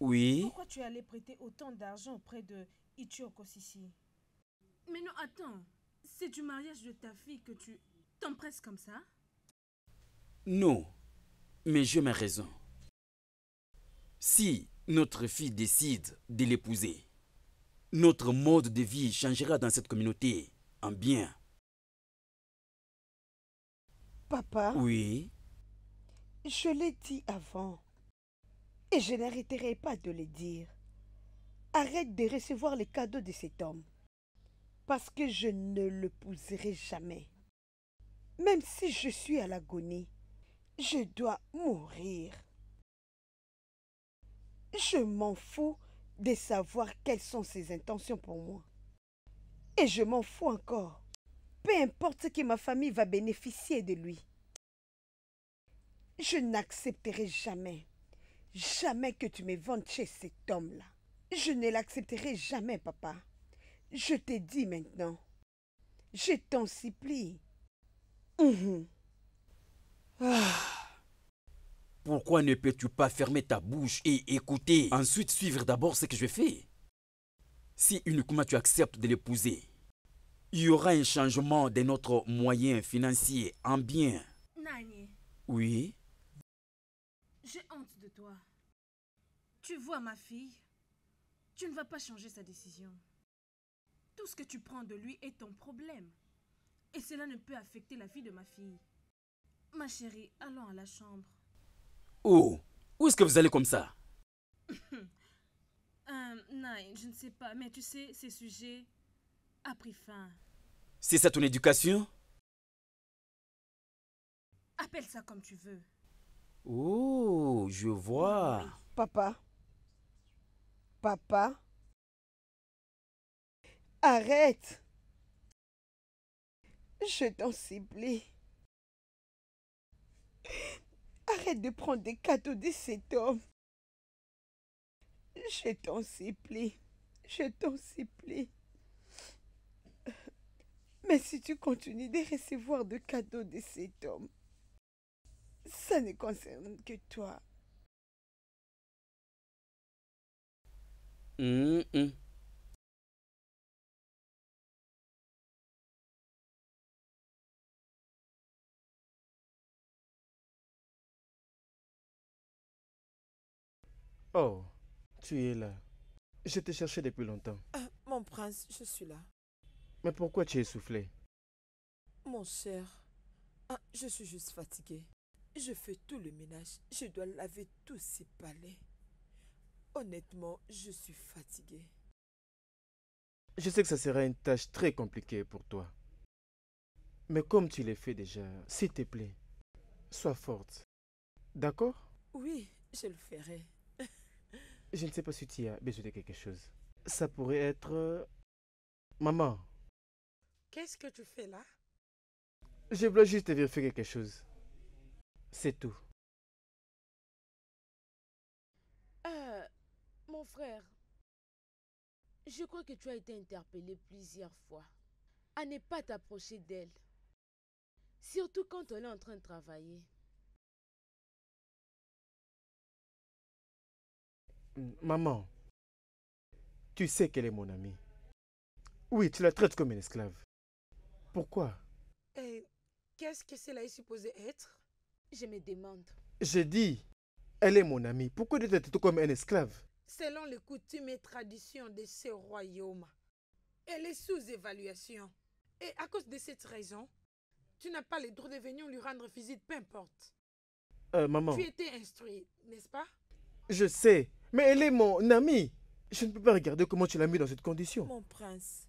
Oui. Pourquoi tu allé prêter autant d'argent auprès de Sissi mais non, attends. C'est du mariage de ta fille que tu t'empresses comme ça Non. Mais j'ai ma raison. Si notre fille décide de l'épouser, notre mode de vie changera dans cette communauté en bien. Papa Oui. Je l'ai dit avant. Et je n'arrêterai pas de le dire. Arrête de recevoir les cadeaux de cet homme parce que je ne l'épouserai jamais. Même si je suis à l'agonie, je dois mourir. Je m'en fous de savoir quelles sont ses intentions pour moi. Et je m'en fous encore. Peu importe ce que ma famille va bénéficier de lui. Je n'accepterai jamais, jamais que tu me vendes chez cet homme-là. Je ne l'accepterai jamais, papa. Je t'ai dit maintenant. Je t'en supplie. Hum, hum. ah. Pourquoi ne peux-tu pas fermer ta bouche et écouter, ensuite suivre d'abord ce que je fais Si uniquement tu acceptes de l'épouser, il y aura un changement de notre moyen financier en bien. Nani. Oui. J'ai honte de toi. Tu vois ma fille. Tu ne vas pas changer sa décision. Tout ce que tu prends de lui est ton problème. Et cela ne peut affecter la vie de ma fille. Ma chérie, allons à la chambre. Oh, où est-ce que vous allez comme ça <laughs> euh, Non, je ne sais pas, mais tu sais, ce sujet a pris fin. C'est ça ton éducation Appelle ça comme tu veux. Oh, je vois. Papa. Papa. Arrête Je t'en supplie. Arrête de prendre des cadeaux de cet homme. Je t'en supplie. Je t'en supplie. Mais si tu continues de recevoir de cadeaux de cet homme, ça ne concerne que toi. Hum, hum. Oh, tu es là. Je t'ai cherché depuis longtemps. Euh, mon prince, je suis là. Mais pourquoi tu es soufflé Mon cher, hein, je suis juste fatiguée. Je fais tout le ménage. Je dois laver tous ces palais. Honnêtement, je suis fatiguée. Je sais que ça sera une tâche très compliquée pour toi. Mais comme tu l'es fait déjà, s'il te plaît, sois forte. D'accord Oui, je le ferai. Je ne sais pas si tu as besoin de quelque chose. Ça pourrait être... Euh, maman. Qu'est-ce que tu fais là Je voulais juste vérifier quelque chose. C'est tout. Euh, mon frère, je crois que tu as été interpellé plusieurs fois à ne pas t'approcher d'elle. Surtout quand on est en train de travailler. Maman, tu sais qu'elle est mon amie. Oui, tu la traites comme une esclave. Pourquoi eh, qu'est-ce que cela est supposé être Je me demande. Je dis, elle est mon amie. Pourquoi tu te traites comme une esclave Selon les coutumes et traditions de ce royaume, elle est sous évaluation. Et à cause de cette raison, tu n'as pas le droit de venir lui rendre visite, peu importe. Euh, maman. Tu étais instruite, n'est-ce pas Je sais, mais elle est mon amie. Je ne peux pas regarder comment tu l'as mis dans cette condition. Mon prince,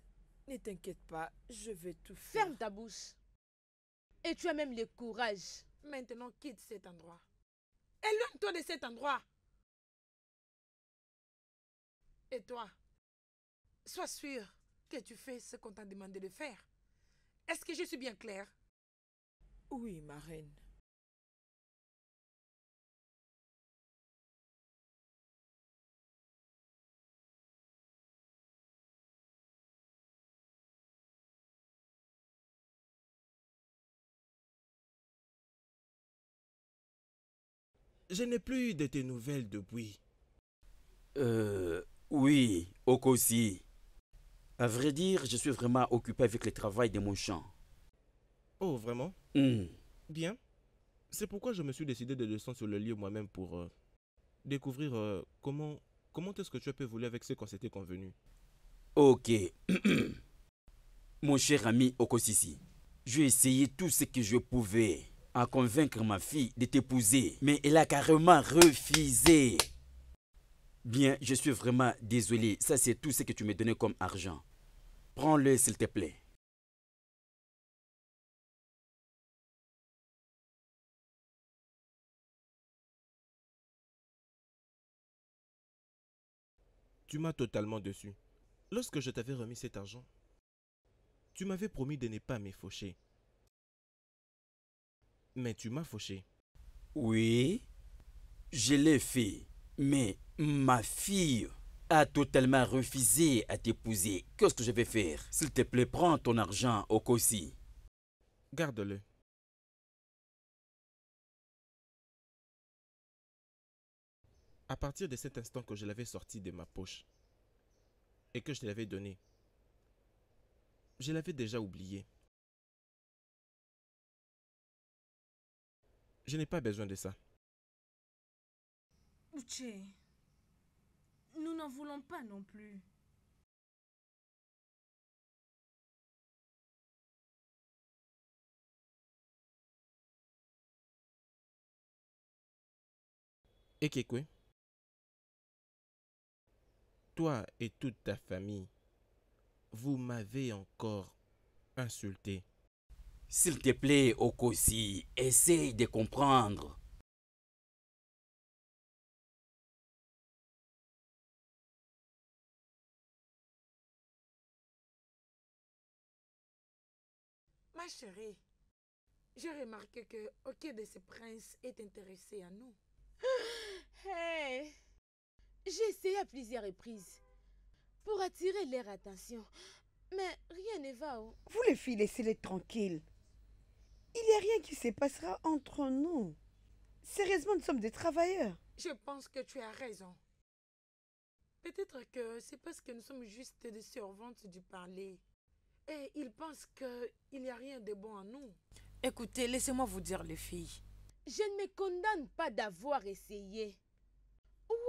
ne t'inquiète pas, je vais tout faire. Ferme ta bouche. Et tu as même le courage. Maintenant, quitte cet endroit. Éloigne-toi de cet endroit. Et toi, sois sûr que tu fais ce qu'on t'a demandé de faire. Est-ce que je suis bien claire Oui, ma reine. Je n'ai plus eu de tes nouvelles depuis. Euh. Oui, Okosi. À vrai dire, je suis vraiment occupé avec le travail de mon champ. Oh, vraiment hmm. Bien. C'est pourquoi je me suis décidé de descendre sur le lieu moi-même pour euh, découvrir euh, comment, comment est-ce que tu as pu voler avec ce qu'on s'était convenu. Ok. <clears throat> mon cher ami Okosisi, j'ai essayé tout ce que je pouvais à convaincre ma fille de t'épouser, mais elle a carrément refusé. Bien, je suis vraiment désolé. Ça, c'est tout ce que tu me donné comme argent. Prends-le, s'il te plaît. Tu m'as totalement déçu. Lorsque je t'avais remis cet argent, tu m'avais promis de ne pas faucher mais tu m'as fauché. Oui, je l'ai fait, mais ma fille a totalement refusé à t'épouser. Qu'est-ce que je vais faire S'il te plaît, prends ton argent au Garde-le. À partir de cet instant que je l'avais sorti de ma poche et que je te l'avais donné, je l'avais déjà oublié. Je n'ai pas besoin de ça. nous n'en voulons pas non plus. Et quoi toi et toute ta famille, vous m'avez encore insulté. S'il te plaît, Okosi, essaye de comprendre. Ma chérie, j'ai remarqué que aucun de ces princes est intéressé à nous. <gasps> Hey, j'ai essayé à plusieurs reprises pour attirer leur attention, mais rien ne va. Oh. Vous les filles, laissez-les tranquilles. Il n'y a rien qui se passera entre nous. Sérieusement, nous sommes des travailleurs. Je pense que tu as raison. Peut-être que c'est parce que nous sommes juste des servantes du parler. Et ils pensent qu'il n'y a rien de bon en nous. Écoutez, laissez-moi vous dire, les filles. Je ne me condamne pas d'avoir essayé.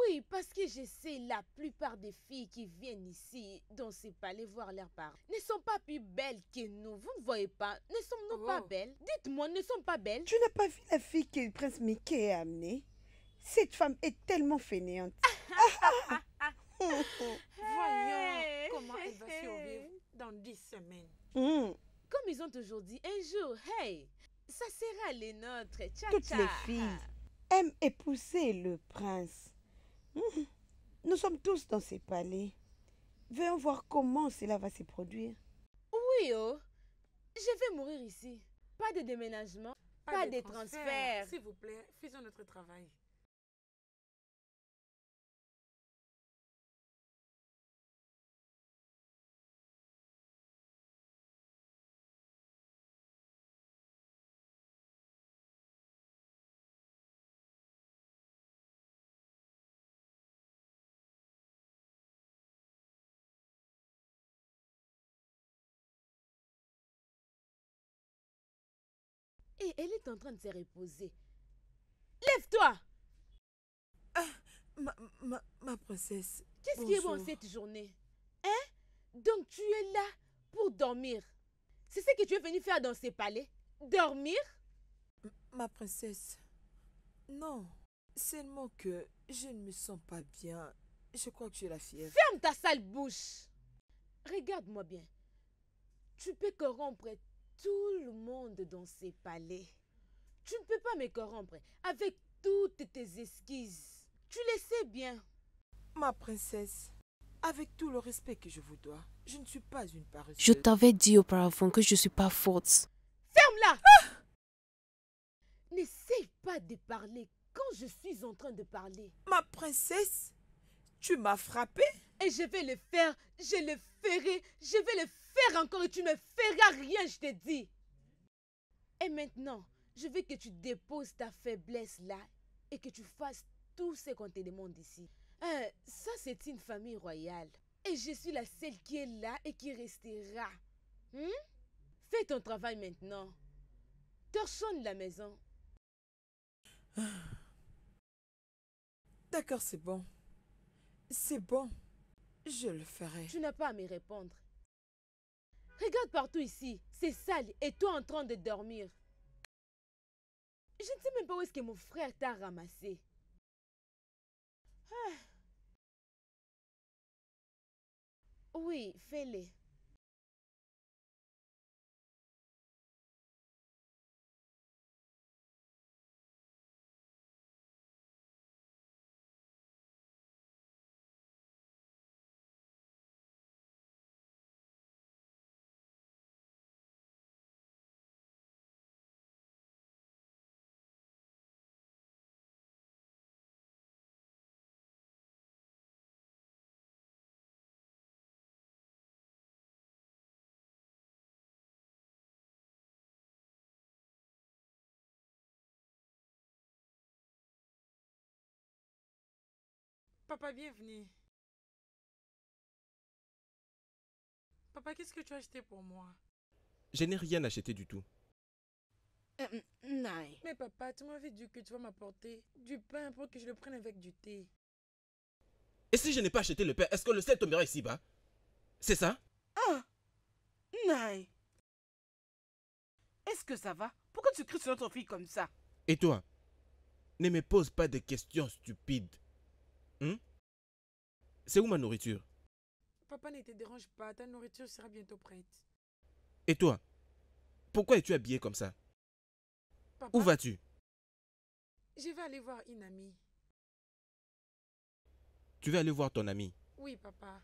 Oui, parce que je sais, la plupart des filles qui viennent ici dans ces palais voir leurs parents ne sont pas plus belles que nous. Vous ne voyez pas Ne sommes-nous pas oh. belles Dites-moi, ne sommes pas belles Tu n'as pas vu la fille que le prince Mickey a amenée Cette femme est tellement fainéante. <laughs> Voyons comment elle va survivre dans dix semaines. Hmm. Comme ils ont toujours dit, un jour, hey, ça sera les nôtres. Toutes les filles aiment épouser le prince. Nous sommes tous dans ces palais. Veuillons voir comment cela va se produire. Oui, oh. Je vais mourir ici. Pas de déménagement, pas de, transfert. S'il vous plaît, faisons notre travail. elle est en train de se reposer. Lève-toi ah, ma, ma, princesse. Qu'est-ce qui est bon cette journée Hein Donc tu es là pour dormir. C'est ce que tu es venu faire dans ces palais Dormir Ma princesse, non. Seulement que je ne me sens pas bien. Je crois que j'ai la fièvre. Ferme ta sale bouche Regarde-moi bien. Tu peux corrompre tout le monde dans ces palais. Tu ne peux pas me corrompre avec toutes tes esquisses. Tu les sais bien. Ma princesse, avec tout le respect que je vous dois, je ne suis pas une paresseuse. Je t'avais dit auparavant que je ne suis pas forte. Ferme-la N'essaye pas de parler quand je suis en train de parler. Ma princesse, tu m'as frappée Et je vais le faire, je le ferai, je vais le faire encore et tu ne feras rien, je te dis. Et maintenant, je veux que tu déposes ta faiblesse là et que tu fasses tout ce qu'on te demande ici. Euh, ça, c'est une famille royale. Et je suis la seule qui est là et qui restera. Hmm? Fais ton travail maintenant. Torsonne la maison. <sighs> D'accord, c'est bon. C'est bon. Je le ferai. Tu n'as pas à me répondre. Regarde partout ici. C'est sale et toi en train de dormir. Je ne sais même pas où est-ce que mon frère t'a ramassé. Ah. Oui, fais-le. Papa, bienvenue. Papa, qu'est-ce que tu as acheté pour moi Je n'ai rien acheté du tout. Euh, Mais papa, tu m'avais dit que tu vas m'apporter du pain pour que je le prenne avec du thé. Et si je n'ai pas acheté le pain, est-ce que le sel tombera ici-bas C'est ça Ah Est-ce que ça va Pourquoi tu cries sur notre fille comme ça Et toi Ne me pose pas de questions stupides. Hmm? C'est où ma nourriture Papa, ne te dérange pas, ta nourriture sera bientôt prête. Et toi Pourquoi es-tu habillée comme ça Où vas-tu Je vais aller voir une amie. Tu vas aller voir ton amie Oui, papa.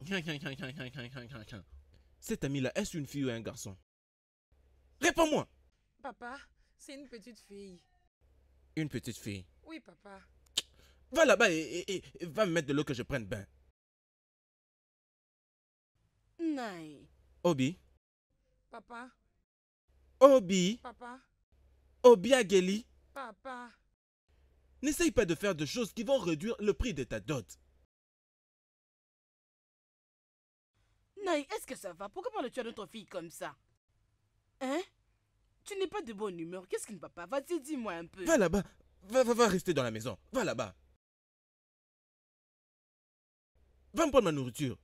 <laughs> Cette amie-là, est-ce une fille ou un garçon Réponds-moi Papa, c'est une petite fille. Une petite fille Oui, papa. Va là-bas et, va me mettre de l'eau que je prenne bain. Naï. Obi. Papa. Obi. Papa. Obi Ageli. Papa. N'essaye pas de faire de choses qui vont réduire le prix de ta dot. Naï, est-ce que ça va Pourquoi parles-tu à notre fille comme ça Hein Tu n'es pas de bonne humeur. Qu'est-ce qui ne va pas Vas-y, dis-moi un peu. Va là-bas. Va, va, va rester dans la maison. Va là-bas. Va me prendre ma nourriture.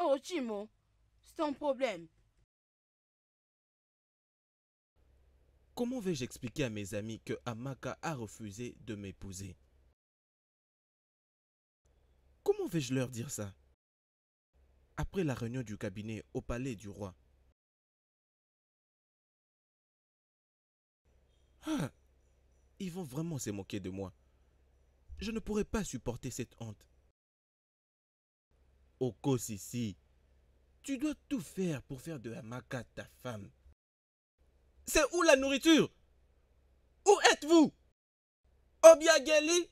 Oh, Chimo, c'est ton problème. Comment vais-je expliquer à mes amis que Amaka a refusé de m'épouser Comment vais-je leur dire ça Après la réunion du cabinet au palais du roi. Ah, ils vont vraiment se moquer de moi. Je ne pourrai pas supporter cette honte. Oko oh, Sissi, tu dois tout faire pour faire de Hamaka ta femme. C'est où la nourriture Où êtes-vous Obiageli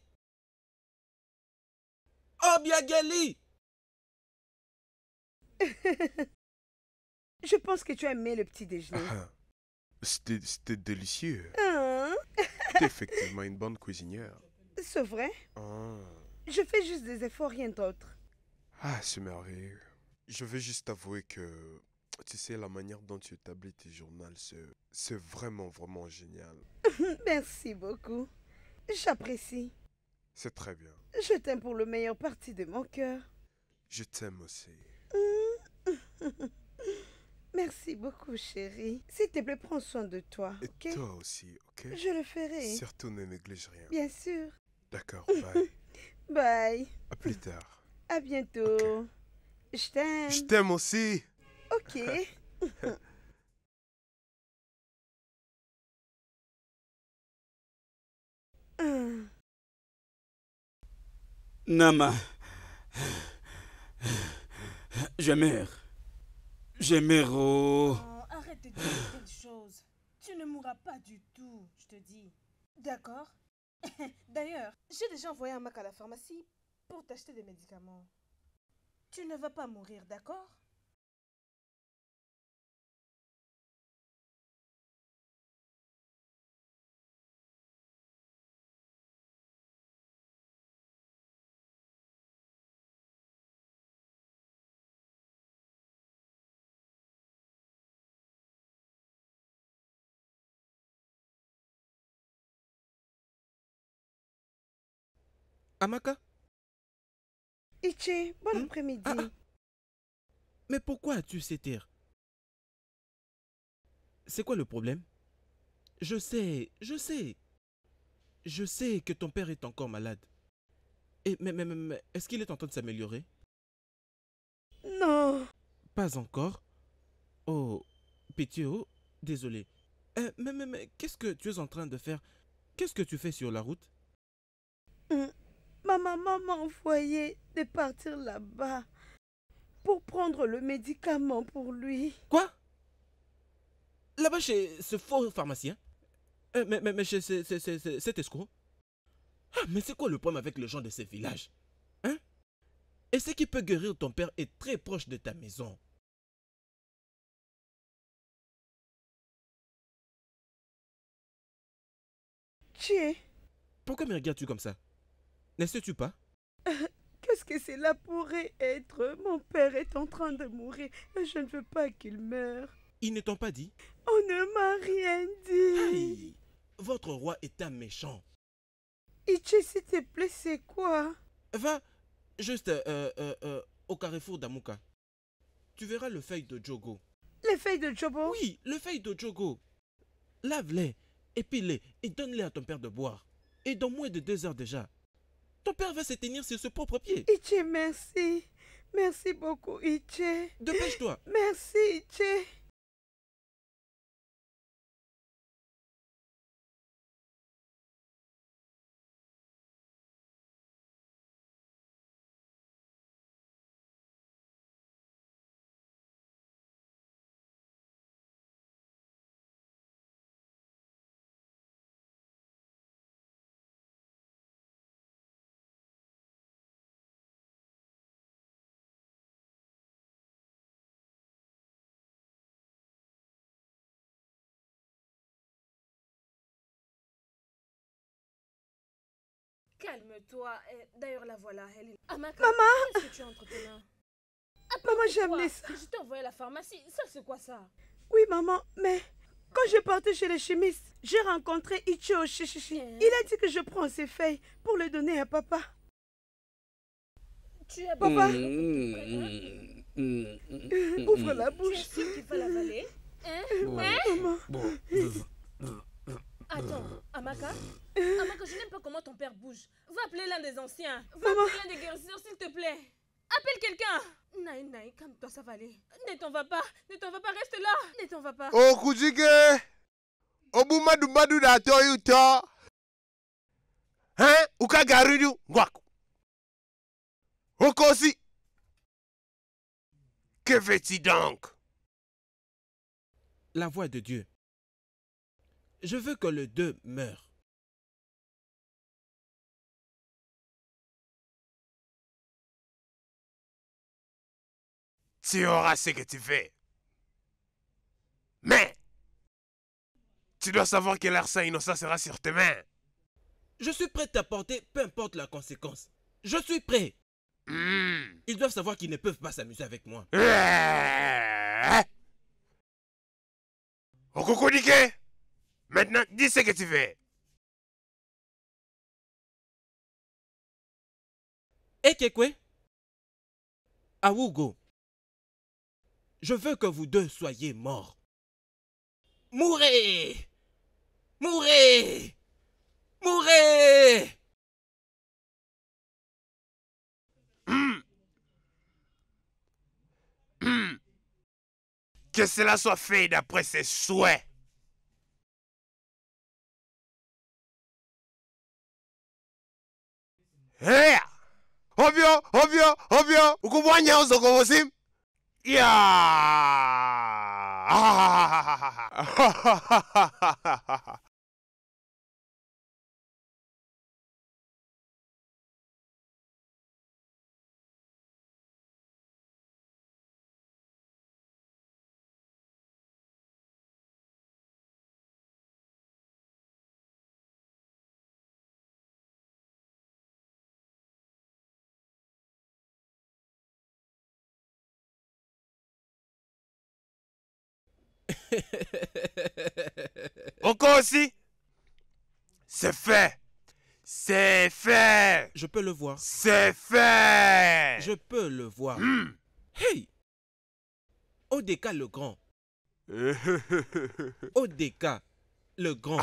Obiageli <laughs> Je pense que tu as aimé le petit déjeuner. Ah, c'était délicieux. Ah, es effectivement une bonne cuisinière. C'est vrai ah. Je fais juste des efforts, rien d'autre. Ah, c'est merveilleux. Je veux juste avouer que, tu sais, la manière dont tu établis tes journaux, c'est vraiment, vraiment génial. <laughs> Merci beaucoup. J'apprécie. C'est très bien. Je t'aime pour le meilleur partie de mon cœur. Je t'aime aussi. Mm. <laughs> Merci beaucoup, chérie. S'il te plaît, prends soin de toi. ok toi aussi, ok Je le ferai. Surtout ne néglige rien. Bien sûr. D'accord, <laughs> bye. bye. À plus tard. À bientôt. Je t'aime. Je t'aime aussi. Ok. <laughs> Nama, je meurs mes oh, arrête de dire telle chose. Tu ne mourras pas du tout, je te dis. D'accord <laughs> D'ailleurs, j'ai déjà envoyé un mac à la pharmacie pour t'acheter des médicaments. Tu ne vas pas mourir, d'accord Amaka Ichi, bon hmm? après-midi. Ah, ah. Mais pourquoi as-tu ces C'est quoi le problème Je sais, je sais. Je sais que ton père est encore malade. Et, mais, mais, mais est-ce qu'il est en train de s'améliorer Non. Pas encore Oh, pitié, oh, désolé. Euh, mais, mais, mais qu'est-ce que tu es en train de faire Qu'est-ce que tu fais sur la route hmm. Ma maman m'a envoyé de partir là-bas pour prendre le médicament pour lui. Quoi Là-bas chez ce faux pharmacien euh, mais, mais, mais, chez ce, cet escroc ah, Mais c'est quoi le problème avec les gens de ces villages Hein Et ce qui peut guérir ton père est très proche de ta maison. Tu Pourquoi me regardes-tu comme ça ne sais-tu pas <laughs> Qu'est-ce que cela pourrait être Mon père est en train de mourir et je ne veux pas qu'il meure. Il ne t'ont pas dit On ne m'a rien dit. votre roi est un méchant. Ichi, s'il te plaît, c'est quoi Va juste euh, euh, euh, au carrefour d'Amuka. Tu verras le feuille de Jogo. Le feuille de Jogo Oui, le feuille de Jogo. Lave-les, épile-les et donne-les à ton père de boire. Et dans moins de deux heures déjà, ton père va se tenir sur ses propres pieds. Iche, merci. Merci beaucoup, Iche. Dépêche-toi. Merci, Iche. Calme-toi. D'ailleurs, la voilà. Elle Maman tu ah, Maman, j'ai amené ça. Je t'ai envoyé à la pharmacie. Ça, c'est quoi ça Oui, maman, mais quand j'ai partais chez les chimistes, j'ai rencontré Ichio Shishishi. Eh? Il a dit que je prends ses feuilles pour les donner à papa. Tu as papa hmm, hmm, hmm, eh, Ouvre la bouche. Tu es hein? Maman. Bon. Attends, Amaka Amaka, je n'aime pas comment ton père bouge. Va appeler l'un des anciens. Va appeler l'un des guérisseurs, s'il te plaît. Appelle quelqu'un Naï, Naï, calme-toi, ça va aller. Ne t'en va pas, ne t'en va pas, reste là. Ne t'en va pas. Oh, Kujike Obuma oh, du Madu Yuto Hein Ukagarudu Ngwaku Okosi Que fais-tu donc La voix de Dieu je veux que le 2 meure. Tu auras ce que tu fais. Mais tu dois savoir que l'arsen innocent sera sur tes mains. Je suis prêt à porter peu importe la conséquence. Je suis prêt. Hmm. Ils doivent savoir qu'ils ne peuvent pas s'amuser avec moi. Euh, hein? Nike! Maintenant, dis ce que tu veux. Ekekwe, Awugo, je veux que vous deux soyez morts. Mourez Mourez Mourez hmm. Hmm. Que cela soit fait d'après ses souhaits. heya ovyo ovyo ovyo ukubwanya uzokovosim ya <laughs> <laughs> Encore aussi C'est fait C'est fait Je peux le voir. C'est fait Je peux le voir. Hmm. Hey Odeka le grand. <laughs> Odeka le grand.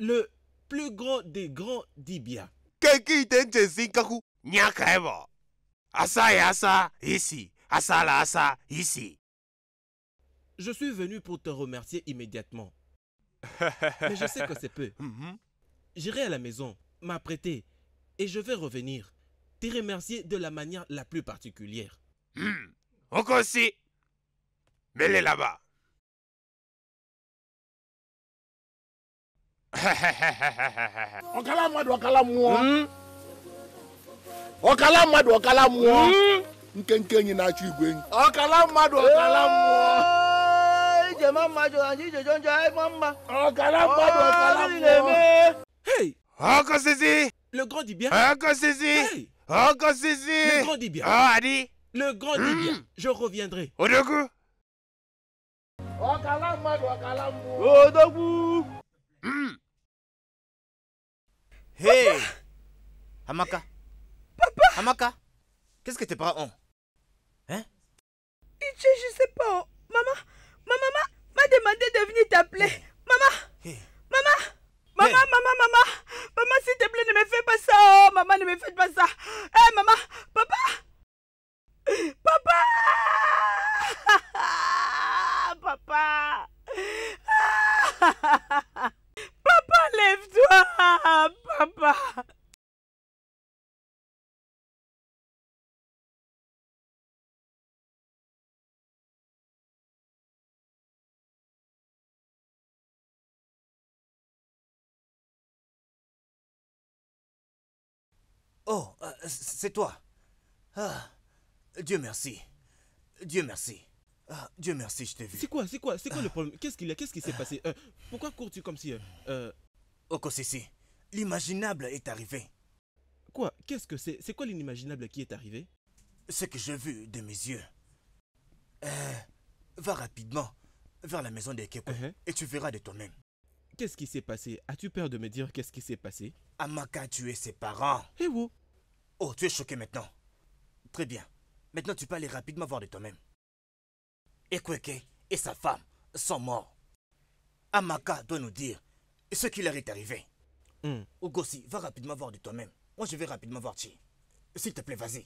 Le plus grand des grands d'Ibia. à asa, ici. là asa, ici. Je suis venu pour te remercier immédiatement. Mais je sais que c'est peu. <laughs> Mhm. J'irai à la maison, m'apprêter, et je vais revenir. Te remercier de la manière la plus particulière. Mmh. Encore aussi. Mets-les là-bas. Okala moi okala calame-moi. On okala moi Nkenke calame na On igwe. Okala on calame-moi. Eh! Le grand dit bien. Le grand dit bien. Ah, Le grand dit bien. Hmm. Je reviendrai. Au revoir. Hey. Amaka. Papa. Amaka. Qu'est-ce que tu parents ont Hein je sais pas. Maman. Ma maman m'a demandé de venir t'appeler. Eh. Eh. Maman Maman Maman, eh. maman, maman Maman, s'il te plaît, ne me fais pas ça Oh, maman, ne me fais pas ça Eh, maman Papa Papa <laughs> Papa <laughs> Papa, lève-toi Papa Oh, euh, c'est toi. Ah, Dieu merci. Dieu merci. Ah, Dieu merci, je t'ai vu. C'est quoi, c'est quoi, c'est quoi ah. le problème Qu'est-ce qu'il y a Qu'est-ce qui s'est ah. passé euh, Pourquoi cours-tu comme si... Euh... euh oh, l'imaginable est arrivé. Quoi Qu'est-ce que c'est C'est quoi l'inimaginable qui est arrivé Ce que j'ai vu de mes yeux. va rapidement vers la maison des Keko uh-huh. et tu verras de toi-même. Qu'est-ce qui s'est passé As-tu peur de me dire qu'est-ce qui s'est passé Amaka a tué ses parents. Et eh où oh! oh, tu es choqué maintenant. Très bien. Maintenant, tu peux aller rapidement voir de toi-même. Kweke et sa femme sont morts. Amaka doit nous dire ce qui leur est arrivé. Mm. Ogosi, va rapidement voir de toi-même. Moi, je vais rapidement voir Chi. S'il te plaît, vas-y.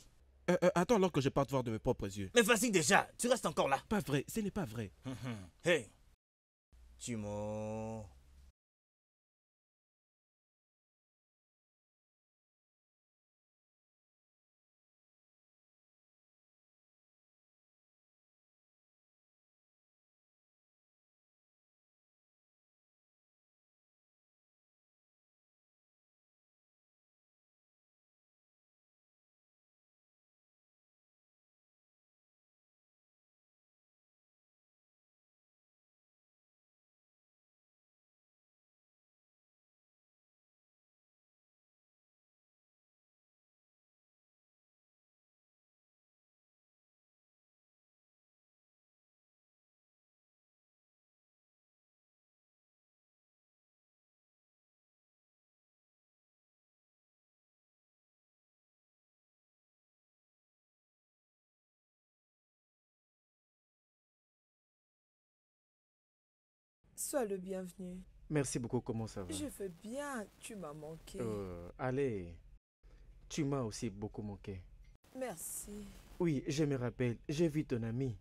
Euh, euh, attends alors que je parte voir de mes propres yeux. Mais vas-y déjà, tu restes encore là. Pas vrai, ce n'est pas vrai. Hum, hum. hey. Chimo. Sois le bienvenu. Merci beaucoup, comment ça va Je veux bien, tu m'as manqué. Euh, allez, tu m'as aussi beaucoup manqué. Merci. Oui, je me rappelle, j'ai vu ton ami.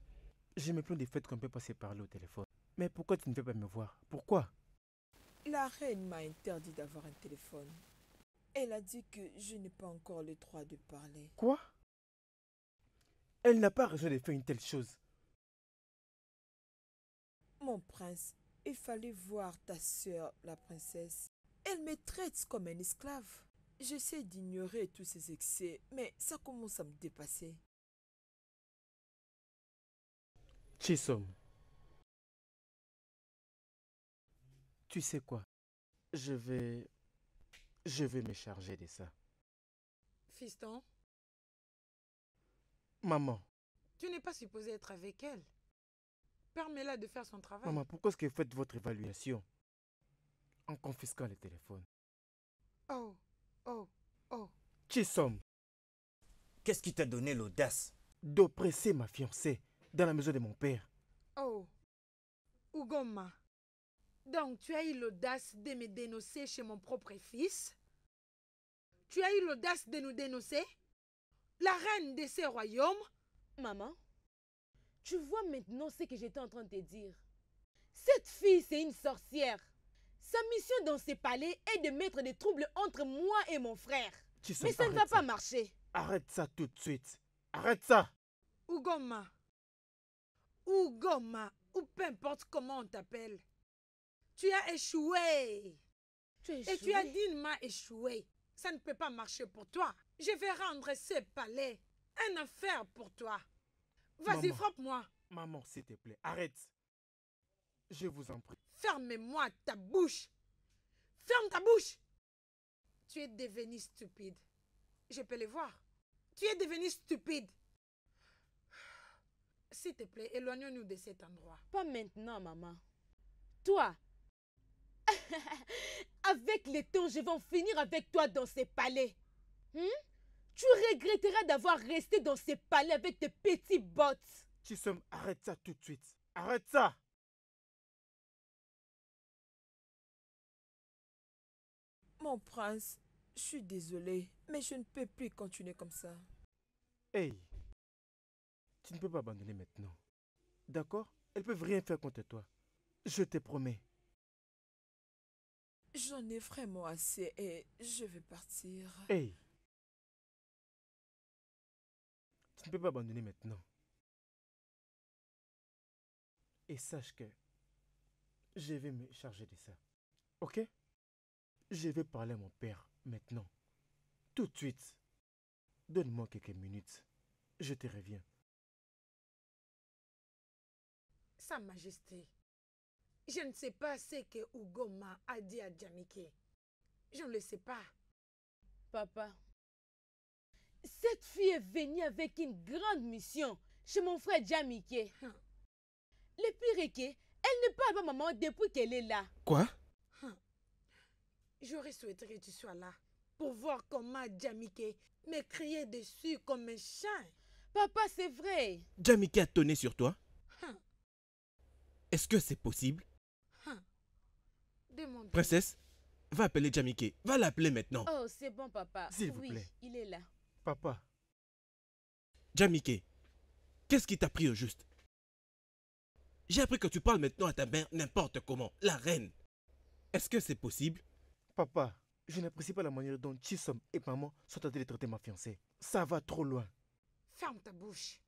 Je me plains des fêtes qu'on peut passer par au téléphone. Mais pourquoi tu ne veux pas me voir Pourquoi La reine m'a interdit d'avoir un téléphone. Elle a dit que je n'ai pas encore le droit de parler. Quoi Elle n'a pas raison de faire une telle chose. Mon prince, il fallait voir ta sœur, la princesse. Elle me traite comme un esclave. J'essaie d'ignorer tous ces excès, mais ça commence à me dépasser. Chisom. Tu sais quoi Je vais... Je vais me charger de ça. Fiston Maman. Tu n'es pas supposé être avec elle. Permets-la de faire son travail. Maman, pourquoi est-ce que vous faites votre évaluation en confisquant le téléphone Oh, oh, oh. Chissom, qu'est-ce qui t'a donné l'audace d'oppresser ma fiancée dans la maison de mon père Oh, Ugoma, donc tu as eu l'audace de me dénoncer chez mon propre fils Tu as eu l'audace de nous dénoncer La reine de ces royaumes Maman, tu vois maintenant ce que j'étais en train de te dire. Cette fille, c'est une sorcière. Sa mission dans ce palais est de mettre des troubles entre moi et mon frère. Mais ça ne va pas marcher. Arrête ça tout de suite. Arrête ça. Ugoma. Ugoma. Ou peu importe comment on t'appelle. Tu as échoué. Tu as échoué. Et tu as dignement échoué. Ça ne peut pas marcher pour toi. Je vais rendre ce palais un affaire pour toi. Vas-y, frappe-moi. Maman, s'il te plaît, arrête. Je vous en prie. Ferme-moi ta bouche. Ferme ta bouche. Tu es devenu stupide. Je peux le voir. Tu es devenu stupide. S'il te plaît, éloignons-nous de cet endroit. Pas maintenant, maman. Toi, <laughs> avec le temps, je vais en finir avec toi dans ces palais. Hum tu regretteras d'avoir resté dans ces palais avec tes petits bottes. sommes arrête ça tout de suite. Arrête ça. Mon prince, je suis désolée, mais je ne peux plus continuer comme ça. Hey, tu ne peux pas abandonner maintenant. D'accord Elles peuvent rien faire contre toi. Je te promets. J'en ai vraiment assez et je vais partir. Hey, Je ne peux pas abandonner maintenant. Et sache que je vais me charger de ça. Ok Je vais parler à mon père maintenant. Tout de suite. Donne-moi quelques minutes. Je te reviens. Sa Majesté, je ne sais pas ce que Ugoma a dit à Djamike. Je ne le sais pas. Papa, cette fille est venue avec une grande mission chez mon frère Jamike. Le pire est qu'elle ne parle pas maman depuis qu'elle est là. Quoi J'aurais souhaité que tu sois là pour voir comment Jamike me criait dessus comme un chien. Papa, c'est vrai. Jamike a tonné sur toi Est-ce que c'est possible Demande. Princesse, va appeler Jamike. Va l'appeler maintenant. Oh, c'est bon, papa. S'il vous plaît. Il est là. Papa. Jamike, qu'est-ce qui t'a pris au juste J'ai appris que tu parles maintenant à ta mère n'importe comment, la reine. Est-ce que c'est possible Papa, je n'apprécie pas la manière dont Chissom et maman sont en train de traiter ma fiancée. Ça va trop loin. Ferme ta bouche.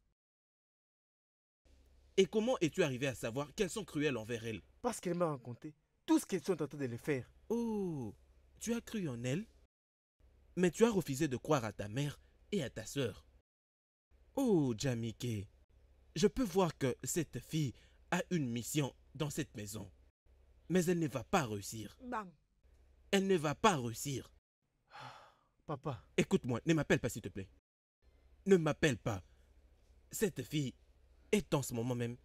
Et comment es-tu arrivé à savoir qu'elles sont cruelles envers elle Parce qu'elle m'a raconté tout ce qu'elles sont en train de faire. Oh, tu as cru en elle mais tu as refusé de croire à ta mère et à ta sœur. Oh, Jamike, je peux voir que cette fille a une mission dans cette maison. Mais elle ne va pas réussir. Bam. Elle ne va pas réussir. <sighs> Papa. Écoute-moi, ne m'appelle pas s'il te plaît. Ne m'appelle pas. Cette fille est en ce moment même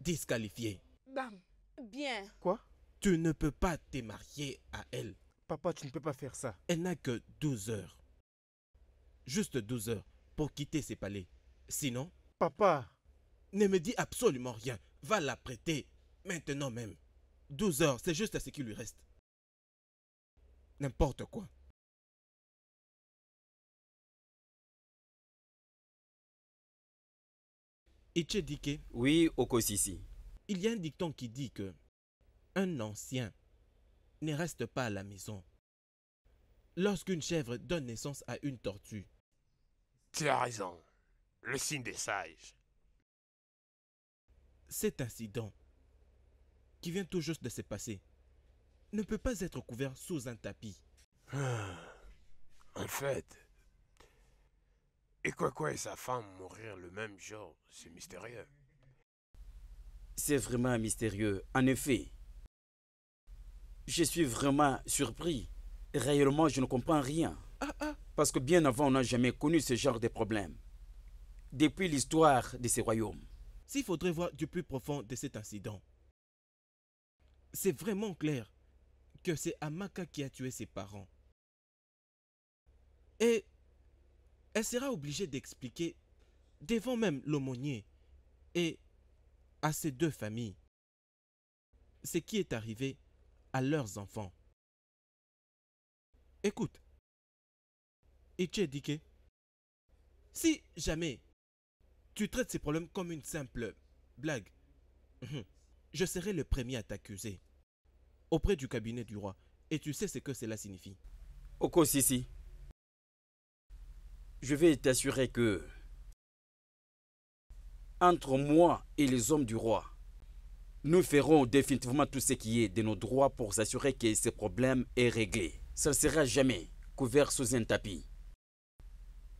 disqualifiée. Bam. Bien. Quoi Tu ne peux pas te marier à elle. Papa, tu ne peux pas faire ça. Elle n'a que 12 heures. Juste 12 heures pour quitter ces palais. Sinon... Papa Ne me dis absolument rien. Va la prêter maintenant même. 12 heures, c'est juste à ce qui lui reste. N'importe quoi. dis-que Oui, Okosisi. Il y a un dicton qui dit que un ancien ne reste pas à la maison. Lorsqu'une chèvre donne naissance à une tortue. Tu as raison, le signe des sages. Cet incident, qui vient tout juste de se passer, ne peut pas être couvert sous un tapis. Ah, en fait, et quoi quoi et sa femme mourir le même jour, c'est mystérieux. C'est vraiment mystérieux, en effet. Je suis vraiment surpris. Réellement, je ne comprends rien. Parce que bien avant, on n'a jamais connu ce genre de problème. Depuis l'histoire de ces royaumes. S'il faudrait voir du plus profond de cet incident, c'est vraiment clair que c'est Amaka qui a tué ses parents. Et elle sera obligée d'expliquer devant même l'aumônier et à ces deux familles ce qui est arrivé à leurs enfants. Écoute, et que si jamais tu traites ces problèmes comme une simple blague, mhm. je serai le premier à t'accuser auprès du cabinet du roi. Et tu sais ce que cela signifie. Oko Sisi, je vais t'assurer que entre moi et les hommes du roi, nous ferons définitivement tout ce qui est de nos droits pour s'assurer que ce problème est réglé. Ça ne sera jamais couvert sous un tapis.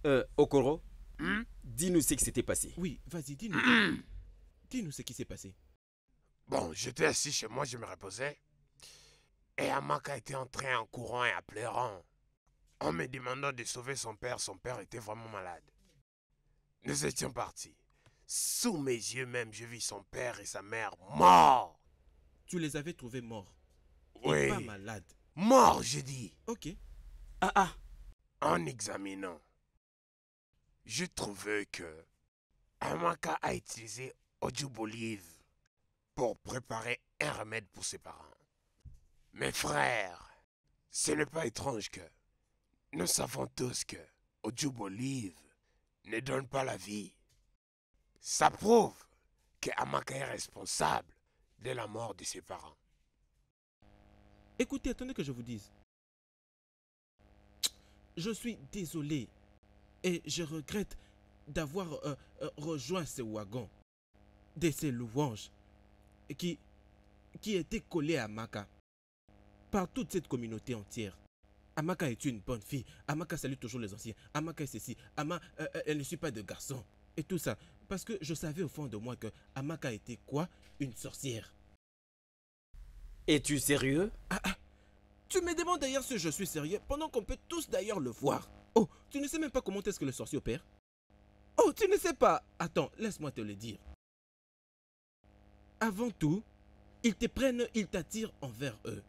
Euh, Okoro, hmm? dis-nous ce qui s'était passé. Oui, vas-y, dis-nous. Hmm. Dis-nous ce qui s'est passé. Bon, j'étais assis chez moi, je me reposais. Et Amaka était entré en courant et en pleurant. En me demandant de sauver son père, son père était vraiment malade. Nous étions partis. Sous mes yeux même, je vis son père et sa mère morts. Tu les avais trouvés morts Oui. pas malades. Morts, je dis. Ok. Ah ah. En examinant, je trouvais que Amaka a utilisé Ojubolive pour préparer un remède pour ses parents. Mes frères, ce n'est pas étrange que nous savons tous que Ojubolive ne donne pas la vie, ça prouve que qu'Amaka est responsable de la mort de ses parents. Écoutez, attendez que je vous dise. Je suis désolé et je regrette d'avoir euh, euh, rejoint ce wagon de ces louanges qui, qui étaient collées à Amaka par toute cette communauté entière. Amaka est une bonne fille. Amaka salue toujours les anciens. Amaka est ceci. Ama, euh, elle ne suit pas de garçon. Et tout ça. Parce que je savais au fond de moi que Amaka était quoi Une sorcière. Es-tu sérieux ah, ah. Tu me demandes d'ailleurs si je suis sérieux pendant qu'on peut tous d'ailleurs le voir. Oh, tu ne sais même pas comment est-ce que le sorcier opère Oh, tu ne sais pas Attends, laisse-moi te le dire. Avant tout, ils te prennent, ils t'attirent envers eux.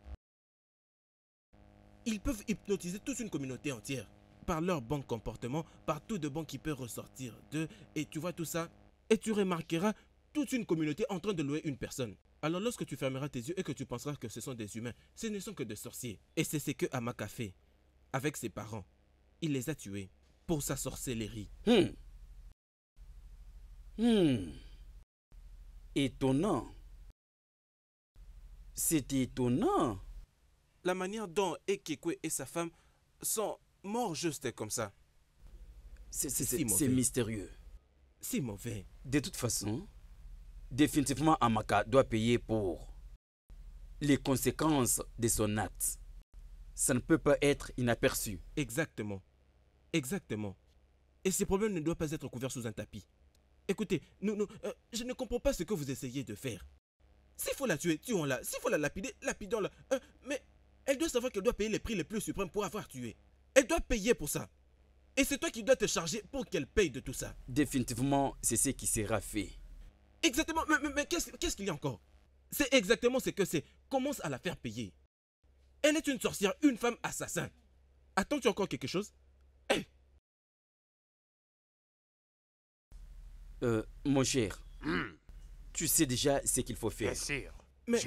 Ils peuvent hypnotiser toute une communauté entière par leur bon comportement, par tout de bon qui peut ressortir d'eux. Et tu vois tout ça et tu remarqueras toute une communauté en train de louer une personne. Alors lorsque tu fermeras tes yeux et que tu penseras que ce sont des humains, ce ne sont que des sorciers. Et c'est ce que Amaka fait avec ses parents. Il les a tués pour sa sorcellerie. Hmm. Hmm. Étonnant. C'est étonnant. La manière dont Ekekwe et sa femme sont mort juste comme ça. C'est mystérieux. C'est mauvais. De toute façon, définitivement Amaka doit payer pour les conséquences de son acte. Ça ne peut pas être inaperçu. Exactement. Exactement. Et ce problème ne doit pas être couvert sous un tapis. Écoutez, nous, nous, euh, je ne comprends pas ce que vous essayez de faire. S'il faut la tuer, tuons-la. S'il faut la lapider, lapidons-la. Euh, mais elle doit savoir qu'elle doit payer les prix les plus suprêmes pour avoir tué. Elle doit payer pour ça. Et c'est toi qui dois te charger pour qu'elle paye de tout ça. Définitivement, c'est ce qui sera fait. Exactement, mais, qu'est-ce qu'il y a encore C'est exactement ce que c'est. Commence à la faire payer. Elle est une sorcière, une femme assassin. Attends-tu encore quelque chose eh! euh, Mon cher, tu sais déjà ce qu'il faut faire. Mais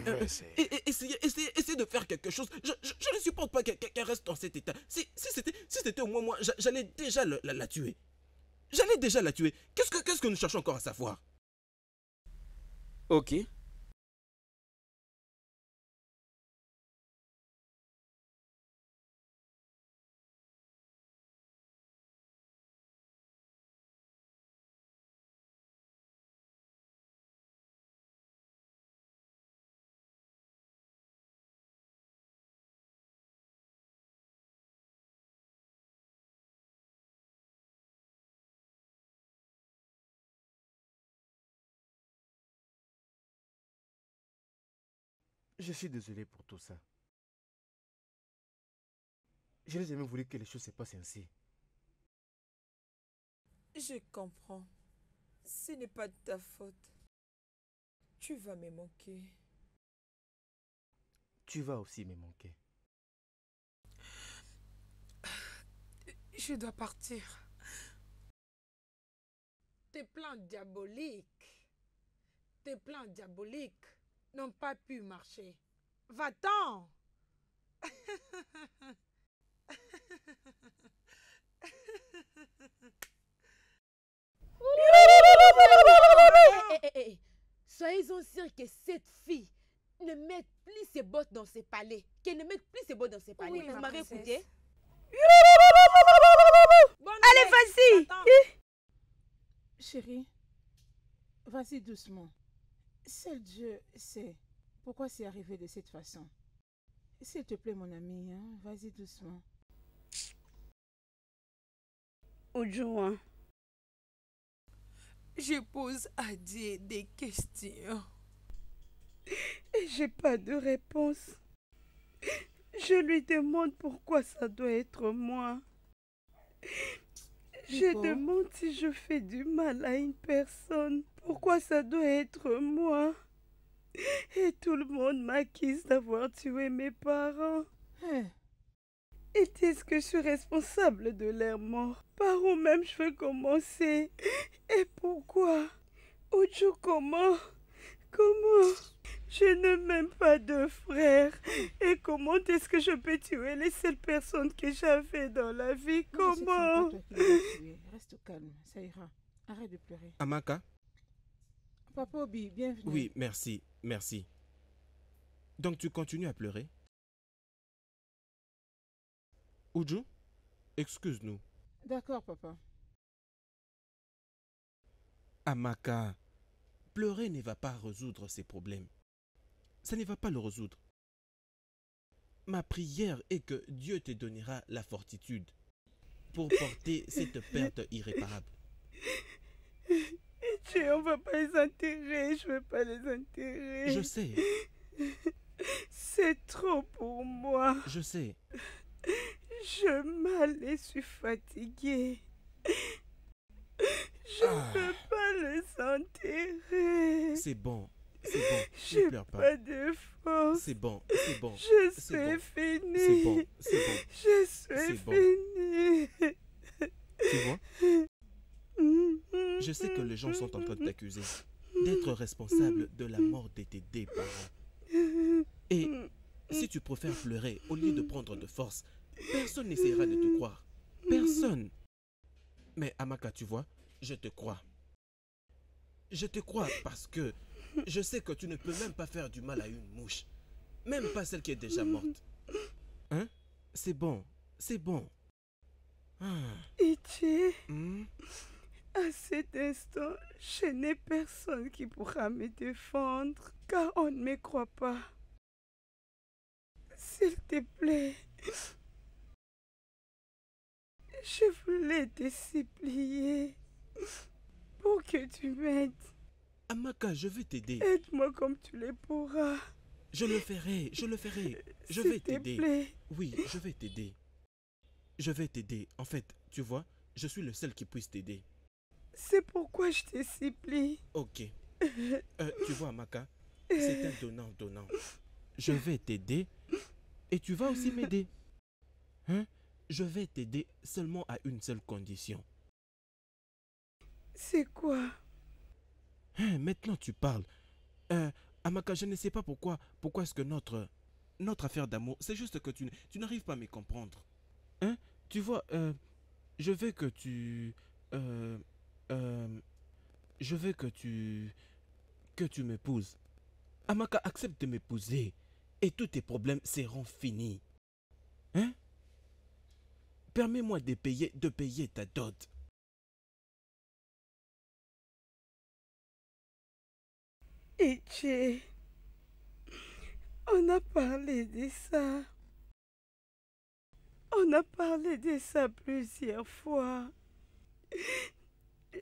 essayez, euh, euh, essayez, de faire quelque chose. Je, je, ne supporte pas qu'elle reste dans cet état. Si, c'était au moins moi, j'allais déjà la, tuer. J'allais déjà la tuer. Qu'est-ce que, qu'est-ce que nous cherchons encore à savoir Ok, Je suis désolé pour tout ça. Je n'ai jamais voulu que les choses se passent ainsi. Je comprends. Ce n'est pas de ta faute. Tu vas me manquer. Tu vas aussi me manquer. Je dois partir. Tes plans diaboliques. Tes plans diaboliques n'ont pas pu marcher. Va-t'en eh, eh, eh, Soyez-en que cette fille ne mette plus ses bottes dans ses palais. Qu'elle ne mette plus ses bottes dans ses palais. Vous m'avez écouté Allez, vas-y Chérie, vas-y doucement. Seul Dieu sait pourquoi c'est arrivé de cette façon. S'il te plaît, mon ami, hein, vas-y doucement. Ojoa, je pose à Dieu des questions. Et j'ai pas de réponse. Je lui demande pourquoi ça doit être moi. Je demande si je fais du mal à une personne. Pourquoi ça doit être moi Et tout le monde m'accuse d'avoir tué mes parents. Hein. Et est-ce que je suis responsable de leur mort Par où même je veux commencer Et pourquoi je comment Comment je n'ai même pas de frère. Et comment est-ce que je peux tuer les seules personnes que j'avais dans la vie Comment Reste calme, ça ira. Arrête de pleurer. Amaka Papa Obi, bienvenue. Oui, merci, merci. Donc tu continues à pleurer Uju, excuse-nous. D'accord, papa. Amaka, pleurer ne va pas résoudre ces problèmes ça ne va pas le résoudre. Ma prière est que Dieu te donnera la fortitude pour porter cette perte irréparable. <laughs> Dieu, on va pas les enterrer, je veux pas les enterrer. Je sais. C'est trop pour moi. Je sais. Je mal et suis fatiguée. Je ne ah. peux pas les enterrer. C'est bon, c'est bon, je <laughs> pleure pas. de force. C'est bon, c'est bon. Je suis bon. fini. C'est bon, c'est bon. Je suis fini. Tu vois Je sais que les gens sont en train de t'accuser d'être responsable de la mort de tes deux parents. Et si tu préfères pleurer au lieu de prendre de force, personne n'essayera de te croire. Personne. Mais Amaka, tu vois, je te crois. Je te crois parce que je sais que tu ne peux même pas faire du mal à une mouche. Même pas celle qui est déjà morte. Hein C'est bon, c'est bon. E.T., ah. hmm? à cet instant, je n'ai personne qui pourra me défendre car on ne me croit pas. S'il te plaît, je voulais te supplier pour que tu m'aides. Amaka, je vais t'aider. Aide-moi comme tu les pourras. Je le ferai, je le ferai. Je vais t'aider. Oui, je vais t'aider. Je vais t'aider. En fait, tu vois, je suis le seul qui puisse t'aider. C'est pourquoi je t'ai supplié. Ok. Euh, tu vois, Amaka, c'est un donnant-donnant. Je vais t'aider et tu vas aussi m'aider. Hein? Je vais t'aider seulement à une seule condition. C'est quoi Hein, maintenant tu parles. Euh, Amaka, je ne sais pas pourquoi, pourquoi est-ce que notre, notre affaire d'amour, c'est juste que tu, n'arrives pas à me comprendre. Hein Tu vois, euh, je veux que tu... Euh, je veux que tu... Que tu m'épouses. Amaka, accepte de m'épouser. Et tous tes problèmes seront finis. Hein Permets-moi de payer, de payer ta dot. Et on a parlé de ça. On a parlé de ça plusieurs fois.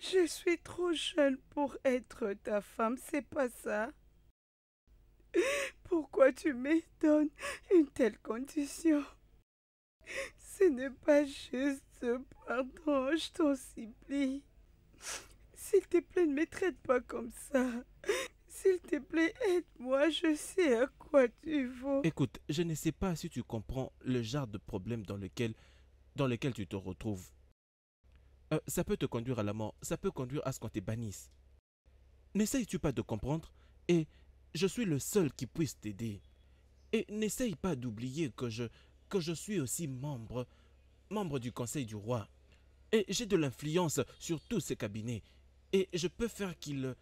Je suis trop jeune pour être ta femme, c'est pas ça. Pourquoi tu m'étonnes une telle condition Ce n'est pas juste, pardon, je t'en supplie. S'il te plaît, ne me traite pas comme ça. S'il te plaît, aide-moi, je sais à quoi tu vas. Écoute, je ne sais pas si tu comprends le genre de problème dans lequel, dans lequel tu te retrouves. Euh, ça peut te conduire à la mort, ça peut conduire à ce qu'on te bannisse. nessayes tu pas de comprendre et je suis le seul qui puisse t'aider. Et n'essaye pas d'oublier que je, que je suis aussi membre, membre du Conseil du Roi. Et j'ai de l'influence sur tous ces cabinets. Et je peux faire qu'ils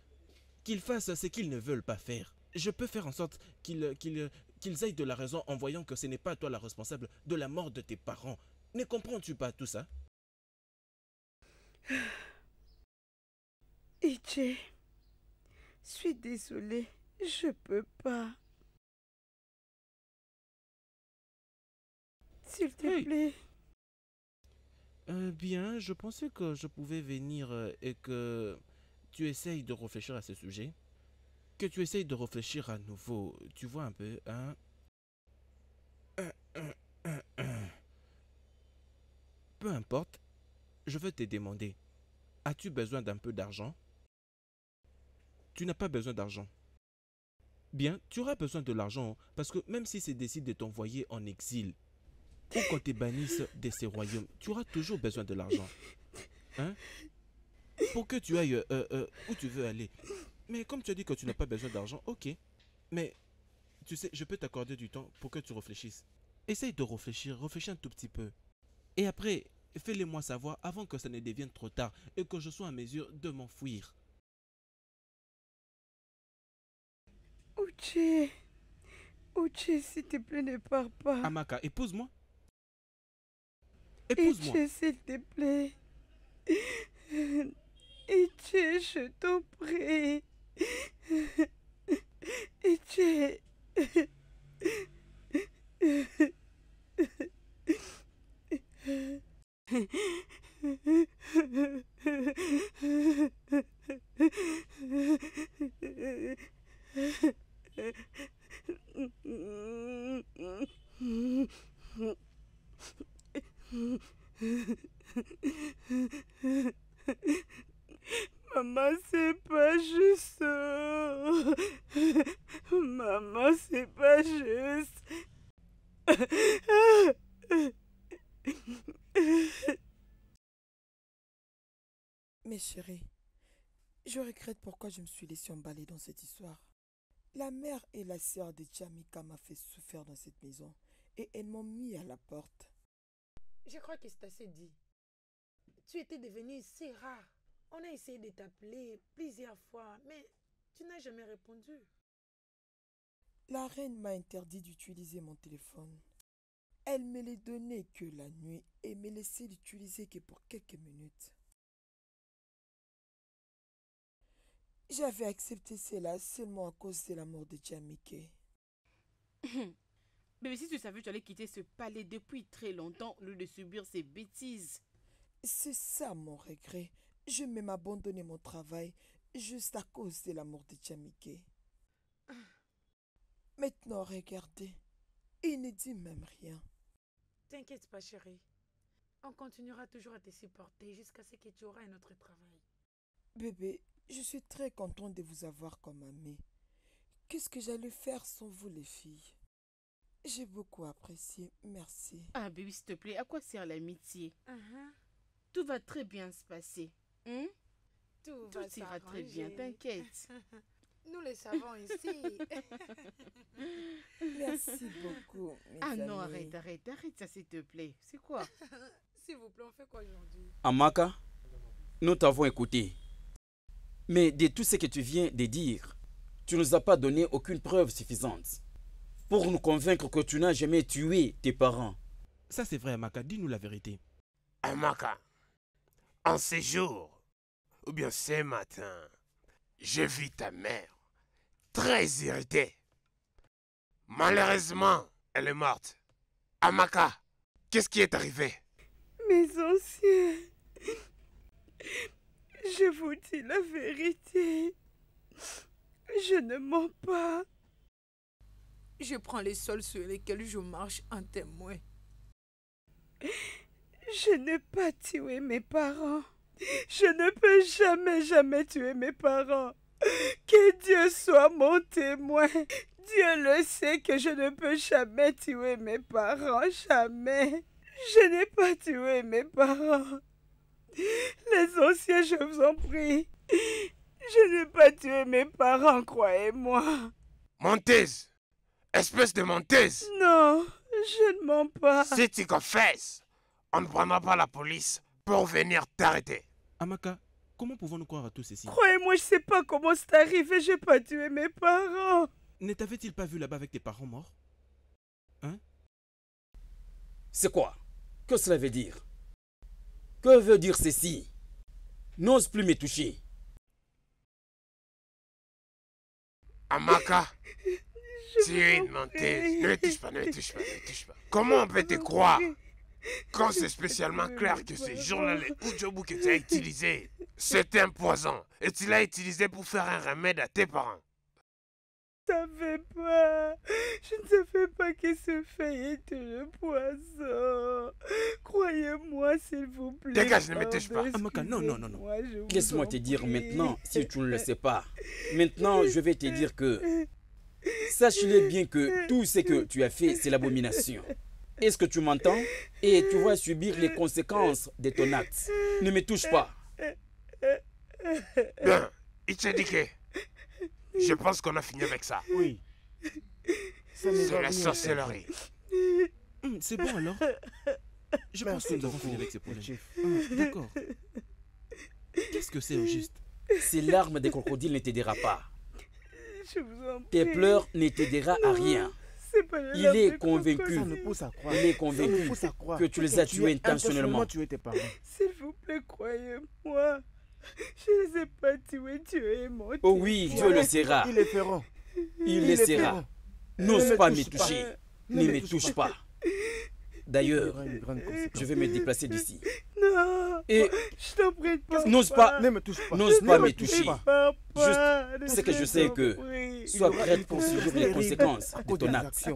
qu'ils fassent ce qu'ils ne veulent pas faire. Je peux faire en sorte qu'ils aillent de la raison en voyant que ce n'est pas toi la responsable de la mort de tes parents. Ne comprends-tu pas tout ça <sighs> je suis désolée, je peux pas. S'il te plaît. Eh bien, je pensais que je pouvais venir euh, et que tu essayes de réfléchir à ce sujet, que tu essayes de réfléchir à nouveau, tu vois un peu, hein Peu importe, je veux te demander, as-tu besoin d'un peu d'argent Tu n'as pas besoin d'argent. Bien, tu auras besoin de l'argent parce que même si c'est décide de t'envoyer en exil ou qu'on te bannisse de ces royaumes, tu auras toujours besoin de l'argent. Hein pour que tu ailles euh, euh, où tu veux aller. Mais comme tu as dit que tu n'as pas besoin d'argent, ok. Mais tu sais, je peux t'accorder du temps pour que tu réfléchisses. Essaye de réfléchir, réfléchis un tout petit peu. Et après, fais le moi savoir avant que ça ne devienne trop tard et que je sois en mesure de m'enfuir. Uche, Uche, s'il te plaît, ne pars pas. Amaka, épouse-moi. Épouse-moi. Uche, s'il te plaît. Etier, je t'en prie. Etier. Maman, c'est pas juste. Maman, c'est pas juste. Mes chéris, je regrette pourquoi je me suis laissée emballer dans cette histoire. La mère et la sœur de Jamika m'ont fait souffrir dans cette maison et elles m'ont mis à la porte. Je crois que c'est assez dit. Tu étais devenue si rare on a essayé de t'appeler plusieurs fois, mais tu n'as jamais répondu. La reine m'a interdit d'utiliser mon téléphone. Elle me l'a donné que la nuit et me laissait l'utiliser que pour quelques minutes. J'avais accepté cela seulement à cause de la mort de Jamike. Mais <laughs> si tu savais que tu allais quitter ce palais depuis très longtemps, au lieu de subir ces bêtises. C'est ça mon regret. Je vais m'abandonner mon travail juste à cause de l'amour de Tchamiké. Maintenant, regardez. Il ne dit même rien. T'inquiète pas, chérie. On continuera toujours à te supporter jusqu'à ce que tu auras un autre travail. Bébé, je suis très contente de vous avoir comme amie. Qu'est-ce que j'allais faire sans vous, les filles J'ai beaucoup apprécié, merci. Ah, bébé, s'il te plaît, à quoi sert l'amitié uh-huh. Tout va très bien se passer. Hein? Tout, va ira très bien, t'inquiète. <laughs> Nous le savons ici. <laughs> Merci beaucoup. ah non, arrête, arrête, arrête ça, s'il te plaît. C'est quoi <laughs> S'il vous plaît, on fait quoi aujourd'hui Amaka, nous t'avons écouté. Mais de tout ce que tu viens de dire, tu ne nous as pas donné aucune preuve suffisante pour nous convaincre que tu n'as jamais tué tes parents. Ça, c'est vrai, Amaka. Dis-nous la vérité. Amaka, en ces jours, ou bien ce matin, j'ai vu ta mère très irritée. Malheureusement, elle est morte. Amaka, qu'est-ce qui est arrivé Mes anciens, je vous dis la vérité. Je ne mens pas. Je prends les sols sur lesquels je marche en témoin. Je n'ai pas tué mes parents. Je ne peux jamais, jamais tuer mes parents. Que Dieu soit mon témoin. Dieu le sait que je ne peux jamais tuer mes parents, jamais. Je n'ai pas tué mes parents. Les anciens, je vous en prie. Je n'ai pas tué mes parents, croyez-moi. Montez. Espèce de menteuse Non, je ne mens pas. Si tu confesses, on ne prendra pas la police pour venir t'arrêter. Amaka, comment pouvons-nous croire à tout ceci Croyez-moi, je sais pas comment c'est arrivé, j'ai pas tué mes parents. Ne t'avait-il pas vu là-bas avec tes parents morts Hein C'est quoi Que cela veut dire Que veut dire ceci N'ose plus me toucher. Amaka tu es une menteuse. Ne touche pas, ne touche pas, ne touche pas. Comment on peut te croire quand c'est spécialement clair que ce journal ou que tu as utilisé, c'est un poison et tu l'as utilisé pour faire un remède à tes parents. Je ne savais pas, je ne savais pas que ce feuillet était le poison. Croyez-moi, s'il vous plaît. Dégage, ne me pas. Amaka, non, non, non, non. Laisse-moi te dire maintenant, si tu ne le sais pas. Maintenant, je vais te dire que. <laughs> Sache-le bien que tout ce que tu as fait, c'est l'abomination. Est-ce que tu m'entends Et tu vas subir les conséquences de ton acte. Ne me touche pas. Bien, que. je pense qu'on a fini avec ça. Oui. C'est la sorcellerie. Hum, c'est bon alors Je pense que nous avons fini avec ces problèmes. Hum, d'accord. Qu'est-ce que c'est au juste Ces larmes des crocodiles ne t'aidera pas. Je vous en prie. Tes pleurs ne t'aidera à rien il, est convaincu. que tu les as tués intentionnellement. <laughs> S'il vous plaît, croyez-moi. Je ne les ai pas tués, Dieu et mort. Oh oui, Dieu le sera. Il les ferrant. Il, le sera. N'ose pas me toucher. Ne me touche pas. D'ailleurs, je vais me déplacer d'ici. Et je t'en prie, N'ose pas. Ne me N'ose pas me toucher. Juste ce que je sais que sois prête pour suivre les conséquences de ton acte.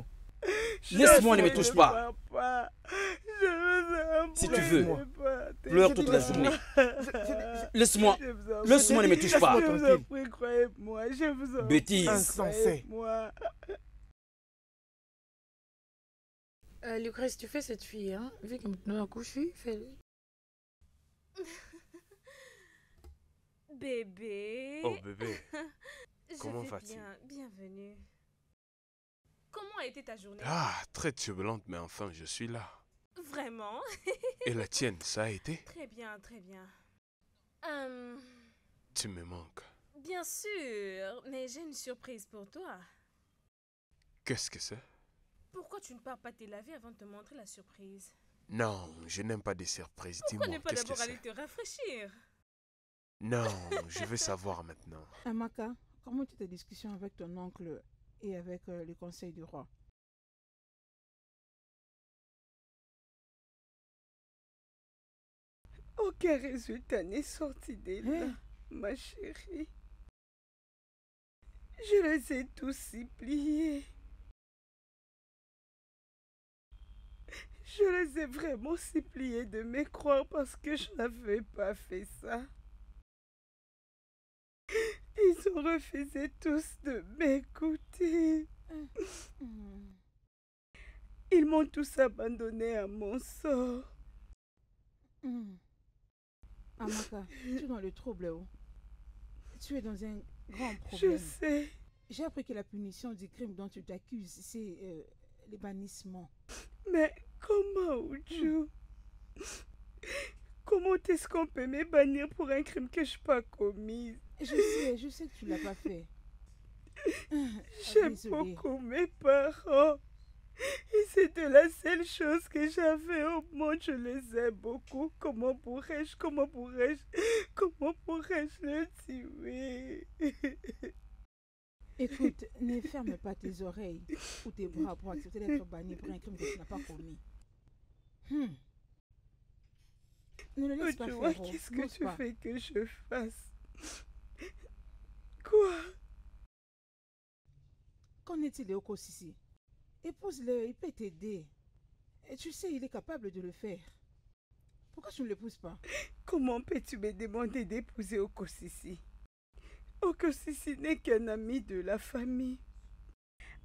Laisse-moi, ne me touche pas. Si tu veux, pleure toute la journée. Laisse-moi, laisse-moi, ne me touche pas. Bêtise. Euh, Lucrèce, tu fais cette fille, hein Vu que maintenant couche, fais-le. <laughs> bébé. Oh bébé. <laughs> Comment vas-tu bien. Bienvenue. Comment a été ta journée Ah, très turbulente, mais enfin, je suis là. Vraiment <laughs> Et la tienne, ça a été Très bien, très bien. Hum. Tu me manques. Bien sûr, mais j'ai une surprise pour toi. Qu'est-ce que c'est pourquoi tu ne pars pas te laver avant de te montrer la surprise Non, je n'aime pas des surprises. Pourquoi ne pas d'abord aller te rafraîchir Non, je veux savoir maintenant. <laughs> Amaka, comment tu tes discussions avec ton oncle et avec euh, le conseil du roi Aucun résultat n'est sorti des eh? là, ma chérie. Je les ai tous suppliés. Je les ai vraiment suppliés de croire parce que je n'avais pas fait ça. Ils ont refusé tous de m'écouter. Ils m'ont tous abandonné à mon sort. Amaka, tu es dans le trouble. haut oh. Tu es dans un grand problème. Je sais. J'ai appris que la punition du crime dont tu t'accuses, c'est euh, Mais Comment, Oujou oh Comment est-ce qu'on peut me bannir pour un crime que je n'ai pas commis Je sais, je sais que tu ne l'as pas fait. Ah, J'aime beaucoup mes parents. Et c'était la seule chose que j'avais au oh monde. Je les aime beaucoup. Comment pourrais-je, comment pourrais-je, comment pourrais-je le tuer Écoute, ne ferme pas tes oreilles ou tes bras pour accepter d'être banni pour un crime que tu n'as pas commis. Hmm. Ne le laisse oh, pas faire. Qu'est-ce que tu fais que je fasse Quoi Qu'en est-il de Okosisi Épouse-le, il peut t'aider. Et tu sais, il est capable de le faire. Pourquoi tu ne l'épouses pas Comment peux-tu me demander d'épouser Okosisi Okosisi n'est qu'un ami de la famille.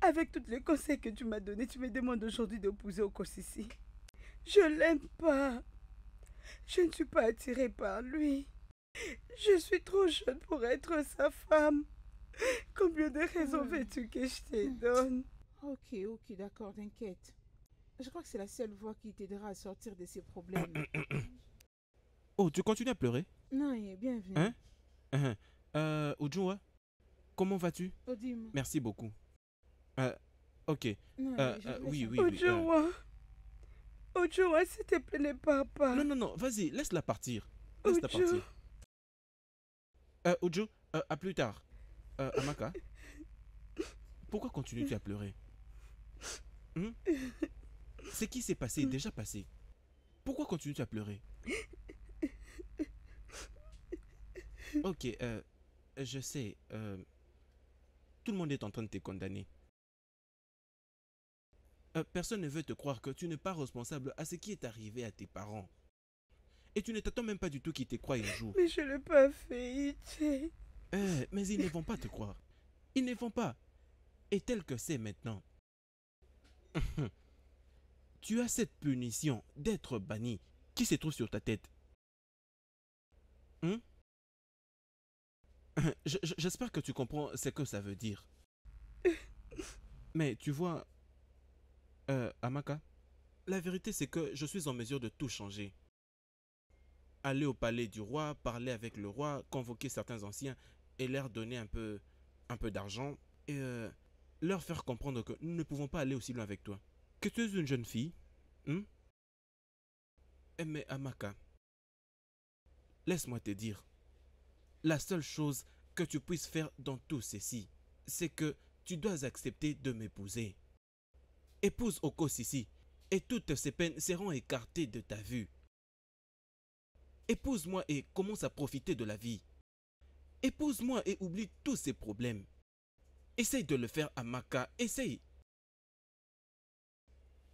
Avec tous les conseils que tu m'as donnés, tu me demandes aujourd'hui d'épouser Okosisi. Je l'aime pas. Je ne suis pas attirée par lui. Je suis trop jeune pour être sa femme. Combien de raisons veux-tu hmm. que je te donne Ok, ok, d'accord, t'inquiète. Je crois que c'est la seule voie qui t'aidera à sortir de ces problèmes. <coughs> oh, tu continues à pleurer Non, bienvenue. Hein uh-huh. Euh, Ujua, hein? comment vas-tu oh, Merci beaucoup. Euh, ok. euh, euh oui, oui, oui. Ojo, s'il te plaît, ne Non, non, non, vas-y, laisse-la partir. Laisse-la partir. Euh, Ojo, euh, à plus tard. Euh, Amaka, pourquoi continues-tu à pleurer hmm? Ce qui s'est passé, déjà passé. Pourquoi continues-tu à pleurer Ok, je sais. tout le monde est en train de te condamner. Euh, personne ne veut te croire que tu n'es pas responsable à ce qui est arrivé à tes parents. Et tu ne t'attends même pas du tout qu'ils te croient un jour. Mais je ne l'ai pas fait, eh, mais ils ne vont pas te croire. Ils ne vont pas. Et tel que c'est maintenant. <laughs> tu as cette punition d'être banni qui se trouve sur ta tête. Hein? J'espère que tu comprends ce que ça veut dire. <laughs> Mais tu vois, euh, Amaka, la vérité c'est que je suis en mesure de tout changer. Aller au palais du roi, parler avec le roi, convoquer certains anciens et leur donner un peu, un peu d'argent et euh, leur faire comprendre que nous ne pouvons pas aller aussi loin avec toi. Que tu es une jeune fille, hein? Eh, mais Amaka, laisse-moi te dire, la seule chose que tu puisses faire dans tout ceci, c'est que tu dois accepter de m'épouser. Épouse Okosisi, et toutes ces peines seront écartées de ta vue. Épouse-moi et commence à profiter de la vie. Épouse-moi et oublie tous ces problèmes. Essaye de le faire à Maka, essaye.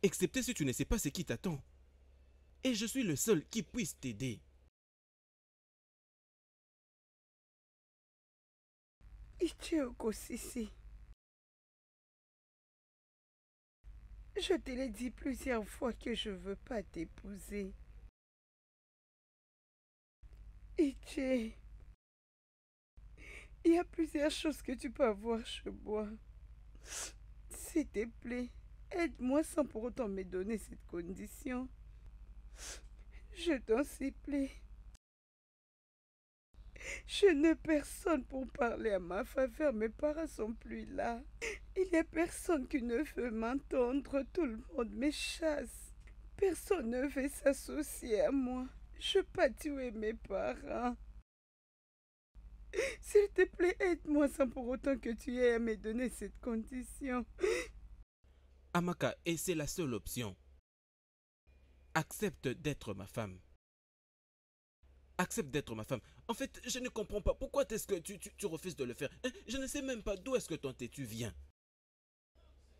Excepté si tu ne sais pas ce qui t'attend. Et je suis le seul qui puisse t'aider. Oko Okosisi. Je te l'ai dit plusieurs fois que je ne veux pas t'épouser. tu... il y a plusieurs choses que tu peux avoir chez moi. S'il te plaît, aide-moi sans pour autant me donner cette condition. Je t'en supplie. Je n'ai personne pour parler à ma faveur, mes parents sont plus là. Il n'y a personne qui ne veut m'entendre, tout le monde me chasse. Personne ne veut s'associer à moi. Je veux pas tuer mes parents. S'il te plaît, aide-moi sans pour autant que tu aies à me donner cette condition. Amaka, et c'est la seule option. Accepte d'être ma femme. Accepte d'être ma femme. En fait, je ne comprends pas. Pourquoi est-ce que tu, refuses de le faire hein? Je ne sais même pas d'où est-ce que ton têtu vient.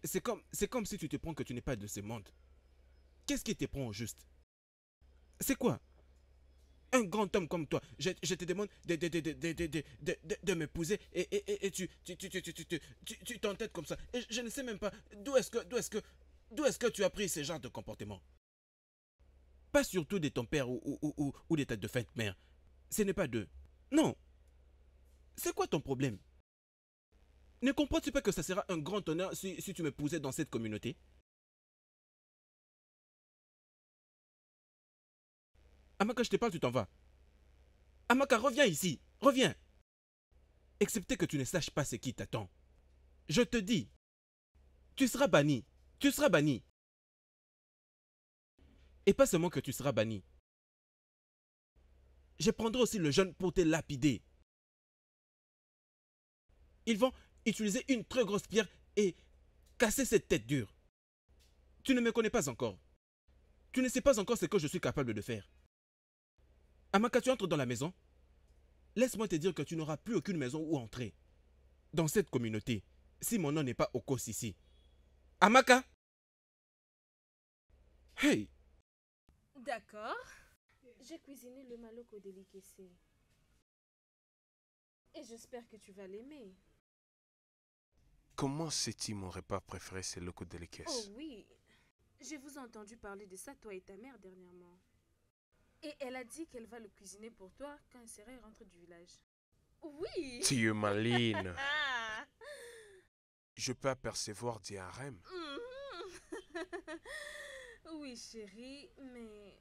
C'est comme, comme si tu te prends que tu n'es pas de ce monde. Qu'est-ce qui te prend au juste C'est quoi un grand homme comme toi, je, te demande de, de m'épouser et, et, et, et, tu t'entêtes comme ça. Et je ne sais même pas d'où est-ce que, est que, que tu as pris ce genre de comportement. Pas surtout de ton père ou, ou, ou, ou de ta mère ce n'est pas deux. Non. C'est quoi ton problème Ne comprends-tu pas que ça sera un grand honneur si, tu m'épousais dans cette communauté Amaka, je te parle, tu t'en vas. Amaka, reviens ici. Reviens. Excepté que tu ne saches pas ce qui t'attend. Je te dis, tu seras banni. Tu seras banni. Et pas seulement que tu seras banni, je prendrai aussi le jeune pour te lapider. Ils vont utiliser une très grosse pierre et casser cette tête dure. Tu ne me connais pas encore. Tu ne sais pas encore ce que je suis capable de faire. Amaka, tu entres dans la maison. Laisse-moi te dire que tu n'auras plus aucune maison où entrer. Dans cette communauté, si mon nom n'est pas cause ici. Amaka Hey D'accord. J'ai cuisiné le maloko au Et j'espère que tu vas l'aimer. Comment cest tu mon repas préféré, c'est le délicace Oh oui, j'ai vous entendu parler de ça, toi et ta mère, dernièrement. Et elle a dit qu'elle va le cuisiner pour toi quand Sera rentre du village. Oui Tu es maline <laughs> Je peux apercevoir des harems. Mhm. <laughs> oui, chérie, mais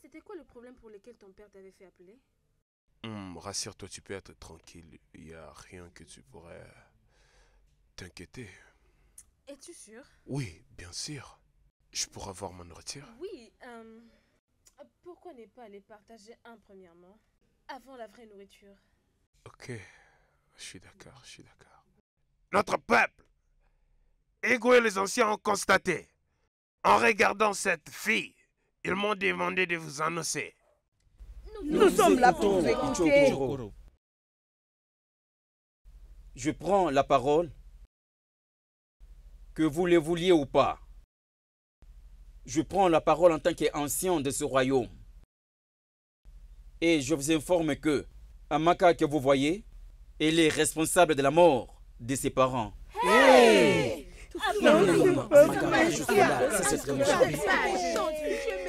c'était quoi le problème pour lequel ton père t'avait fait appeler hmm, Rassure-toi, tu peux être tranquille. Il n'y a rien que tu pourrais t'inquiéter. Es-tu sûr Oui, bien sûr. Je pourrais voir ma nourriture Oui, euh, pourquoi ne pas les partager un premièrement Avant la vraie nourriture. Ok, je suis d'accord, je suis d'accord. Notre peuple Ego et les anciens ont constaté, en regardant cette fille, ils m'ont demandé de vous annoncer. Nous, sommes là pour vous écouter. Je prends la parole. Que vous le vouliez ou pas, je prends la parole en tant qu'ancien de ce royaume. Et je vous informe que Amaka que vous voyez, elle est responsable de la mort de ses parents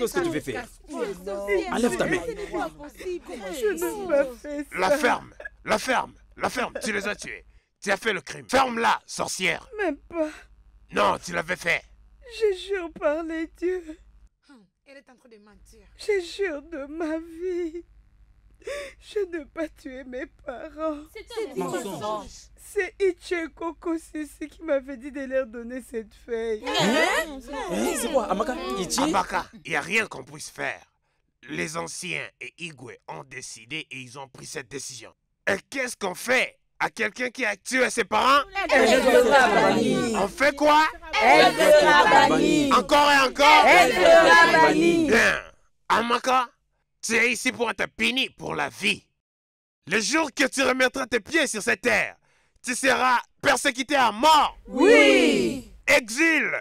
que tu veux faire ta main. La ferme, la ferme, la ferme, tu les as tués. Tu as fait le crime. Ferme-la, sorcière. Même pas. Non, tu l'avais fait. Je jure par les dieux. Hum, elle est en train de mentir. Je jure de ma vie. Je n'ai pas tuer mes parents. C'est un mensonge. C'est Koko qui m'avait dit de leur donner cette feuille. Hein, hein? hein? hein? C'est quoi, Amaka Amaka, il n'y a rien qu'on puisse faire. Les anciens et Igwe ont décidé et ils ont pris cette décision. Et qu'est-ce qu'on fait à quelqu'un qui a tué ses parents On fait quoi Encore et encore Elle Bien. Amaka, tu es ici pour être puni pour la vie. Le jour que tu remettras tes pieds sur cette terre, tu seras persécuté à mort. Oui. Exil.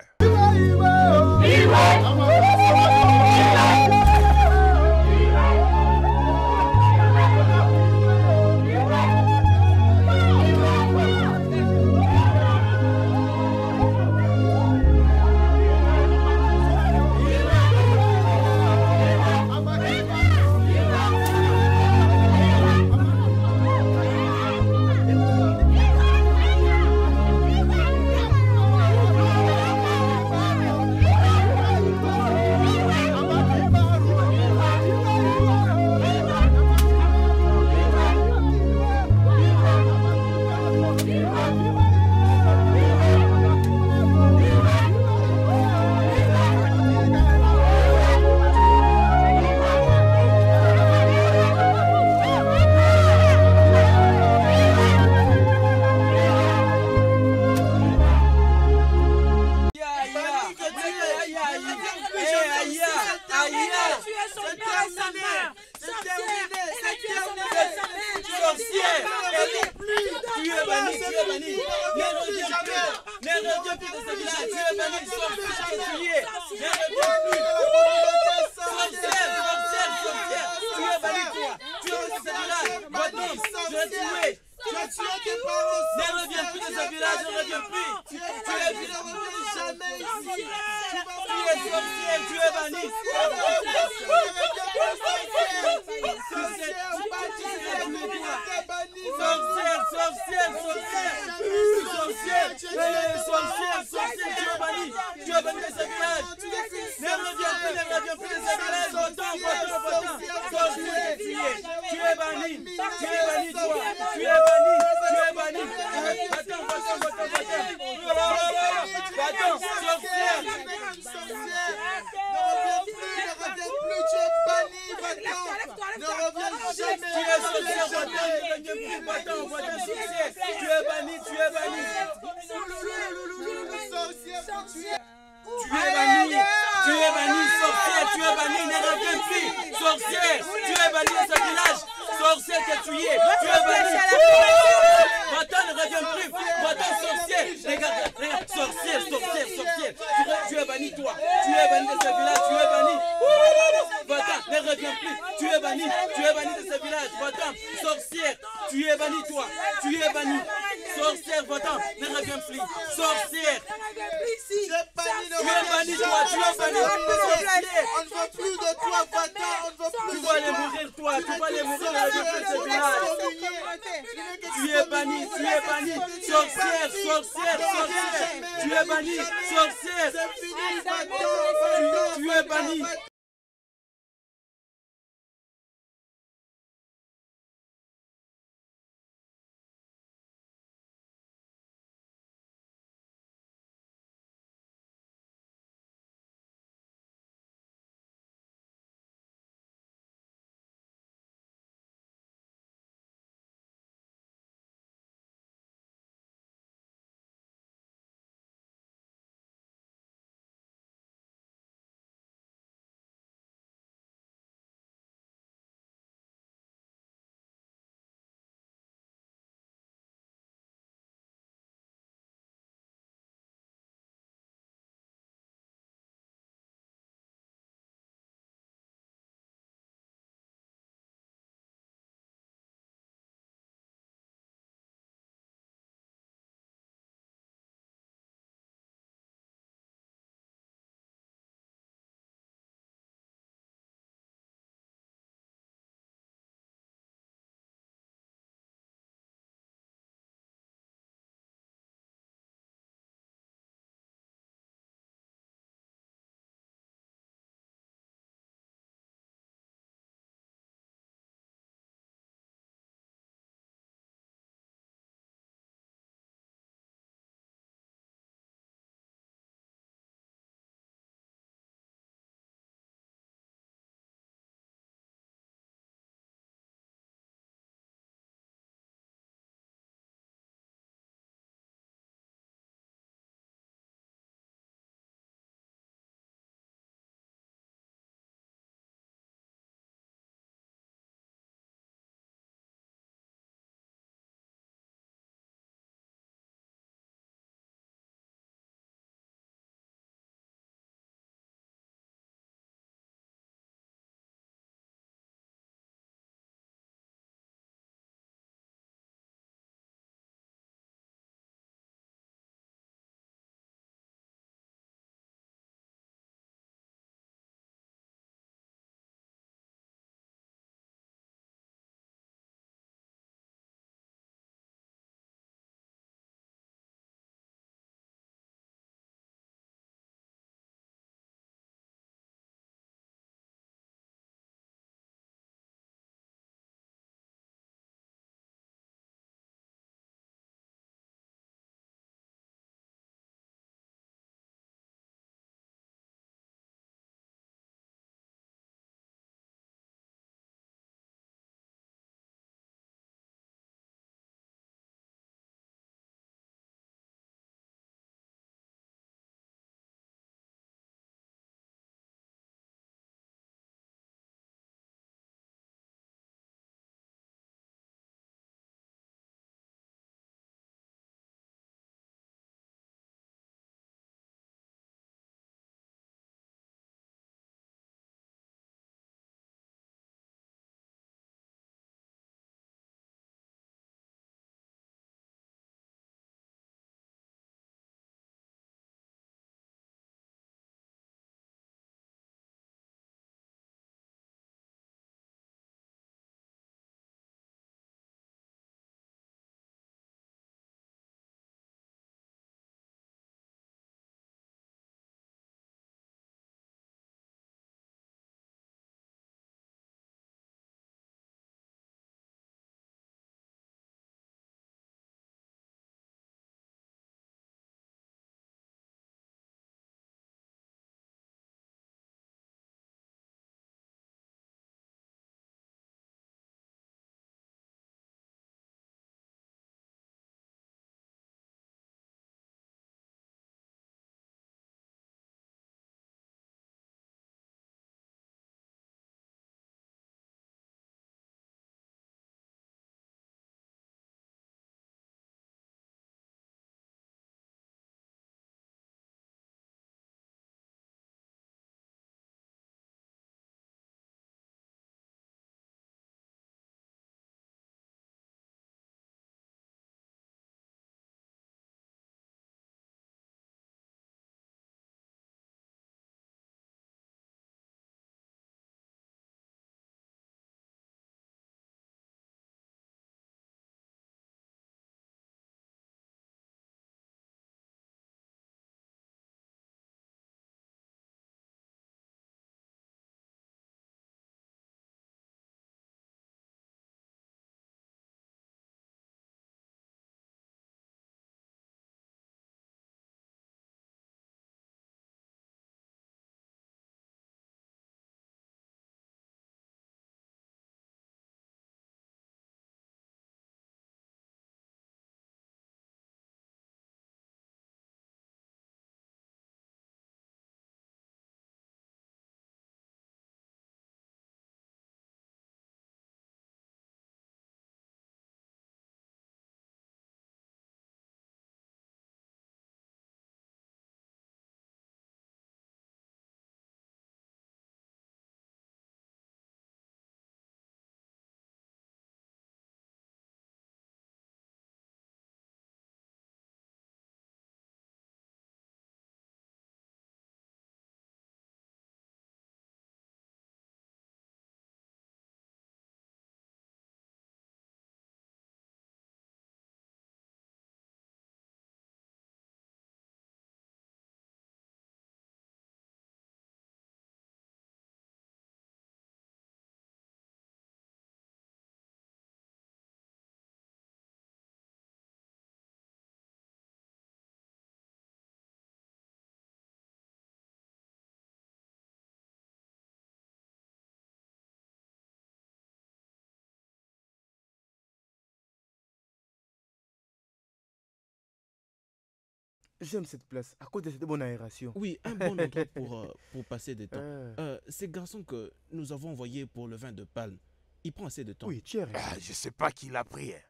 J'aime cette place à cause de cette bonne aération. Oui, un bon endroit pour, euh, <laughs> pour passer des temps. Euh. Euh, ces garçons que nous avons envoyés pour le vin de palme, il prend assez de temps. Oui, tiens. Je ah, je sais pas qui l'a pris. Hein.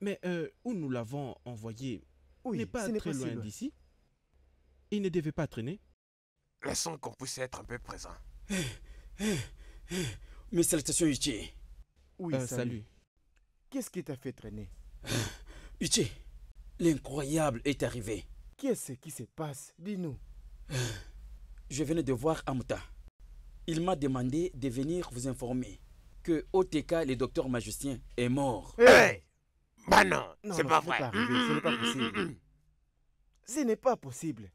Mais où nous l'avons envoyé oui, n'est pas très loin d'ici. Il ne devait pas traîner. Laissons qu'on puisse être un peu présent. <laughs> Mes salutations, Uchi. Oui, salut. salut. Qu'est-ce qui t'a fait traîner Uchi, l'incroyable est arrivé. Qu'est-ce qui se passe Dis-nous. Ah, je venais de voir Amta. Il m'a demandé de venir vous informer que OTK, le docteur magicien, est mort. Hé eh! Bah non, c'est pas vrai. ce n'est pas possible. ce n'est pas possible.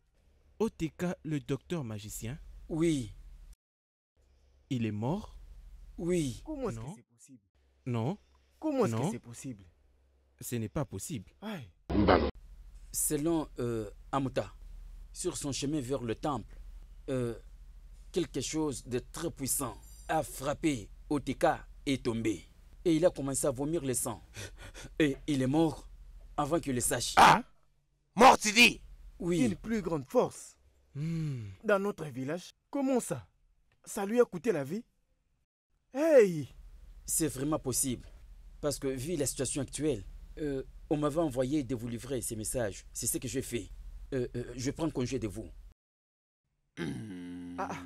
OTK, le docteur magicien Oui. Il est mort Oui. Comment est que c'est possible Non. Comment est-ce que c'est possible Ce n'est pas possible. Aïe. Bah selon euh, Amuta, sur son chemin vers le temple, euh, quelque chose de très puissant a frappé Oteka et tombé. Et il a commencé à vomir le sang. Et il est mort avant qu'il le sache. Ah Mort, tu Oui. Une plus grande force. Hmm. Dans notre village Comment ça Ça lui a coûté la vie Hey C'est vraiment possible. Parce que vu la situation actuelle, euh, on m'avait envoyé de vous livrer ces messages. C'est ce que j'ai fait. Euh, euh, je prends congé de vous. Ah.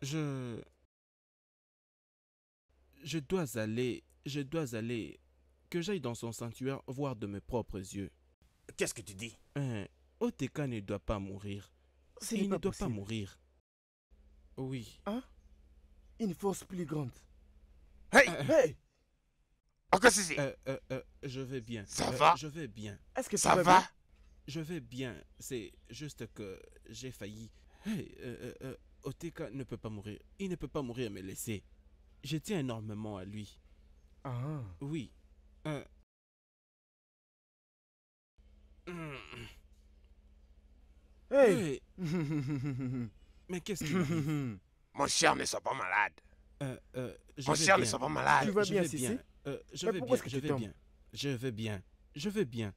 Je... Je dois aller, je dois aller, que j'aille dans son sanctuaire voir de mes propres yeux. Qu'est-ce que tu dis hein, Oteka ne doit pas mourir. Il ne doit pas mourir. Oui. Ah? Une force plus grande. Hey euh, Hey Ok, euh, euh, euh, je vais bien. Ça euh, va Je vais bien. Est-ce que ça, va, Je vais bien. C'est juste que j'ai failli. Oteka ne peut pas mourir. Il ne peut pas mourir me laisser. Je tiens énormément à lui. Ah. Oui. Hey. <laughs> Mais qu'est-ce qui Mon cher ne soit pas malade. Mon cher ne soit pas malade. Tu vas bien, c'est bien. Euh, je veux bien, je vais bien. Je veux bien. Je veux bien.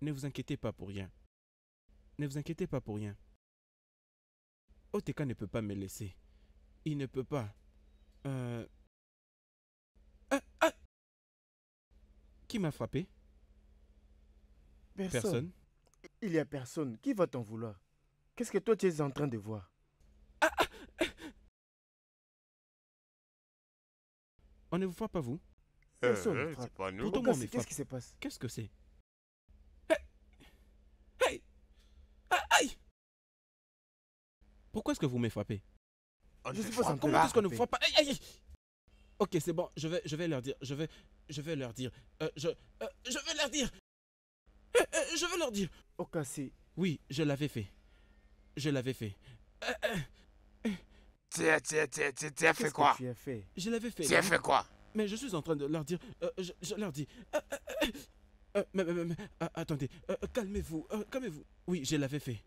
Ne vous inquiétez pas pour rien. Ne vous inquiétez pas pour rien. Oteka ne peut pas me laisser. Il ne peut pas. Euh. Ah, ah. Qui m'a frappé personne. Il n'y a personne. Qui va t'en vouloir Qu'est-ce que toi tu es en train de voir ah, On ne vous voit pas, vous euh, pas nous. qu'est-ce qui se passe Qu'est-ce que c'est Hey Aïe Pourquoi est-ce que vous me frappez ah, Je sais pas Comment est-ce qu'on ne frappe pas Ok, c'est bon, je vais, je vais leur dire, je vais, je vais leur dire, euh, je, euh, je vais leur dire, je vais leur dire. Ok, c'est... Oui, je l'avais fait, je l'avais fait. Tu as fait quoi Tu as fait Je l'avais fait. Tu as fait quoi mais je suis en train de leur dire, euh, je, leur dis, attendez, calmez-vous, calmez-vous. Oui, je l'avais fait,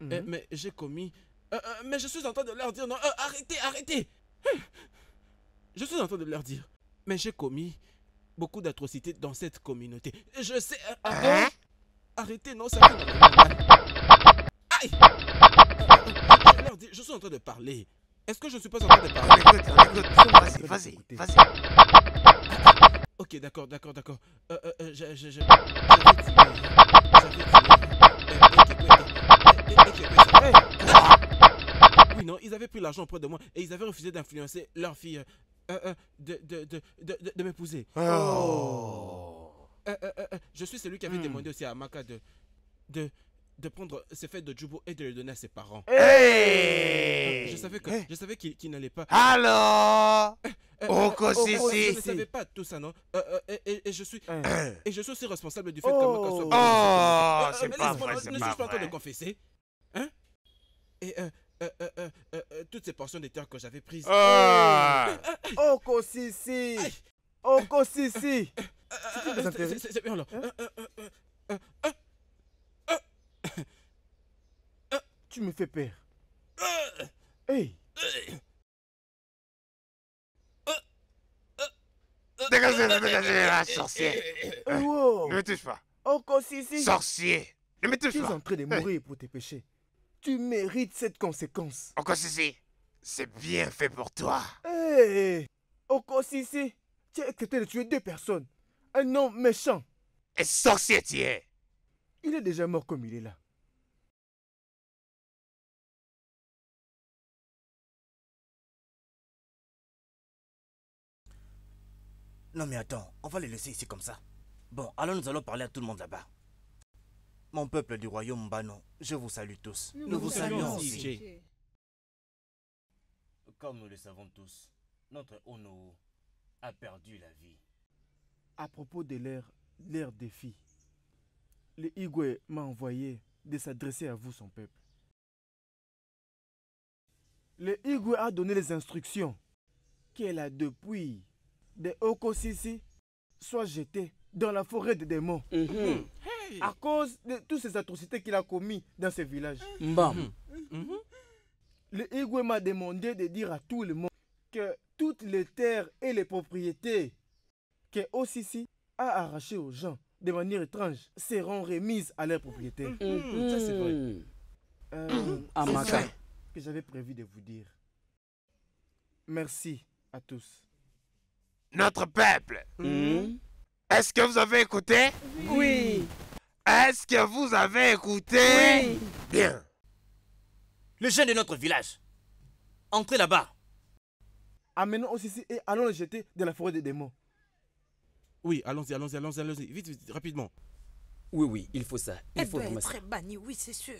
mhm. euh, mais j'ai commis, euh, mais je suis en train de leur dire, non, arrêtez, arrêtez. Je suis en train de leur dire, mais j'ai commis beaucoup d'atrocités dans cette communauté. Je sais, ah, hein? arrêtez, non, ça. Aïe. Je, leur je suis en train de parler. Est-ce que je ne suis pas en train de parler Vas-y, vas-y, vas-y. Ok, d'accord, d'accord, d'accord. Euh, euh, euh je, je, je... Oui, non, ils avaient pris l'argent auprès de moi et ils avaient refusé d'influencer leur fille euh, euh, de, de, de, de, m'épouser. Oh. je suis celui qui avait hmm. demandé aussi à Maka de, de, de prendre ces fêtes de Jubo et de les donner à ses parents. Hey je savais que, je savais qu'il n'allait pas. Alors, euh, je ne savais pas tout ça non. et, je suis et je suis aussi responsable du fait que Oh, c'est pas vrai, c'est pas, pas vrai. de confesser, hein Et toutes ces portions de terre que j'avais prises. Oh, Okosisi, Okosisi. C'est bien là. Tu me fais peur. Hey! Dégagez, dégagez, sorcier. sorcier Ne me touche pas! Encore si, Sorcier! Ne me touche pas! Tu es en train de mourir pour tes péchés. Tu mérites cette conséquence. Encore si, c'est bien fait pour toi. Hey. Encore si, tu as accepté de tuer deux personnes. Un homme méchant. Et sorcier tu es. Il est déjà mort comme il est là. Non mais attends, on va les laisser ici comme ça. Bon, alors nous allons parler à tout le monde là-bas. Mon peuple du royaume Bano, je vous salue tous. Nous, vous, saluons aussi. Comme nous le savons tous, notre Ono a perdu la vie. À propos de l'air, l'air des filles, le Igwe m'a envoyé de s'adresser à vous, son peuple. Le Igwe a donné les instructions qu'elle a depuis de Okosisi soit jeté dans la forêt des démons. Mhm. Hmm. À cause de toutes ces atrocités qu'il a commis dans ce village. Hmm. Le Igwe m'a demandé de dire à tout le monde que toutes les terres et les propriétés que Osisi a arrachées aux gens de manière étrange seront remises à leurs propriétaires. Mhm. Mhm. Ça, c'est vrai. Euh, que j'avais prévu de vous dire. Merci à tous notre peuple. Hmm. Est-ce que vous avez écouté Oui. Est-ce que vous avez écouté Bien. Le jeune de notre village, entrez là-bas. Amenons aussi ici et allons le jeter dans la forêt des démons. Oui, allons-y, allons-y, allons-y, allons-y. Vite, rapidement. Oui, oui, il faut ça. Il eh faut ben, très banni, oui, c'est sûr.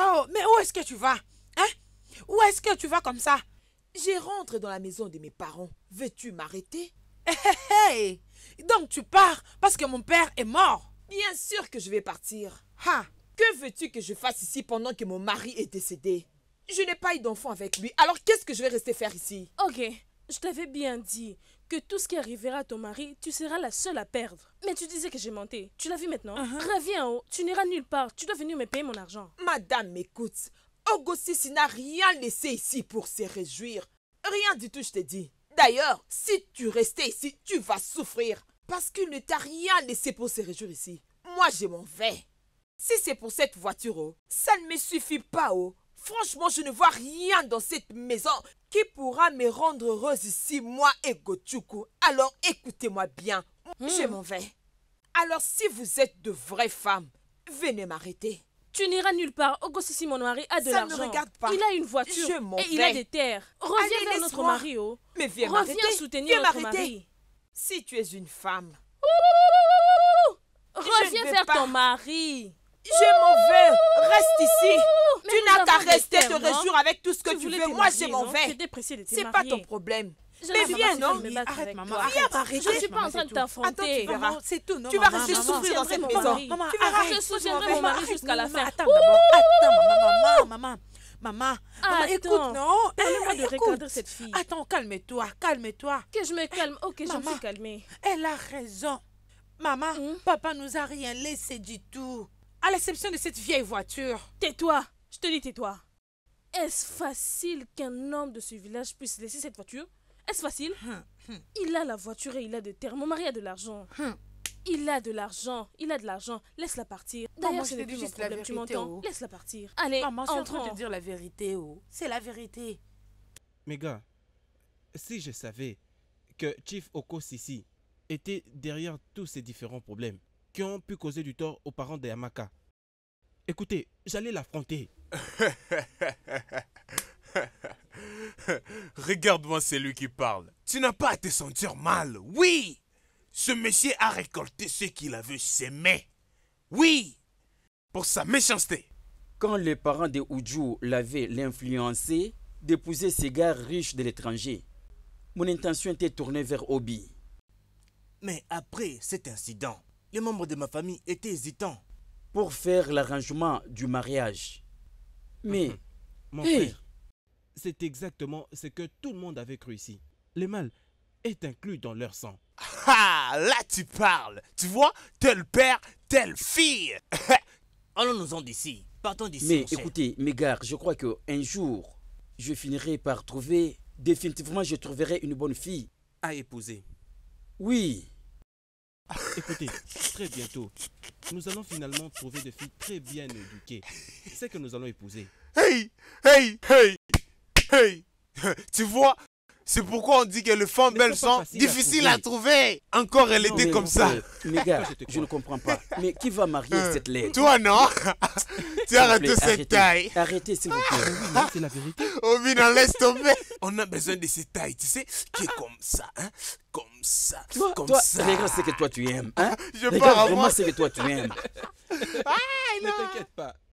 Oh, mais où est-ce que tu vas Hein Où est-ce que tu vas comme ça Je rentre dans la maison de mes parents. Veux-tu m'arrêter eh, eh, eh! Donc tu pars parce que mon père est mort Bien sûr que je vais partir. Ha Que veux-tu que je fasse ici pendant que mon mari est décédé Je n'ai pas eu d'enfant avec lui, alors qu'est-ce que je vais rester faire ici Ok, je t'avais bien dit que tout ce qui arrivera à ton mari, tu seras la seule à perdre. Mais tu disais que j'ai menti. Tu l'as vu maintenant uh-huh. Reviens en haut, tu n'iras nulle part. Tu dois venir me payer mon argent. Madame, écoute. si n'a rien laissé ici pour se réjouir. Rien du tout, je t'ai dit. D'ailleurs, si tu restais ici, tu vas souffrir. Parce qu'il ne t'a rien laissé pour se réjouir ici. Moi, j'ai mon vais. Si c'est pour cette voiture, oh, ça ne me suffit pas, oh. Franchement, je ne vois rien dans cette maison qui pourra me rendre heureuse ici, moi et Gotchuku. Alors écoutez-moi bien, hmm. je m'en vais. Alors si vous êtes de vraies femmes, venez m'arrêter. Tu n'iras nulle part. mon mari a de l'argent. regarde Il a une voiture et il a des terres. Reviens vers notre mari, oh. Mais viens Reviens soutenir notre mari. Si tu es une femme. Reviens vers ton mari j'ai m'en vais. Reste ici. tu n'as qu'à rester te résoudre avec tout ce que tu, veux. Moi, j'ai m'en vais. C'est pas ton problème. mais viens, non Arrête, maman. Je ne suis pas en train de t'affronter. Attends, tu C'est tout, non Tu vas rester souffrir dans cette maison. tu vas Je soutiendrai mon mari jusqu'à la fin. Attends, d'abord. Attends, maman, maman, maman. Maman, maman écoute, non eh, cette fille. Attends, calme-toi, calme-toi. Que je me eh, calme Ok, je me suis calmée. Elle a raison. Maman, hmm? papa nous a rien laissé du tout à l'exception de cette vieille voiture. Tais-toi, je te dis tais-toi. Est-ce facile qu'un homme de ce village puisse laisser cette voiture Est-ce facile hum, hum. Il a la voiture et il a de terres. Mon mari a de l'argent. Hum. Il a de l'argent, il a de l'argent. Laisse-la partir. D'ailleurs, je te dis juste la vérité. Tu oh. Laisse-la partir. Allez, Maman, je en train de dire la vérité. Oh. C'est la vérité. Mes gars, si je savais que Chief Oko Sissi était derrière tous ces différents problèmes, qui ont pu causer du tort aux parents de Yamaka. Écoutez, j'allais l'affronter. <laughs> Regarde-moi celui qui parle. Tu n'as pas à te sentir mal, oui. Ce monsieur a récolté ce qu'il avait semé. Oui, pour sa méchanceté. Quand les parents de Uju l'avaient l'influencé d'épouser ces gars riches de l'étranger, mon intention était tournée vers Obi. Mais après cet incident, les membres de ma famille étaient hésitants. Pour faire l'arrangement du mariage. Mais... Mhm. Mon frère, c'est exactement ce que tout le monde avait cru ici. Le mal est inclus dans leur sang. Ah, là tu parles. Tu vois, tel père, telle fille. <laughs> Allons-nous-en d'ici. Partons d'ici. Mais écoutez, mes gars, je crois qu'un jour, je finirai par trouver, définitivement, je trouverai une bonne fille. À épouser. Oui. Écoutez, très bientôt, nous allons finalement trouver des filles très bien éduquées. C'est que nous allons épouser. Hey, hey, hey, hey. Tu vois, c'est pourquoi on dit que le fond Belson, difficile à trouver. À trouver. Encore, elle était comme ça. Mais gars, je ne comprends pas. <laughs> Mais qui va marier euh, cette lettre Toi, non <laughs> Tu arrêtes cette taille. Arrêtez, s'il vous plaît. <laughs> C'est la vérité. Oh, non, dans tomber. On a besoin de cette taille, tu sais, qui est comme ça. Hein comme ça. comme toi, ça. Regarde ce que toi tu aimes. Hein? Je regarde vraiment ce que toi tu aimes. ah, ne t'inquiète pas.